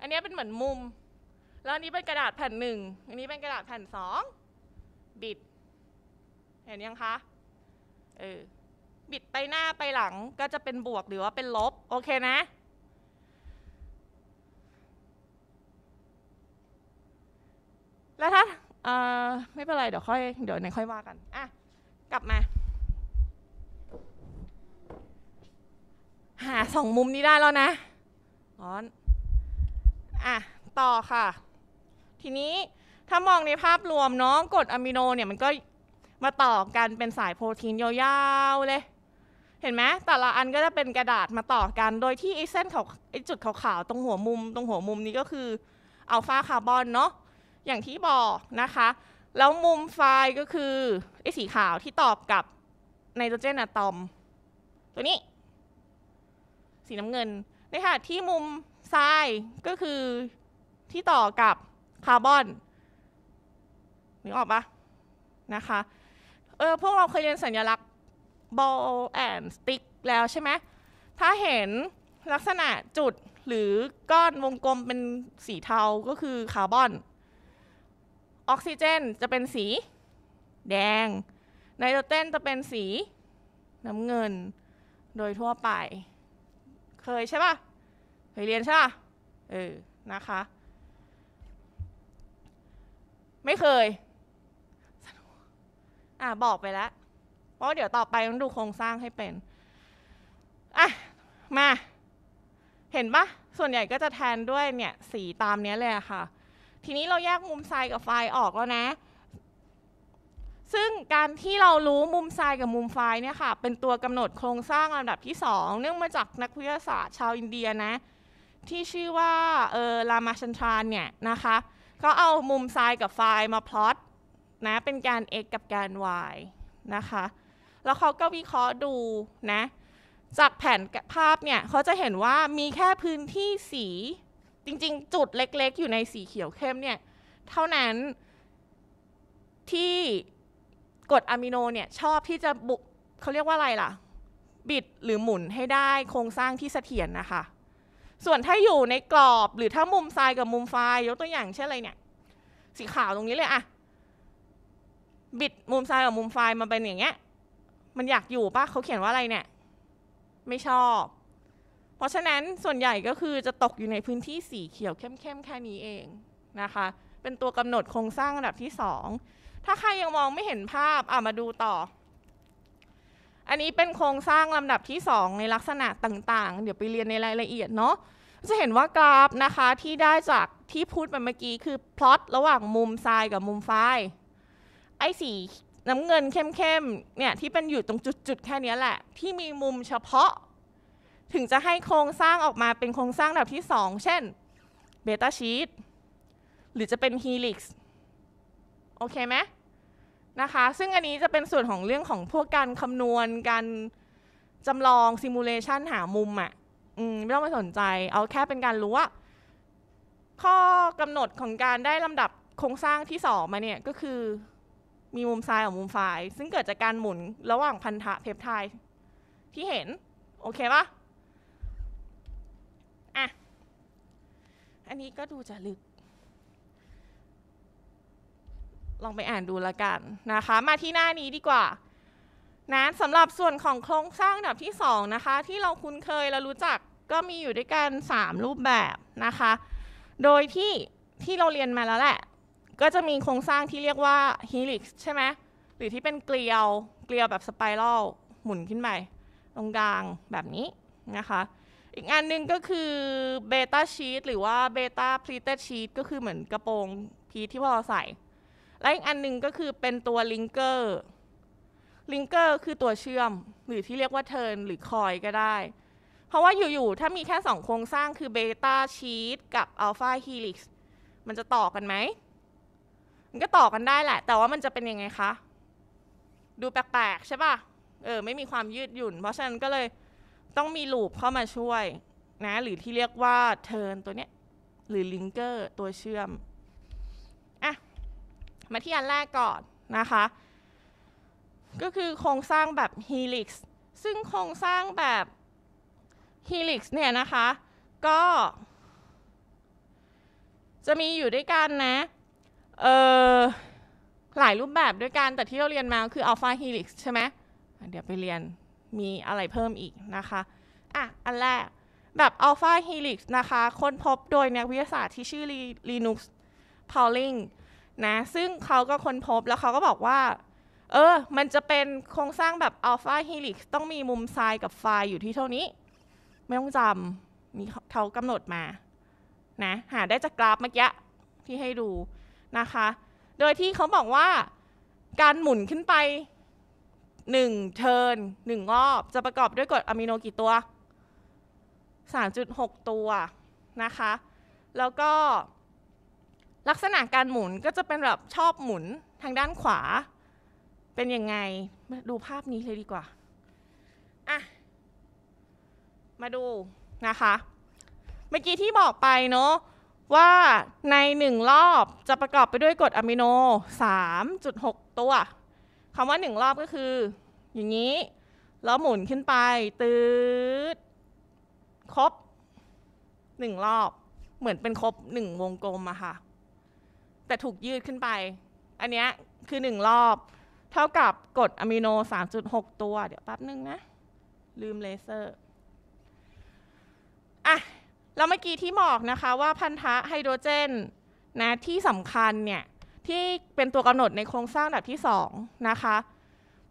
อันนี้เป็นเหมือนมุม แล้วอันนี้เป็นกระดาษแผ่นหนึ่งอันนี้เป็นกระดาษแผ่นสองบิด เห็นยังคะ เออ บิดไปหน้าไปหลังก็จะเป็นบวกหรือว่าเป็นลบ โอเคนะแล้วถ้าเออไม่เป็นไรเดี๋ยวค่อยเดี๋ยวในค่อยว่ากัน อ่ะ กลับมา หาสองมุมนี้ได้แล้วนะร้อน อ่ะ ต่อค่ะ ทีนี้ถ้ามองในภาพรวมเนาะกรดอะมิโนเนี่ยมันก็มาต่อกันเป็นสายโปรตีนยาวๆเลย เห็นไหมแต่ละอันก็จะเป็นกระดาษมาต่อกัน โดยที่ไอเส้นขาวไอจุดขาวๆตรงหัวมุม ตรงหัวมุมนี้ก็คืออัลฟาคาร์บอนเนาะอย่างที่บอกนะคะ แล้วมุมไฟก็คือไอ้สีขาวที่ตอบกับไนโตรเจนอะตอม ตัวนี้ สีน้ำเงินนะคะที่มุมซ้ายก็คือที่ต่อกับคาร์บอนนึกออกปะนะคะ เออพวกเราเคยเรียนสัญลักษณ์ ball and stick แล้วใช่ไหมถ้าเห็นลักษณะจุดหรือก้อนวงกลมเป็นสีเทาก็คือคาร์บอนออกซิเจนจะเป็นสี แดงไนโตรเจนจะเป็นสีน้ำเงิน โดยทั่วไป เคยใช่ปะเคยเรียนใช่ปะเออ นะคะ ไม่เคย อ่ะ บอกไปแล้ว เพราะเดี๋ยวต่อไป ต้องดูโครงสร้างให้เป็น อ่ะ มา เห็นปะส่วนใหญ่ก็จะแทนด้วยเนี่ยสีตามนี้เลยค่ะทีนี้เราแยกมุมไซด์กับไฟล์ออกแล้วนะ ซึ่งการที่เรารู้มุมไซด์กับมุมไฟล์เนี่ยค่ะ เป็นตัวกำหนดโครงสร้างลำดับที่ 2 เนื่องมาจากนักวิทยาศาสตร์ชาวอินเดียนะ ที่ชื่อว่าเออรามาชันทรานเนี่ยนะคะเขาเอามุมไซด์กับไฟล์มาพลอต นะ เป็นการ x กับการ y นะคะ แล้วเขาก็วิเคราะห์ดูนะ จากแผนภาพเนี่ยเขาจะเห็นว่ามีแค่พื้นที่สีจริงๆจุดเล็ก ๆอยู่ในสีเขียวเข้มเนี่ย เท่านั้น ที่กรดอะมิโนเนี่ย ชอบที่จะบุเขาเรียกว่าอะไรล่ะ บิดหรือหมุนให้ได้โครงสร้างที่เสถียรนนะคะ ส่วนถ้าอยู่ในกรอบ หรือถ้ามุมทรายกับมุมไฟายยกตัวอย่างเช่นอะไรเนี่ย สีขาวตรงนี้เลยอะบิด มุมทรายกับมุมไฟมามันเป็นอย่างเงี้ย มันอยากอยู่ปะเขาเขียนว่าอะไรเนี่ย ไม่ชอบเพราะฉะนั้นส่วนใหญ่ก็คือจะตกอยู่ในพื้นที่สีเขียวเข้มๆแค่นี้เองนะคะเป็นตัวกำหนดโครงสร้างระดับที่2ถ้าใครยังมองไม่เห็นภาพอ่ะมาดูต่อ อันนี้เป็นโครงสร้างลำดับที่ 2 ในลักษณะต่างๆ เดี๋ยวไปเรียนในรายละเอียดเนาะจะเห็นว่ากราฟนะคะที่ได้จากที่พูดไปเมื่อกี้คือพลอตระหว่างมุมทรายกับมุมไ้ายไอ้สีน้ำเงินเข้มๆเนี่ยที่เป็นอยู่ตรงจุดๆแค่นี้แหละที่มีมุมเฉพาะถึงจะให้โครงสร้างออกมาเป็นโครงสร้างแบบที่ 2 เช่นเบต้าชีตหรือจะเป็นฮีลิกซ์โอเคไหมนะคะซึ่งอันนี้จะเป็นส่วนของเรื่องของพวกการคำนวณการจำลองซิมูเลชันหามุมอะ่ะไม่ต้องไปสนใจ เอาแค่เป็นการรู้ว่าข้อกำหนดของการได้ลำดับโครงสร้างที่สองมาเนี่ยก็คือมีมุมซ้ายกับมุมฝ่ายซึ่งเกิดจากการหมุนระหว่างพันธะเพปไทด์ที่เห็นโอเคปะอันนี้ก็ดูจะลึก ลองไปอ่านดูละกันนะคะ มาที่หน้านี้ดีกว่านะสำหรับส่วนของโครงสร้างแบบที่2นะคะ ที่เราคุ้นเคยและรู้จักก็มีอยู่ด้วยกัน 3 รูปแบบนะคะ โดยที่ที่เราเรียนมาแล้วแหละ ก็จะมีโครงสร้างที่เรียกว่าฮีลิกใช่ไหมหรือที่เป็นเกลียวเกลียวแบบสไปรัลหมุนขึ้นไปตรงกลางแบบนี้นะคะอีกอันหนึงก็คือเบต้าชีตหรือว่าเบต้าพรีเตชีตก็คือเหมือนกระโปรงพีทที่พวกเราใส่ และอีกอันหนึงก็คือเป็นตัวลิงเกอร์ลิงเกอร์คือตัวเชื่อมหรือที่เรียกว่าเทิร์นหรือคอยก็ได้ เพราะว่าอยู่ๆถ้ามีแค่2โครงสร้างคือเบต้าชีตกับอัลฟาฮีลิก์มันจะต่อกันไหมมันก็ต่อกันได้แหละ แต่ว่ามันจะเป็นยังไงคะดูแปลกๆใช่ป่ะเออไม่มีความยืดหยุ่นเพราะฉะนั้นก็เลยต้องมีลูปเข้ามาช่วยนะหรือที่เรียกว่าเทิร์นตัวเนี้ยหรือลิงเกอร์ตัวเชื่อมอ่ะมาที่อันแรกก่อนนะคะก็คือโครงสร้างแบบ helix ซึ่งโครงสร้างแบบ helix เนี่ยนะคะก็จะมีอยู่ด้วยกันนะเออหลายรูปแบบด้วยกัน แต่ที่เราเรียนมาคืออัลฟาฮีลิกใช่ไหมเดี๋ยวไปเรียนมีอะไรเพิ่มอีกนะคะ อ่ะ อันแรกแบบอัลฟาฮีลิกซ์นะคะค้นพบโดยนักวิทยาศาสตร์ที่ชื่อลีนุก์พาวลิง นะ ซึ่งเขาก็ค้นพบแล้วเขาก็บอกว่า เออ มันจะเป็นโครงสร้างแบบอัลฟาฮีลิกซ์ต้องมีมุมซ้ายกับไฟอยู่ที่เท่านี้ ไม่ต้องจำ มีเขากำหนดมา นะ หาได้จากกราฟเมื่อกี้ที่ให้ดูนะคะ โดยที่เขาบอกว่าการหมุนขึ้นไปหนึ่งเทิร์นึ่งรอบจะประกอบด้วยกรดอะมิโนกี่ตัว 3.6 ตัวนะคะ แล้วก็ลักษณะการหมุนก็จะเป็นแบบชอบหมุนทางด้านขวา เป็นยังไง ดูภาพนี้เลยดีกว่าอ่ะมาดูนะคะ เมื่อกี้ที่บอกไปเนาะว่าในหนึ่งรอบจะประกอบไปด้วยกรดอะมิโน 3.6 ตัวคำว่าหนึ่งรอบก็คือ อย่างนี้แล้วหมุนขึ้นไป ตืดครบหนึ่งรอบ เหมือนเป็นครบหนึ่งวงกลมอะค่ะแต่ถูกยืดขึ้นไป อันเนี้ยคือหนึ่งรอบ เท่ากับกรดอะมิโน 3.6 ตัว เดี๋ยวแป๊บนึงนะ ลืมเลเซอร์อ่ะแล้วเมื่อกี้ที่บอกนะคะว่าพันธะไฮโดรเจน นะที่สำคัญเนี่ยที่เป็นตัวกำหนดในโครงสร้างแบบที่2นะคะ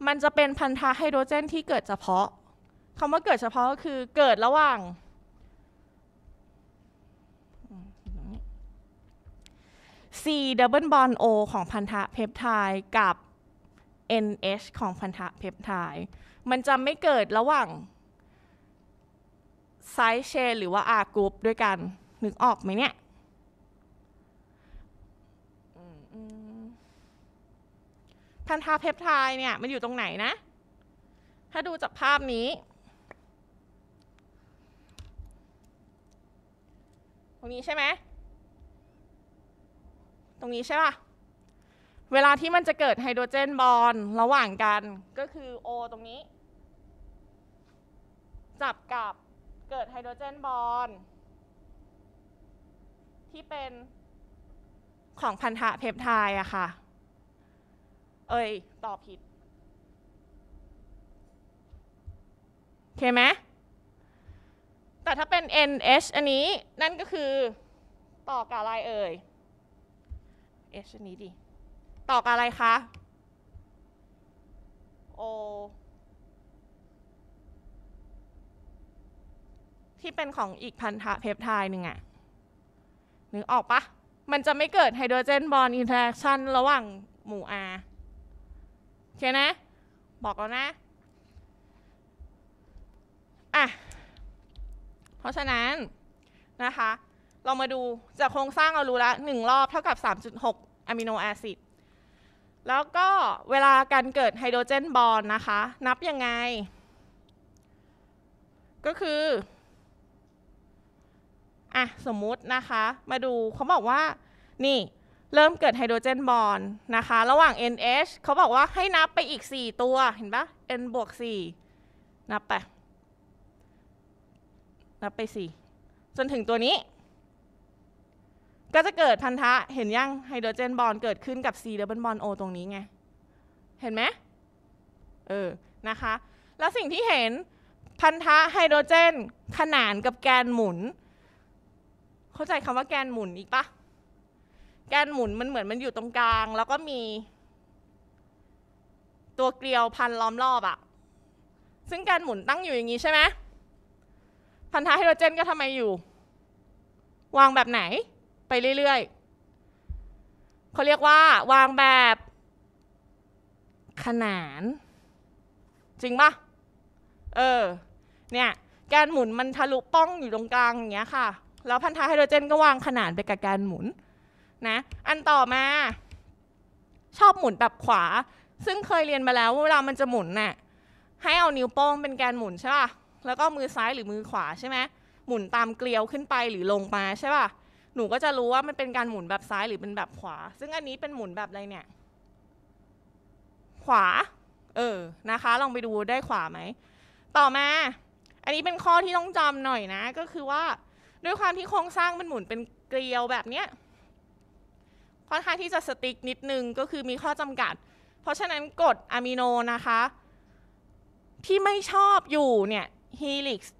มันจะเป็นพันธะไฮโดรเจน ที่เกิดเฉพาะคำว่าเกิดเฉพาะก็คือเกิดระหว่าง C double bond O ของพันธะเพปไทด์กับ NH ของพันธะเพปไทด์ มันจะไม่เกิดระหว่างไซส์เชนหรือว่า R group ด้วยกัน นึกออกไหมเนี่ยพันธะเพปไทด์เนี่ย มันอยู่ตรงไหนนะ ถ้าดูจากภาพนี้ ตรงนี้ใช่ไหม ตรงนี้ใช่ป่ะเวลาที่มันจะเกิดไฮโดรเจนบอลระหว่างกันก็คือ O ตรงนี้ จับกับเกิดไฮโดรเจนบอลที่เป็นของพันธะเพปไทด์อะค่ะเอ่ยตอบผิด โอเคไหม แต่ถ้าเป็น nh อันนี้ นั่นก็คือ ต่อกับอะไรเอ่ย h อันนี้ดิ ต่อกับอะไรคะ o ที่เป็นของอีกพันธะเพปไทด์หนึ่งอะนึกออกปะ มันจะไม่เกิดไฮโดรเจนบอลอินเทอร์แอคชั่นระหว่างหมู่ R เคนะบอกแล้วนะอ่ะเพราะฉะนั้นนะคะเรามาดูจากโครงสร้างเรารู้แล้วหนึ่งรอบเท่ากับ 3.6อะมิโนแอซิดแล้วก็เวลาการเกิดไฮโดรเจนบอลนะคะนับยังไง ก็คืออ่ะสมมุตินะคะมาดูเขาบอกว่านี่เริ่มเกิดไฮโดรเจนบอลนะคะ ระหว่าง NH เขาบอกว่าให้นับไปอีก 4 ตัวเห็นปะ N บวก 4 นับไป นับไป 4 จนถึงตัวนี้ ก็จะเกิดพันธะเห็นยังไฮโดรเจนบอลเกิดขึ้นกับ C ดับเบิลบอล O ตรงนี้ไง เห็นไหมเออ นะคะ แล้วสิ่งที่เห็นพันธะไฮโดรเจน ขนานกับแกนหมุน เข้าใจคำว่าแกนหมุนอีกปะแกนหมุนมันเหมือนมันอยู่ตรงกลาง แล้วก็มี ตัวเกลียวพันล้อมรอบอะซึ่งแกนหมุนตั้งอยู่อย่างนี้ใช่ไหม พันธะไฮโดรเจนก็ทำไมอยู่ วางแบบไหนไปเรื่อยๆ เขาเรียกว่า วางแบบ ขนาน จริงปะ เออ เนี่ยแกนหมุนมันทะลุป้องอยู่ตรงกลางอย่างเงี้ยค่ะ แล้วพันธะไฮโดรเจนก็วางขนานไปกับแกนหมุนนะอันต่อมา ชอบหมุนแบบขวา ซึ่งเคยเรียนมาแล้วว่าเวลามันจะหมุนน่ะให้เอานิ้วโป้งเป็นแกนหมุนใช่ป่ะ แล้วก็มือซ้ายหรือมือขวาใช่ไหมหมุนตามเกลียวขึ้นไปหรือลงมาใช่ป่ะ หนูก็จะรู้ว่ามันเป็นการหมุนแบบซ้ายหรือเป็นแบบขวา ซึ่งอันนี้เป็นหมุนแบบอะไรเนี่ย ขวา เออ นะคะ ลองไปดูได้ขวาไหม ต่อมา อันนี้เป็นข้อที่ต้องจำหน่อยนะ ก็คือว่าด้วยความที่โครงสร้างมันหมุนเป็นเกลียวแบบเนี้ยค่อนข้างที่จะสติ๊กนิดนึงก็คือมีข้อจำกัด เพราะฉะนั้นกรดอะมิโนนะคะ ที่ไม่ชอบอยู่เนี่ยฮีลิกซ์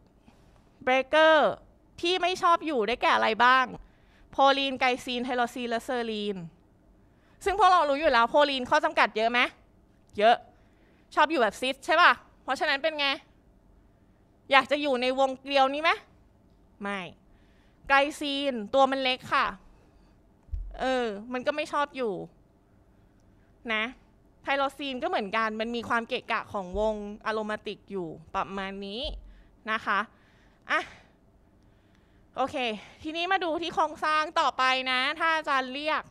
เบรเกอร์ที่ไม่ชอบอยู่ได้แก่อะไรบ้างโพลีนไกซีนไทโรซีนและเซอรีนซึ่งพวกเรารู้อยู่แล้วโพลีนข้อจำกัดเยอะไหมเยอะชอบอยู่แบบซิสใช่ป่ะ เพราะฉะนั้นเป็นไง อยากจะอยู่ในวงเกลียวนี้ไหมไม่ ไกลซีนตัวมันเล็กค่ะเออ มันก็ไม่ชอบอยู่นะไทโรซีนก็เหมือนกัน มันมีความเกะกะของวงอะโรมาติกอยู่ประมาณนี้นะคะอ่ะโอเคทีนี้มาดูที่โครงสร้างต่อไปนะ ถ้าอาจารย์เรียก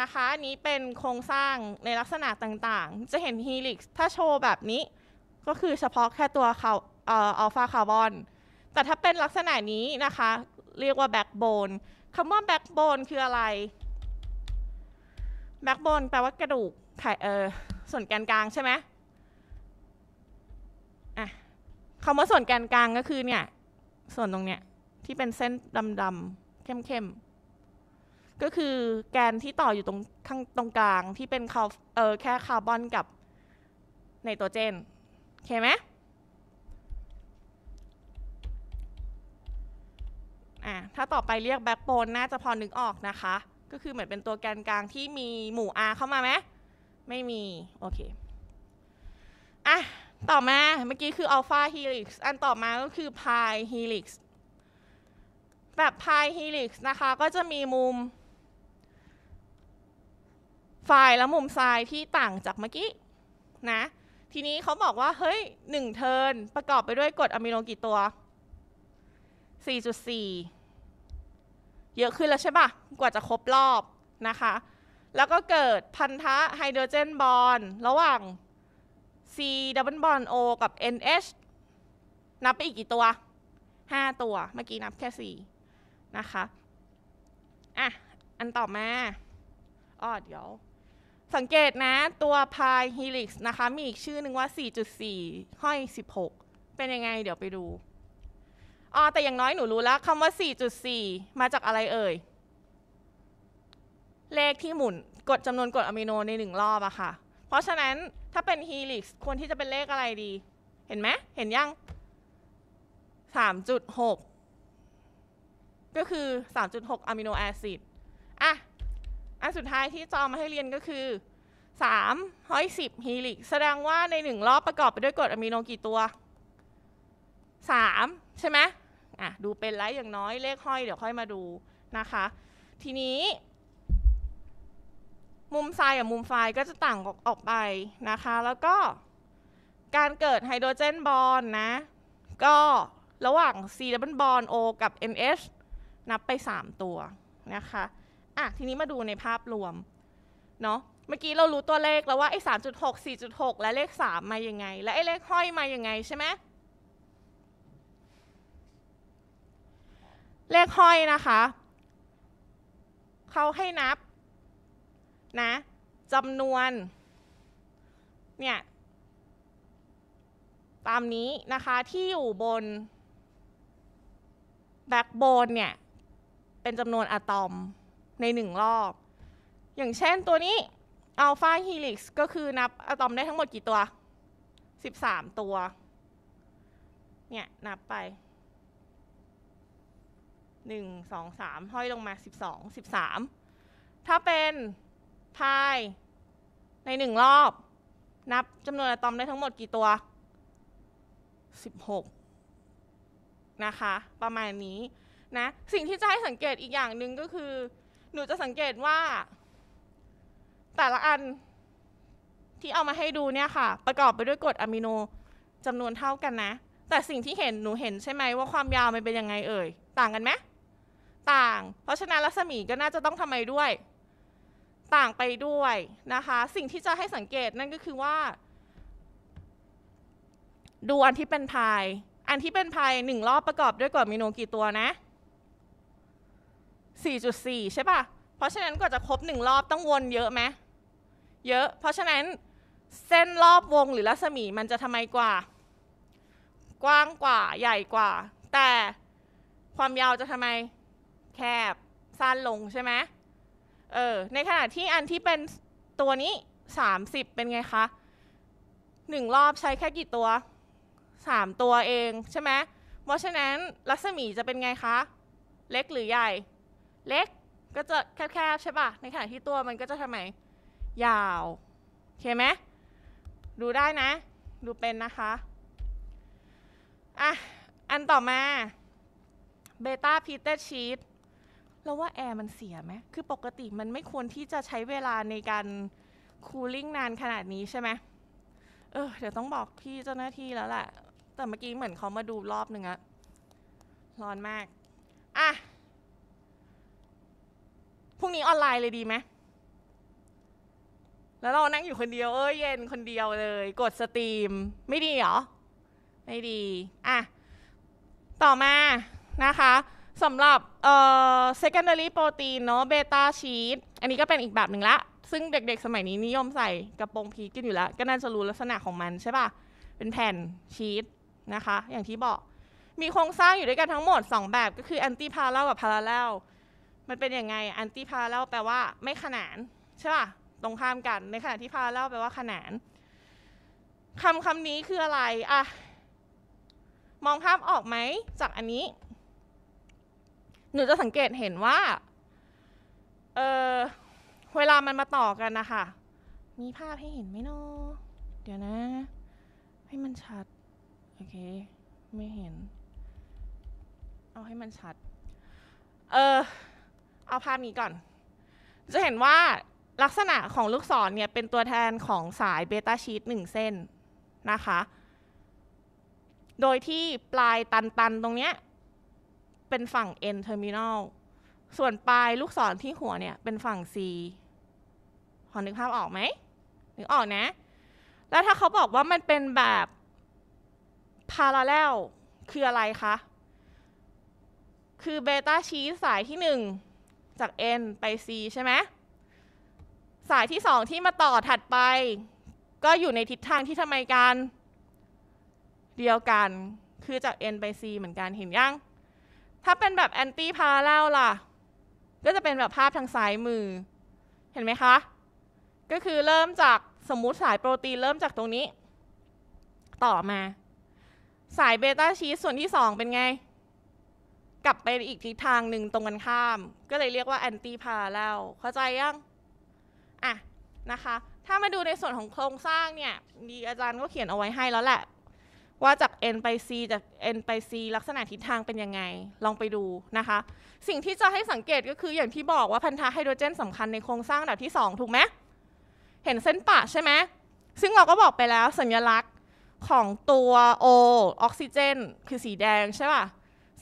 นะคะอันนี้เป็นโครงสร้างในลักษณะต่างๆ จะเห็นฮีลิกซ์ถ้าโชว์แบบนี้ ก็คือเฉพาะแค่ตัวเขาเอ่ออัลฟาคาร์บอนแต่ถ้าเป็นลักษณะนี้นะคะ เรียกว่าแบ็กโบนคำว่าแบ็กโบนคืออะไรแบ็กบนแปลว่ากระดูกไขเออส่วนแกนกลางใช่ไหมอ่ะคำว่าส่วนแกนกลางก็คือเนี่ยส่วนตรงเนี้ยที่เป็นเส้นดำๆเข้มๆก็คือแกนที่ต่ออยู่ตรงข้างตรงกลางที่เป็นคาเออแค่คาร์บอนกับไนโตรเจนโอเคไหมอ่ะถ้าต่อไปเรียกแบ็กโบนน่าจะพอนึกออกนะคะก็คือเหมือนเป็นตัวแกนกลางที่มีหมู่ R เข้ามาไหมไม่มี โอเค อ่ะ ต่อมา เมื่อกี้คืออัลฟาฮีลิกซ์อันต่อมาก็คือพฮีลิกซ์แบบพฮีลิกซ์นะคะ ก็จะมีมุมฝ่ายและมุมซ้ายที่ต่างจากเมื่อกี้นะ ทีนี้เขาบอกว่า เฮ้ยหนึ่งเทิร์นประกอบไปด้วยกรดอะมิโนกี่ตัว 4.4เยอะขึ้นแล้วใช่ปะกว่าจะครบรอบนะคะแล้วก็เกิดพันธะไฮโดรเจนบอลระหว่าง C ดับเบิลบอล O กับ NH นับไปอีกกี่ตัว 5 ตัวเมื่อกี้นับแค่4นะคะอ่ะอันต่อมาอ๋อเดี๋ยว สังเกตนะตัวพายฮีลิกส์นะคะมีอีกชื่อหนึ่งว่า 4.4ห้อย 16 เป็นยังไงเดี๋ยวไปดูอ๋อ แต่อย่างน้อยหนูรู้แล้วคำว่า 4.4 มาจากอะไรเอ่ย เลขที่หมุนกดจำนวนกรดอะมิโนในหนึ่งรอบอะค่ะ เพราะฉะนั้นถ้าเป็นฮีลิกซ์ควรที่จะเป็นเลขอะไรดี เห็นไหมเห็นยัง 3.6 ก็คือ 3.6 อะมิโนแอซิด อ่ะ อันสุดท้ายที่จอมาให้เรียนก็คือ 310ฮีลิก์แสดงว่าในหนึ่งรอบประกอบไปด้วยกรดอะมิโนกี่ตัว 3 ใช่ไหมอ่ะดูเป็นไล์อย่างน้อยเลขห้อยเดี๋ยวค่อยมาดู นะคะ ทีนี้ มุมไซกับมุมไฟก็จะต่างออกออกไป นะคะ แล้วก็ การเกิดไฮโดรเจนบอลนะก็ระหว่าง C ดับเบิลบอล O กับ NH นับไป 3 ตัว นะคะอ่ะทีนี้มาดูในภาพรวมเนาะเมื่อกี้เรารู้ตัวเลขแล้วว่าไอ้สามจุดหกสี่จุดหกและเลขสามมายังไง และไอ้เลขห้อยมายังไงใช่ไหมเลขห้อยนะคะ เขาให้นับนะจำนวนเนี่ยตามนี้นะคะที่อยู่บนแบ็กโบนเนี่ยเป็นจำนวนอะตอมในหนึ่งรอบ อย่างเช่นตัวนี้อัลฟาฮีลิกซ์ก็คือนับอะตอมได้ทั้งหมดกี่ตัว 13 ตัวเนี่ยนับไปหนึ่งงสอสามห้อยลงมาสสสิิบองบสามถ้าเป็นพายในึ่งรอบนับจำนวนอะตอมได้ทั้งหมดกี่ตัวสิบหกนะคะ ประมาณนี้นะสิ่งที่จะให้สังเกตอีกอย่างหนึ่งก็คือ หนูจะสังเกตว่า แต่ละอันที่เอามาให้ดูเนี่ยค่ะ ประกอบไปด้วยกรดอะมิโนจำนวนเท่ากันนะ แต่สิ่งที่เห็นหนูเห็นใช่ไหมว่าความยาวมันเป็นยังไงเอ่ยต่างกันไหมต่างเพราะฉะนั้นรัศมีก็น่าจะต้องทำไมด้วย ต่างไปด้วยนะคะสิ่งที่จะให้สังเกตนั่นก็คือว่า ดูอันที่เป็นพาย อันที่เป็นพายหนึ่งรอบประกอบด้วยกรดมิโนกี่ตัวนะ 4.4ใช่ปะเพราะฉะนั้นกว่าจะครบหนึ่งรอบต้องวนเยอะไหมเยอะ เพราะฉะนั้นเส้นรอบวงหรือรัศมีมันจะทำไมกว่า กว้างกว่าใหญ่กว่า แต่ความยาวจะทำไมแคบสั้นลงใช่ไหมเออในขณะที่อันที่เป็นตัวนี้ 30 เป็นไงคะหนึ่งรอบใช้แค่กี่ตัว 3 ตัวเองใช่ไหมเพราะฉะนั้นรัศมีจะเป็นไงคะ เล็กหรือใหญ่ เล็กก็จะแคบๆใช่ปะ่ะในขณะที่ตัวมันก็จะทำไมยาว โอเคไหมดูได้นะ ดูเป็นนะคะอ่ะอันต่อมาเบต้าพีเตอร์ชีทเราว่าแอร์มันเสียไหมคือปกติมันไม่ควรที่จะใช้เวลาในการคูลิ่งนานขนาดนี้ใช่ไหม เออ เดี๋ยวต้องบอกพี่เจ้าหน้าที่แล้วแหละ แต่เมื่อกี้เหมือนเขามาดูรอบหนึ่งอะร้อนมาก อ่ะ พรุ่งนี้ออนไลน์เลยดีไหม แล้วเรานั่งอยู่คนเดียว เอ้ยเย็นคนเดียวเลย กดสตรีม ไม่ดีเหรอ ไม่ดี อ่ะ ต่อมานะคะสำหรับเอ่อ secondary protein เนาะเบต้าชีสอันนี้ก็เป็นอีกแบบหนึ่งละ ซึ่งเด็ก ๆสมัยนี้นิยมใส่กระโปรงพีกันอยู่แล้ว ก็น่าจะรู้ลักษณะของมันใช่ป่ะ เป็นแผ่นชีสนะคะ อย่างที่บอก มีโครงสร้างอยู่ด้วยกันทั้งหมด 2 แบบก็คือแอนตี้พาราลกับพาราเลลมันเป็นยังไงแอนตี้พาราลแปลว่าไม่ขนานใช่ป่ะ ตรงข้ามกัน ในขณะที่พาราเลลแปลว่าขนานคำคำนี้คืออะไรอะ มองภาพออกไหมจากอันนี้หนูจะสังเกตเห็นว่า เออเวลามันมาต่อกันนะคะ มีภาพให้เห็นไหมเนาะเดี๋ยวนะ ให้มันชัด โอเค ไม่เห็น เอาให้มันชัด เออเอาภาพนี้ก่อน จะเห็นว่าลักษณะของลูกศรเนี่ยเป็นตัวแทนของสายเบต้าชีตหนึ่งเส้นนะคะ โดยที่ปลายตันๆตรงเนี้ยเป็นฝั่ง N terminal ส่วนปลายลูกศรที่หัวเนี่ย เป็นฝั่ง C พอนึกภาพออกไหมนึกออกนะ แล้วถ้าเขาบอกว่ามันเป็นแบบ parallel คืออะไรคะ คือเบต้าชี้สายที่ 1 จาก N ไป C ใช่ไหม สายที่2ที่มาต่อถัดไป ก็อยู่ในทิศทางที่ทำไมกัน เดียวกัน คือจาก N ไป C เหมือนกันเห็นยังถ้าเป็นแบบแอนตี้พาเล่าล่ะ ก็จะเป็นแบบภาพทางซ้ายมือ เห็นไหมคะ ก็คือเริ่มจากสมมุติสายโปรตีนเริ่มจากตรงนี้ ต่อมา สายเบต้าชีสส่วนที่สองเป็นไง กลับไปอีกทิศทางหนึ่งตรงกันข้ามก็เลยเรียกว่าแอนตี้พาเล่าเข้าใจยังอ่ะนะคะ ถ้ามาดูในส่วนของโครงสร้างเนี่ยดีอาจารย์ก็เขียนเอาไว้ให้แล้วแหละว่าจาก n ไป c จาก n ไป c ลักษณะทิศทางเป็นยังไง ลองไปดูนะคะ สิ่งที่จะให้สังเกตก็คืออย่างที่บอกว่าพันธะไฮโดรเจนสำคัญในโครงสร้างแบดับที่2ถูกไหมเห็นเส้นปะใช่ไหมซึ่งเราก็บอกไปแล้วสัญลักษณ์ของตัว O ออกซิเจน คือสีแดงใช่ป่ะ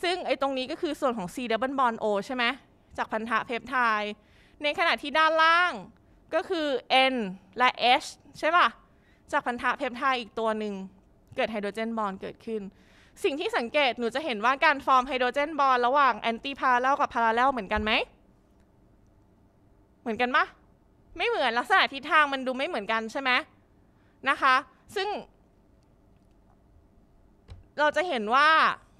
ซึ่งไอ้ตรงนี้ก็คือส่วนของ C double bond O ใช่ไหมจากพันธะเพปไทด์ ในขณะที่ด้านล่างก็คือ N และ H ใช่ป่ะ จากพันธะเพปไทด์อีกตัวหนึ่งเกิดไฮโดรเจนบอลเกิดขึ้น สิ่งที่สังเกตหนูจะเห็นว่าการฟอร์มไฮโดรเจนบอลระหว่างแอนติพาราเลลกับพาราเลลเหมือนกันไหมเหมือนกันปะไม่เหมือนลักษณะทิศทางมันดูไม่เหมือนกันใช่ไหมนะคะ ซึ่งเราจะเห็นว่า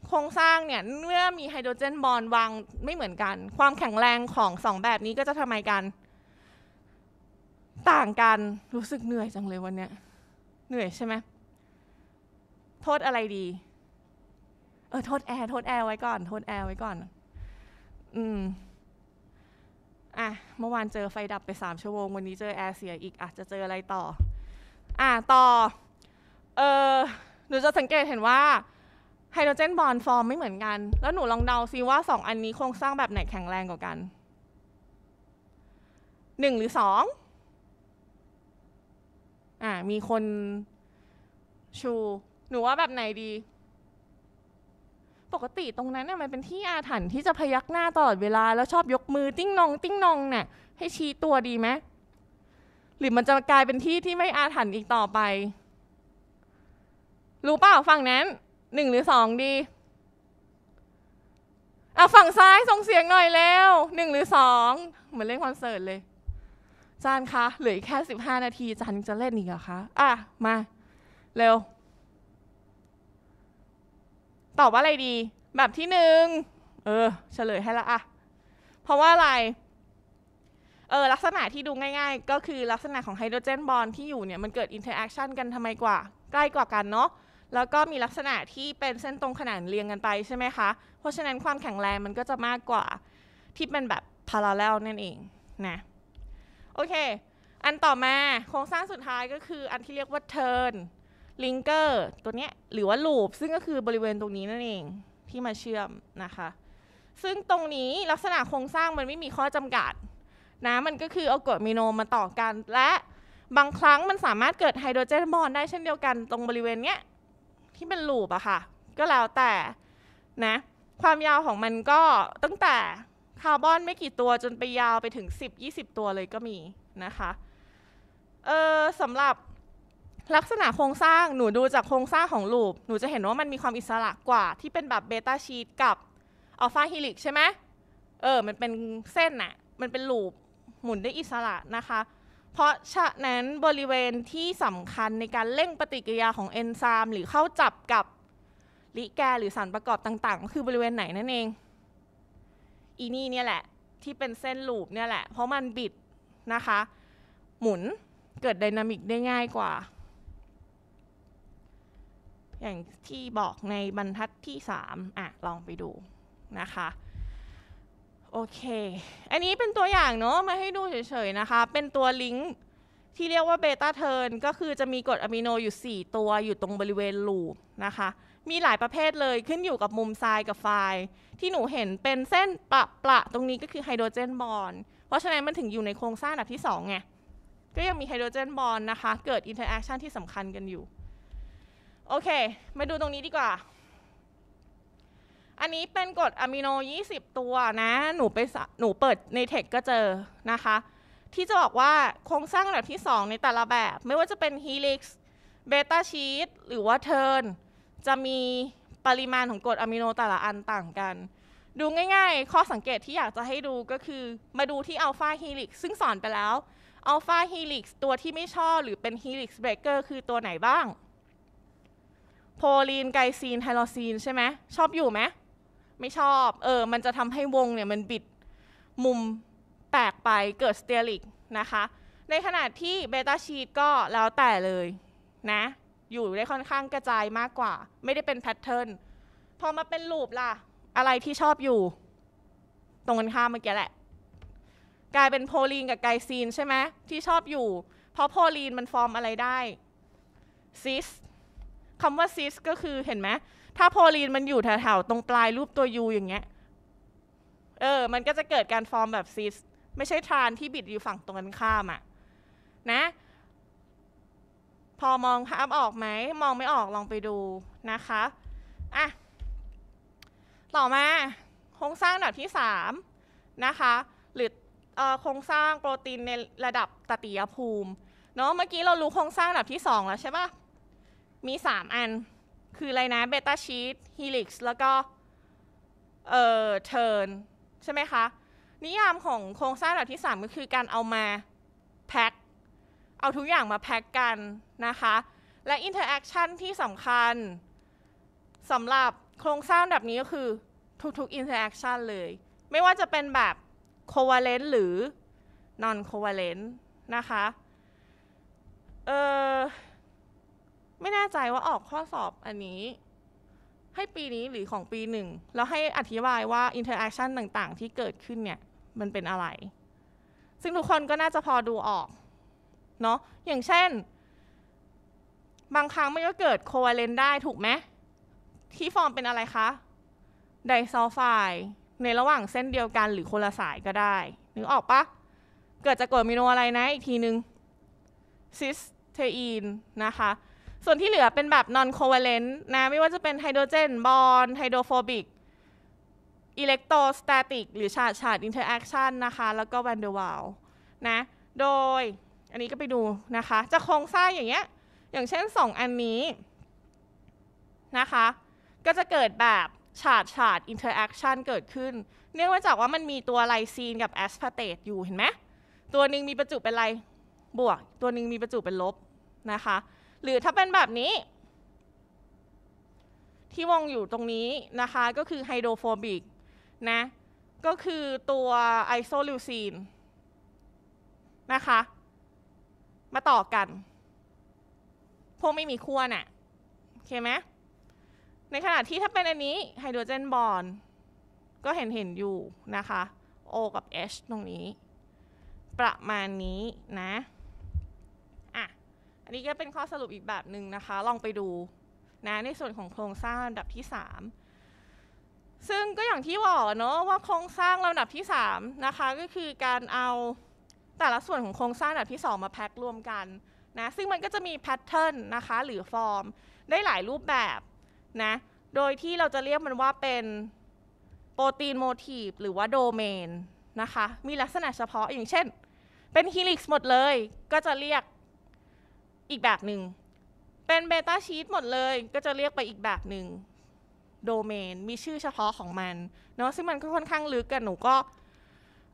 โครงสร้างเนี่ยเมื่อมีไฮโดรเจนบอลวางไม่เหมือนกันความแข็งแรงของสองแบบนี้ก็จะทำไมกัน ต่างกันรู้สึกเหนื่อยจังเลยวันเนี้ยเหนื่อยใช่ไหมโทษอะไรดี เออโทษแอร์โทษแอร์ไว้ก่อน โทษแอร์ไว้ก่อน อืม อ่ะ เมื่อวานเจอไฟดับไปสามชั่วโมงวันนี้เจอแอร์เสียอีกอาจจะเจออะไรต่อ อ่ะต่อ เออหนูจะสังเกตเห็นว่าไฮโดรเจนบอลฟอร์มไม่เหมือนกัน แล้วหนูลองเดาซิว่าสองอันนี้โครงสร้างแบบไหนแข็งแรงกว่ากัน หนึ่งหรือสองอ่ามีคนชูหนูว่าแบบไหนดี ปกติตรงนั้นเนี่ยมันเป็นที่อาถรรพ์ที่จะพยักหน้าตลอดเวลาแล้วชอบยกมือติ้งนองติ้งนองเนี่ยให้ชี้ตัวดีไหม หรือมันจะกลายเป็นที่ที่ไม่อาถรรพ์อีกต่อไป รู้เปล่าฝั่งนั้นหนึ่งหรือสองดี อ่ะฝั่งซ้ายส่งเสียงหน่อยแล้วหนึ่งหรือสองเหมือนเล่นคอนเสิร์ตเลย จานคะเหลืออีกแค่สิบห้านาที จานจะเล่นอีกเหรอคะอ่ะมาเร็วตอบว่าอะไรดี แบบที่หนึ่งเออเฉลยให้ละอะเพราะว่าอะไรเออลักษณะที่ดูง่าย ๆ ก็คือลักษณะของไฮโดรเจนบอลที่อยู่เนี่ยมันเกิดอินเทอร์แอคชันกันทำไมกว่า ใกล้กว่ากันเนาะแล้วก็มีลักษณะที่เป็นเส้นตรงขนานเรียงกันไปใช่ไหมคะเพราะฉะนั้นความแข็งแรงมันก็จะมากกว่าที่เป็นแบบพาราเลลนั่นเองนะโอเค อันต่อมาโครงสร้างสุดท้ายก็คืออันที่เรียกว่าเทิร์นลิงเกอร์ตัวเนี้ยหรือว่าลูปซึ่งก็คือบริเวณตรงนี้นั่นเองที่มาเชื่อมนะคะ ซึ่งตรงนี้ลักษณะโครงสร้างมันไม่มีข้อจำกัดนะมันก็คือเอากรดมีโนมาต่อกัน และบางครั้งมันสามารถเกิดไฮโดรเจนบอนได้เช่นเดียวกัน ตรงบริเวณเนี้ยที่เป็นลูปอะค่ะ ก็แล้วแต่นะความยาวของมันก็ตั้งแต่คาร์บอนไม่กี่ตัวจนไปยาวไปถึง 10-20 ตัวเลยก็มีนะคะเออสำหรับลักษณะโครงสร้าง หนูดูจากโครงสร้างของลูปหนูจะเห็นว่ามันมีความอิสระกว่าที่เป็นแบบเบต้าชีตกับอัลฟาฮิลิกใช่ไหมเออ มันเป็นเส้นอะมันเป็นลูปหมุนได้อิสระนะคะ เพราะฉะนั้นบริเวณที่สำคัญในการเร่งปฏิกิริยาของเอนไซม์หรือเข้าจับกับลิแกหรือสารประกอบต่างๆ คือบริเวณไหนนั่นเอง อีนี่เนี่ยแหละที่เป็นเส้นลูปเนี่ยแหละ เพราะมันบิดนะคะหมุนเกิดไดนามิกได้ง่ายกว่าอย่างที่บอกในบรรทัดที่3อ่ะลองไปดูนะคะ โอเค อันนี้เป็นตัวอย่างเนาะ มาให้ดูเฉยๆนะคะ เป็นตัวลิงก์ที่เรียกว่าเบต้าเทิร์น ก็คือจะมีกรดอะมิโนอยู่ 4 ตัวอยู่ตรงบริเวณลูปนะคะ มีหลายประเภทเลยขึ้นอยู่กับมุมทรายกับไฟล์ที่หนูเห็นเป็นเส้นประประตรงนี้ก็คือไฮโดรเจนบอลเพราะฉะนั้นมันถึงอยู่ในโครงสร้างอันดับที่2ไง ก็ยังมีไฮโดรเจนบอลนะคะ เกิดอินเทอร์แอคชั่นที่สำคัญกันอยู่โอเค มาดูตรงนี้ดีกว่า อันนี้เป็นกรดอะมิโน 20 ตัวนะ หนูไปหนูเปิดในเทคก็เจอนะคะ ที่จะบอกว่าโครงสร้างแบบที่ 2 ในแต่ละแบบ ไม่ว่าจะเป็นฮีลิกซ์ เบต้าชีตหรือว่าเทิร์นจะมีปริมาณของกรดอะมิโนแต่ละอันต่างกัน ดูง่ายๆ ข้อสังเกตที่อยากจะให้ดูก็คือ มาดูที่อัลฟาฮีลิกซ์ซึ่งสอนไปแล้วอัลฟาฮีลิกซ์ตัวที่ไม่ชอบหรือเป็นฮีลิกซ์เบรกเกอร์คือตัวไหนบ้างโพลีนไกซีนไทโรซีนใช่ไหมชอบอยู่ไหมไม่ชอบ เออ มันจะทำให้วงเนี่ยมันบิด มุมแตกไปเกิดสเตียริกนะคะในขณะที่เบต้าชีตก็แล้วแต่เลยนะ อยู่ได้ค่อนข้างกระจายมากกว่า ไม่ได้เป็นแพทเทิร์นพอมาเป็นลูปล่ะ อะไรที่ชอบอยู่ ตรงกันข้ามเมื่อกี้แหละกลายเป็นโพลีนกับไกซีนใช่ไหมที่ชอบอยู่ เพราะโพลีนมันฟอร์มอะไรได้ซิสคำว่าซิสก็คือเห็นไหมถ้าโพลีนมันอยู่แถวๆตรงปลายรูปตัวยูอย่างเงี้ยเออมันก็จะเกิดการฟอร์มแบบซิสไม่ใช่ทรานที่บิดอยู่ฝั่งตรงกันข้ามอะนะพอมองภาพออกไหมมองไม่ออกลองไปดูนะคะอ่ะต่อมาโครงสร้างระดับที่3นะคะหรือโครงสร้างโปรตีนในระดับตติยภูมิเนาะเมื่อกี้เรารู้โครงสร้างระดับที่2แล้วใช่ปะมี 3 อัน คือ อะไรนะเบต้าชีตฮีลิกซ์แล้วก็เอ่อเทิร์นใช่ไหมคะนิยามของโครงสร้างแบบที่ 3 ก็คือการเอามาแพ็คเอาทุกอย่างมาแพ็คกันนะคะและอินเทอร์แอคชั่นที่สำคัญสำหรับโครงสร้างแบบนี้ก็คือทุกๆอินเทอร์แอคชั่นเลย ไม่ว่าจะเป็นแบบโควาเลนต์หรือนอนโควาเลนต์นะคะเอ่อไม่แน่ใจว่าออกข้อสอบอันนี้ ให้ปีนี้หรือของปีหนึ่งแล้วให้อธิบายว่าอินเทอร์แอคชั่นต่างๆ ที่เกิดขึ้นเนี่ยมันเป็นอะไร ซึ่งทุกคนก็น่าจะพอดูออกเนาะอย่างเช่น บางครั้งมันก็เกิดโควาเลนได้ถูกไหมที่ฟอร์มเป็นอะไรคะไดซลไฟด์ในระหว่างเส้นเดียวกันหรือคนละสายก็ได้นึกออกปะเกิดจากกรดมิโนอะไรนะอีกทีนึงซิสเทอีนนะคะส่วนที่เหลือเป็นแบบ non covalent นะ ไม่ว่าจะเป็นไฮโดรเจนบอลไฮโดรโฟบิก อิเล็กโตสแตติก หรือฉาดฉาดอินเทอร์แอคชันนะคะ แล้วก็แวนเดอร์วาลนะ โดยอันนี้ก็ไปดูนะคะ จะโครงสร้างอย่างเงี้ย อย่างเช่น 2 อันนี้นะคะ ก็จะเกิดแบบฉาดฉาดอินเทอร์แอคชันเกิดขึ้น เนื่องมาจากว่ามันมีตัวไลซีนกับแอสพาร์เตตอยู่ เห็นไหมตัวหนึ่งมีประจุเป็นไรบวก ตัวหนึ่งมีประจุเป็นลบนะคะหรือถ้าเป็นแบบนี้ ที่วงอยู่ตรงนี้นะคะ ก็คือไฮโดรโฟบิกนะ ก็คือตัวไอโซลิวซีนนะคะ มาต่อกัน พวกไม่มีขั้วนะ่ะโอเคไหมในขณะที่ถ้าเป็นอันนี้ไฮโดรเจนบอนก็เห็นเห็นอยู่นะคะ O กับ H ตรงนี้ ประมาณนี้นะอันนี้ก็เป็นข้อสรุปอีกแบบหนึ่งนะคะ ลองไปดูนะในส่วนของโครงสร้างลำดับที่ 3 ซึ่งก็อย่างที่บอกเนาะว่าโครงสร้างลำดับที่3นะคะก็คือการเอาแต่ละส่วนของโครงสร้างลำดับที่ 2 มาแพ็ครวมกันนะซึ่งมันก็จะมีแพทเทิร์นนะคะหรือฟอร์มได้หลายรูปแบบนะโดยที่เราจะเรียกมันว่าเป็นโปรตีนโมทีฟหรือว่าโดเมนนะคะมีลักษณะเฉพาะอย่างเช่น เป็นฮีลิกซ์หมดเลยก็จะเรียกอีกแบบหนึ่งเป็นเบต้าชีตหมดเลยก็จะเรียกไปอีกแบบหนึ่งโดเมนมีชื่อเฉพาะของมันเนาะซึ่งมันก็ค่อนข้างลึกกันหนูก็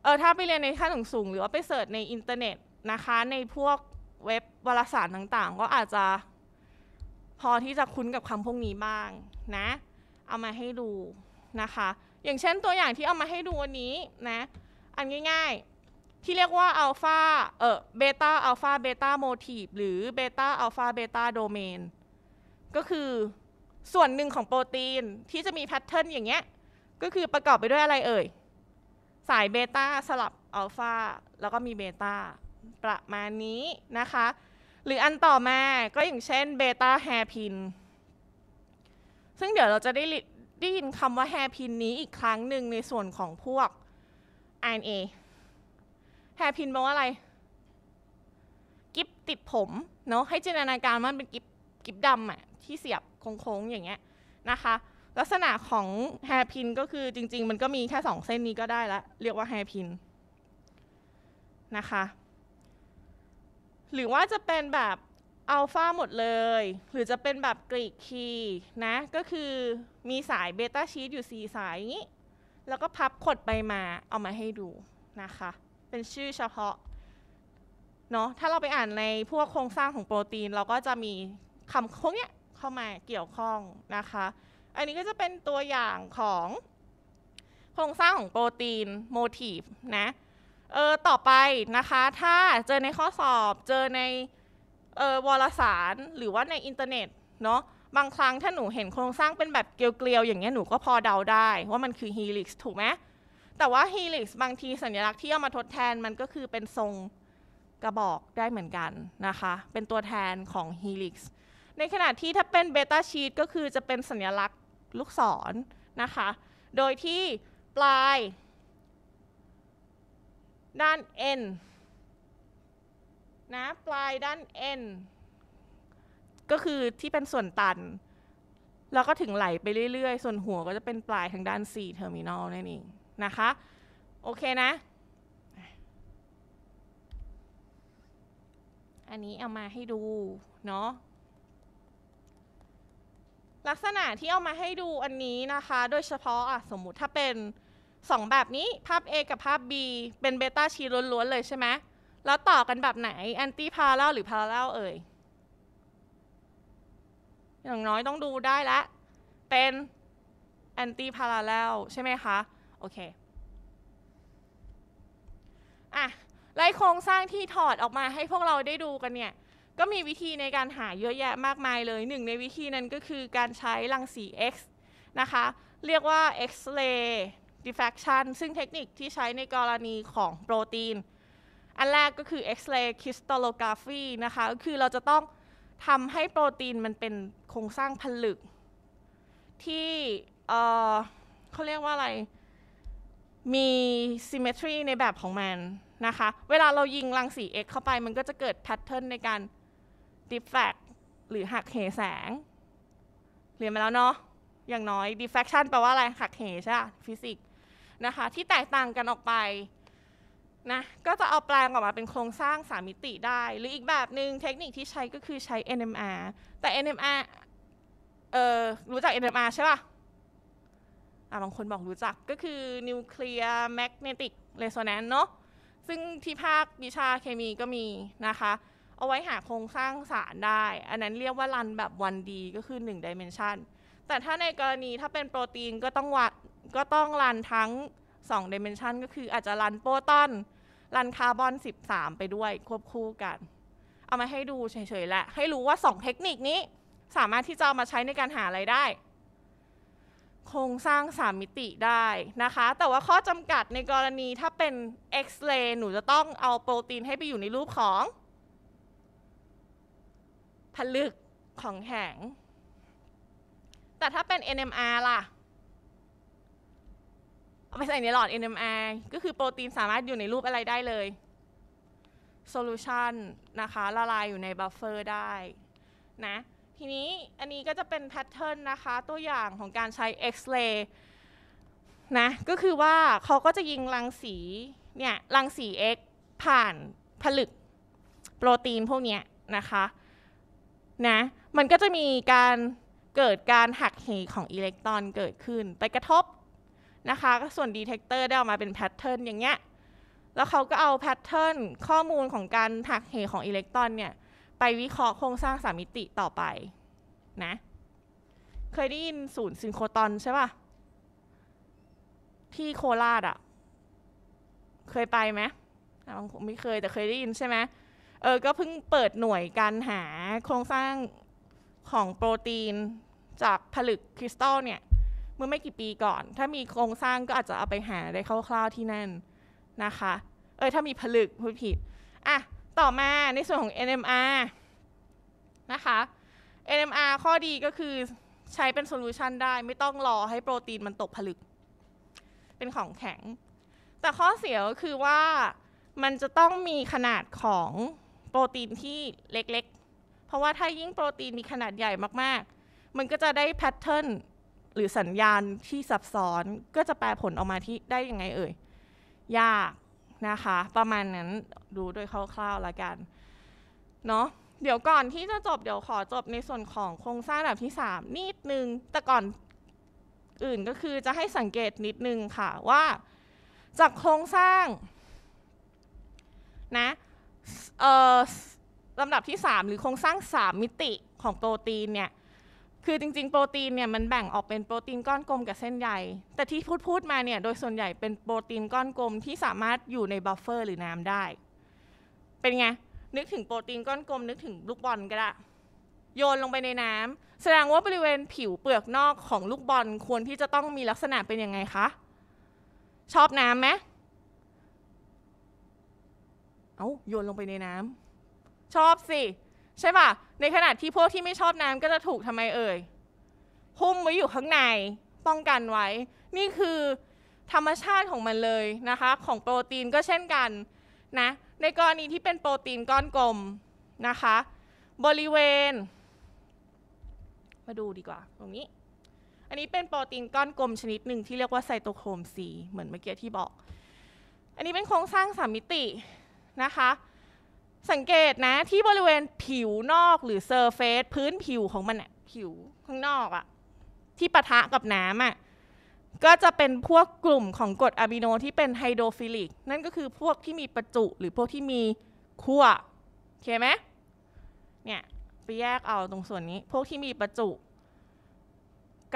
เออถ้าไปเรียนในขั้นสูงหรือว่าไปเสิร์ชในอินเทอร์เน็ตนะคะในพวกเว็บวารสารต่างๆ ก็อาจจะพอที่จะคุ้นกับคำพวกนี้บ้างนะเอามาให้ดูนะคะ อย่างเช่นตัวอย่างที่เอามาให้ดูวันนี้นะอันง่ายๆที่เรียกว่าอัลฟาเออเบต้าอัลฟาเบต้าโมทีฟหรือเบต้าอัลฟาเบต้าโดเมนก็คือส่วนหนึ่งของโปรตีนที่จะมีแพทเทิร์นอย่างเงี้ยก็คือประกอบไปด้วยอะไรเอ่ยสายเบต้าสลับอัลฟาแล้วก็มีเบต้าประมาณนี้นะคะหรืออันต่อมาก็อย่างเช่นเบต้าแฮพินซึ่งเดี๋ยวเราจะได้ได้ยินคำว่าแฮพินนี้อีกครั้งหนึ่งในส่วนของพวก RNA แฮร์พินแปลว่าอะไรกิบติดผมเนาะให้จินตนาการมันเป็นกิบกิบดำอะที่เสียบโค้งๆอย่างเงี้ยนะคะ ลักษณะของแฮร์พินก็คือจริง ๆ มันก็มีแค่สองเส้นนี้ก็ได้ละเรียกว่าแฮร์พินนะคะหรือว่าจะเป็นแบบอัลฟาหมดเลย หรือจะเป็นแบบกรีกคีนะก็คือมีสายเบต้าชีตอยู่4สายอย่างนี้แล้วก็พับขดไปมาเอามาให้ดูนะคะเป็นชื่อเฉพาะเนาะ ถ้าเราไปอ่านในพวกโครงสร้างของโปรตีน เราก็จะมีคำพวกเนี้ยเข้ามาเกี่ยวข้องนะคะ อันนี้ก็จะเป็นตัวอย่างของ โครงสร้างของโปรตีนโมทีฟนะ เออ ต่อไปนะคะ ถ้าเจอในข้อสอบ เจอในเออวารสารหรือว่าในอินเทอร์เน็ตเนาะ บางครั้งถ้าหนูเห็นโครงสร้างเป็นแบบเกลียวๆอย่างเงี้ยหนูก็พอเดาได้ ว่ามันคือฮีลิกซ์ถูกไหมแต่ว่าฮีลิกซ์บางทีสัญลักษณ์ที่เอามาทดแทน มันก็คือเป็นทรงกระบอกได้เหมือนกันนะคะ เป็นตัวแทนของฮีลิกซ์ในขณะที่ถ้าเป็นเบต้าชีตก็คือจะเป็นสัญลักษณ์ลูกศรนะคะ โดยที่ปลายด้าน n นะปลายด้าน n ก็คือที่เป็นส่วนตัน แล้วก็ถึงไหลไปเรื่อยๆ ส่วนหัวก็จะเป็นปลายทางด้าน C terminal นั่นเองนะคะ โอเคนะ อันนี้เอามาให้ดูเนาะลักษณะที่เอามาให้ดูอันนี้นะคะ โดยเฉพาะอ่ะสมมุติถ้าเป็น 2 แบบนี้ภาพ A กับภาพ B เป็นเบต้าชีล้วนๆ เลยใช่ไหมแล้วต่อกันแบบไหนแอนตี้พาราลหรือพาราลเอ่ย อย่างน้อยต้องดูได้ละเป็นแอนตี้พาราลใช่ไหมคะโอเค อ่ะไรโครงสร้างที่ถอดออกมาให้พวกเราได้ดูกันเนี่ย ก็มีวิธีในการหาเยอะแยะมากมายเลยหนึ่งในวิธีนั้นก็คือการใช้รังสี X นะคะ เรียกว่า X-ray diffraction ซึ่งเทคนิคที่ใช้ในกรณีของโปรตีน อันแรกก็คือ X-ray crystallography นะคะ ก็คือเราจะต้องทำให้โปรตีนมันเป็นโครงสร้างผลึก ที่เเขาเรียกว่าอะไรมีซิมเมทรีในแบบของมันนะคะ เวลาเรายิงรังสี X เข้าไปมันก็จะเกิดแพทเทิร์นในการด f ฟแฟกหรือหักเหแสงเรียนมาแล้วเนาะอย่างน้อย diffraction แปลว่าอะไรหักเหใช่ไหมฟิสิกส์นะคะที่แตกต่างกันออกไปนะก็จะเอาแปลงออกมาเป็นโครงสร้างสามมิติได้หรืออีกแบบหนึง่งเทคนิคที่ใช้ก็คือใช้ NMR แต่ NMR เออรู้จัก NMR ใช่ป่ะอ่ะบางคนบอกรู้จักก็คือนิวเคลียร์แมกเนติกเรโซแนนซ์เนาะซึ่งที่ภาควิชาเคมีก็มีนะคะ เอาไว้หาโครงสร้างสารได้ อันนั้นเรียกว่ารันแบบ 1D ก็คือ1 dimension แต่ถ้าในกรณีถ้าเป็นโปรตีนก็ต้องวัดก็ต้องรันทั้ง2 dimension ก็คืออาจจะรันโปรตอนรันคาร์บอน 13 ไปด้วย ควบคู่กัน เอามาให้ดูเฉยๆแหละ ให้รู้ว่า 2 เทคนิคนี้สามารถที่จะเอามาใช้ในการหาอะไรได้โครงสร้างสามมิติได้นะคะแต่ว่าข้อจำกัดในกรณีถ้าเป็น X-ray หนูจะต้องเอาโปรตีนให้ไปอยู่ในรูปของผลึกของแข็งแต่ถ้าเป็น NMR ล่ะเอาไปใส่ในหลอด NMR ก็คือโปรตีนสามารถอยู่ในรูปอะไรได้เลยโซลูชันนะคะละลายอยู่ในบัฟเฟอร์ได้ นะทีนี้อันนี้ก็จะเป็นแพทเทิร์นนะคะตัวอย่างของการใช้เอ็กซเรย์นะก็คือว่าเขาก็จะยิงรังสีเนี่ยรังสี X ผ่านผลึก โปรตีนพวกนี้นะคะนะมันก็จะมีการเกิดการหักเหของอิเล็กตรอนเกิดขึ้นไปกระทบนะคะก็ส่วนดีเทกเตอร์ได้ออกมาเป็นแพทเทิร์นอย่างเงี้ยแล้วเขาก็เอาแพทเทิร์นข้อมูลของการหักเหของอิเล็กตรอนเนี่ยไปวิเคราะห์โครงสร้างสามมิติต่อไป นะ เคยได้ยินศูนย์ซินโครตอนใช่ป่ะที่โคราชอะ่ะเคยไปไหมบางคนไม่เคยแต่เคยได้ยินใช่ไหมเออก็เพิ่งเปิดหน่วยการหาโครงสร้างของโปรตีนจากผลึกคริสตัลเนี่ย เมื่อไม่กี่ปีก่อน ถ้ามีโครงสร้างก็อาจจะเอาไปหาได้คร่าวๆที่นั่นนะคะเออถ้ามีผลึกพูดผิดอ่ะต่อมาในส่วนของ NMR นะคะ NMR ข้อดีก็คือใช้เป็นโซลูชันได้ไม่ต้องรอให้โปรตีนมันตกผลึก เป็นของแข็งแต่ข้อเสียก็คือว่ามันจะต้องมีขนาดของโปรตีนที่เล็กๆ เพราะว่าถ้ายิ่งโปรตีนมีขนาดใหญ่มากๆ มันก็จะได้แพทเทิร์นหรือสัญญาณที่ซับซ้อนก็จะแปลผลออกมาที่ได้ยังไงเอ่ยยากนะคะประมาณนั้นดูโดยคร่าวๆละกันเนาะเดี๋ยวก่อนที่จะจบเดี๋ยวขอจบในส่วนของโครงสร้างแบบที่ 3 นิดนึงแต่ก่อนอื่นก็คือจะให้สังเกตนิดนึงค่ะว่าจากโครงสร้างนะลำดับที่ 3 หรือโครงสร้าง 3 มิติของโปรตีนเนี่ยคือจริงๆ โปรตีนเนี่ยมันแบ่งออกเป็นโปรตีนก้อนกลมกับเส้นใยแต่ที่พูดพูดมาเนี่ย โดยส่วนใหญ่เป็นโปรตีนก้อนกลมที่สามารถอยู่ในบัฟเฟอร์หรือน้ำได้ เป็นไงนึกถึงโปรตีนก้อนกลมนึกถึงลูกบอลก็ได้โยนลงไปในน้ำแสดงว่าบริเวณผิวเปลือกนอกของลูกบอลควรที่จะต้องมีลักษณะเป็นยังไงคะชอบน้ำไหมเอา้าโยนลงไปในน้ำ ชอบสิใช่ป่ะ ในขณะที่พวกที่ไม่ชอบน้ำก็จะถูกทำไมเอ่ย หุ้มไว้อยู่ข้างใน ป้องกันไว้ นี่คือธรรมชาติของมันเลยนะคะ ของโปรตีนก็เช่นกัน นะ ในกรณีที่เป็นโปรตีนก้อนกลมนะคะ บริเวณ มาดูดีกว่า ตรงนี้ อันนี้เป็นโปรตีนก้อนกลมชนิดหนึ่งที่เรียกว่าไซโตโครม C เหมือนเมื่อกี้ที่บอก อันนี้เป็นโครงสร้างสามมิตินะคะสังเกตนะที่บริเวณผิวนอกหรือเซอร์เฟซพื้นผิวของมันอะผิวข้างนอกอะที่ปะทะกับน้ำอะก็จะเป็นพวกกลุ่มของกรดอะมิโนที่เป็นไฮโดรฟิลิกนั่นก็คือพวกที่มีประจุหรือพวกที่มีขั้วเข้าไหมเนี่ยไปแยกเอาตรงส่วนนี้ พวกที่มีประจุ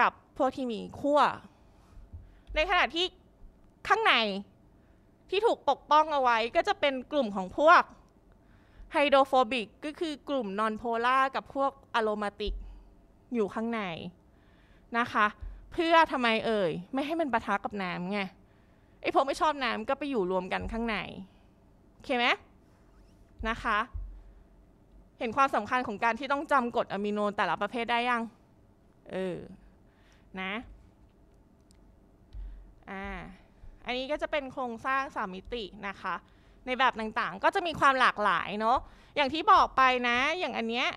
กับพวกที่มีขั้วในขณะที่ข้างในที่ถูกปกป้องเอาไว้ ก็จะเป็นกลุ่มของพวกไฮโดรโฟบิกก็คือกลุ่มนอนโพล่ากับพวกอะโรมาติกอยู่ข้างในนะคะ เพื่อทำไมเอ่ยไม่ให้มันปะทะกับน้ำไงไอ้พวกไม่ชอบน้ำก็ไปอยู่รวมกันข้างในโอเคไหมนะคะ เห็นความสำคัญของการที่ต้องจำกฎดอะมิโนแต่ละประเภทได้ยังเออนะอ่าอันนี้ก็จะเป็นโครงสร้างสามมิตินะคะในแบบต่างๆ ก็จะมีความหลากหลายเนาะ อย่างที่บอกไปนะ อย่างอันเนี้ย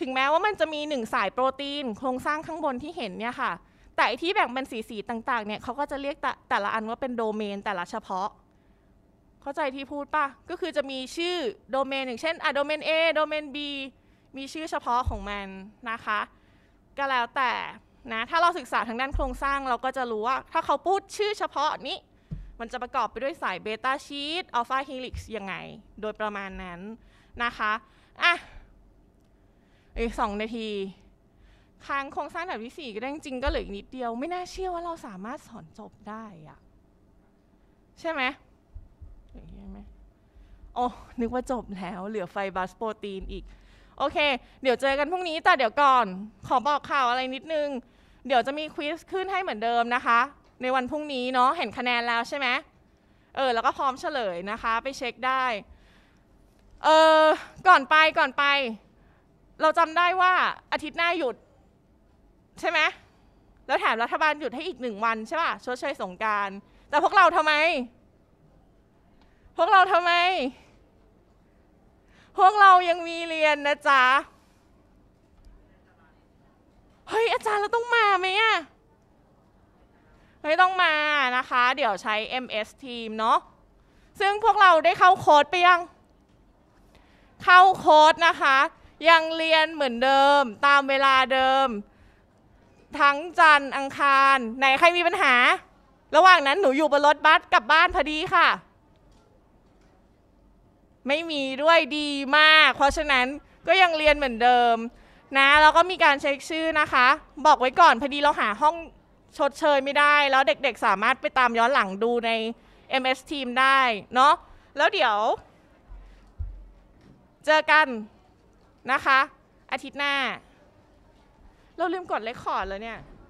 ถึงแม้ว่ามันจะมีหนึ่งสายโปรตีนโครงสร้างข้างบนที่เห็นเนี่ยค่ะ แต่ที่แบ่งเป็นสีสีต่างๆเนี่ยเขาก็จะเรียกแต่แตละอันว่าเป็นโดเมนแต่ละเฉพาะ เข้าใจที่พูดปะก็คือจะมีชื่อโดเมน อย่างเช่นอะโดเมน A โดเมน B มีชื่อเฉพาะของมันนะคะ ก็แล้วแต่ นะ ถ้าเราศึกษาทางด้านโครงสร้างเราก็จะรู้ว่า ถ้าเขาพูดชื่อเฉพาะนี้มันจะประกอบไปด้วยสายเบต้าชีตอัลฟาเฮลิกซ์ยังไง โดยประมาณนั้นนะคะ อ่ะอีกสองนาที ค้างโครงสร้างแบบที่สี่ก็ได้จริงก็เหลืออีกนิดเดียว ไม่น่าเชื่อว่าเราสามารถสอนจบได้อะใช่ไหมอย่านไหมโอ้ นึกว่าจบแล้ว เหลือไฟบัสโปรตีนอีก โอเค เดี๋ยวเจอกันพรุ่งนี้ แต่เดี๋ยวก่อน ขอบอกข่าวอะไรนิดนึง เดี๋ยวจะมีควิสขึ้นให้เหมือนเดิมนะคะในวันพรุ่งนี้เนาะเห็นคะแนนแล้วใช่ไหมเออแล้วก็พร้อมเฉลยนะคะ ไปเช็คได้เออก่อนไปก่อนไป เราจำได้ว่าอาทิตย์หน้าหยุด ใช่ไหมแล้วแถมรัฐบาลหยุดให้อีกหนึ่งวันใช่ป่ะชดเชยสงการแต่พวกเราทำไมพวกเราทำไมพวกเรายังมีเรียนนะจ๊ะเฮ้ยอาจารย์เราต้องมาไหมอะเฮ้ยต้องมานะคะ เดี๋ยวใช้ MS Team เนาะซึ่งพวกเราได้เข้าโค้ดไปยัง เข้าโค้ดนะคะ ยังเรียนเหมือนเดิมตามเวลาเดิม ทั้งจันทร์อังคารไหนใครมีปัญหา ระหว่างนั้นหนูอยู่บนรถบัสกลับบ้านพอดีค่ะ ไม่มีด้วยดีมาก เพราะฉะนั้นก็ยังเรียนเหมือนเดิมนะแล้วก็มีการเช็คชื่อนะคะ บอกไว้ก่อนพอดีเราหาห้องชดเชยไม่ได้ แล้วเด็กๆสามารถไปตามย้อนหลังดูใน MS Team ได้ เนาะแล้วเดี๋ยว เจอกันนะคะ อาทิตย์หน้า เราลืมกดเลคคอร์ดแล้วเนี่ย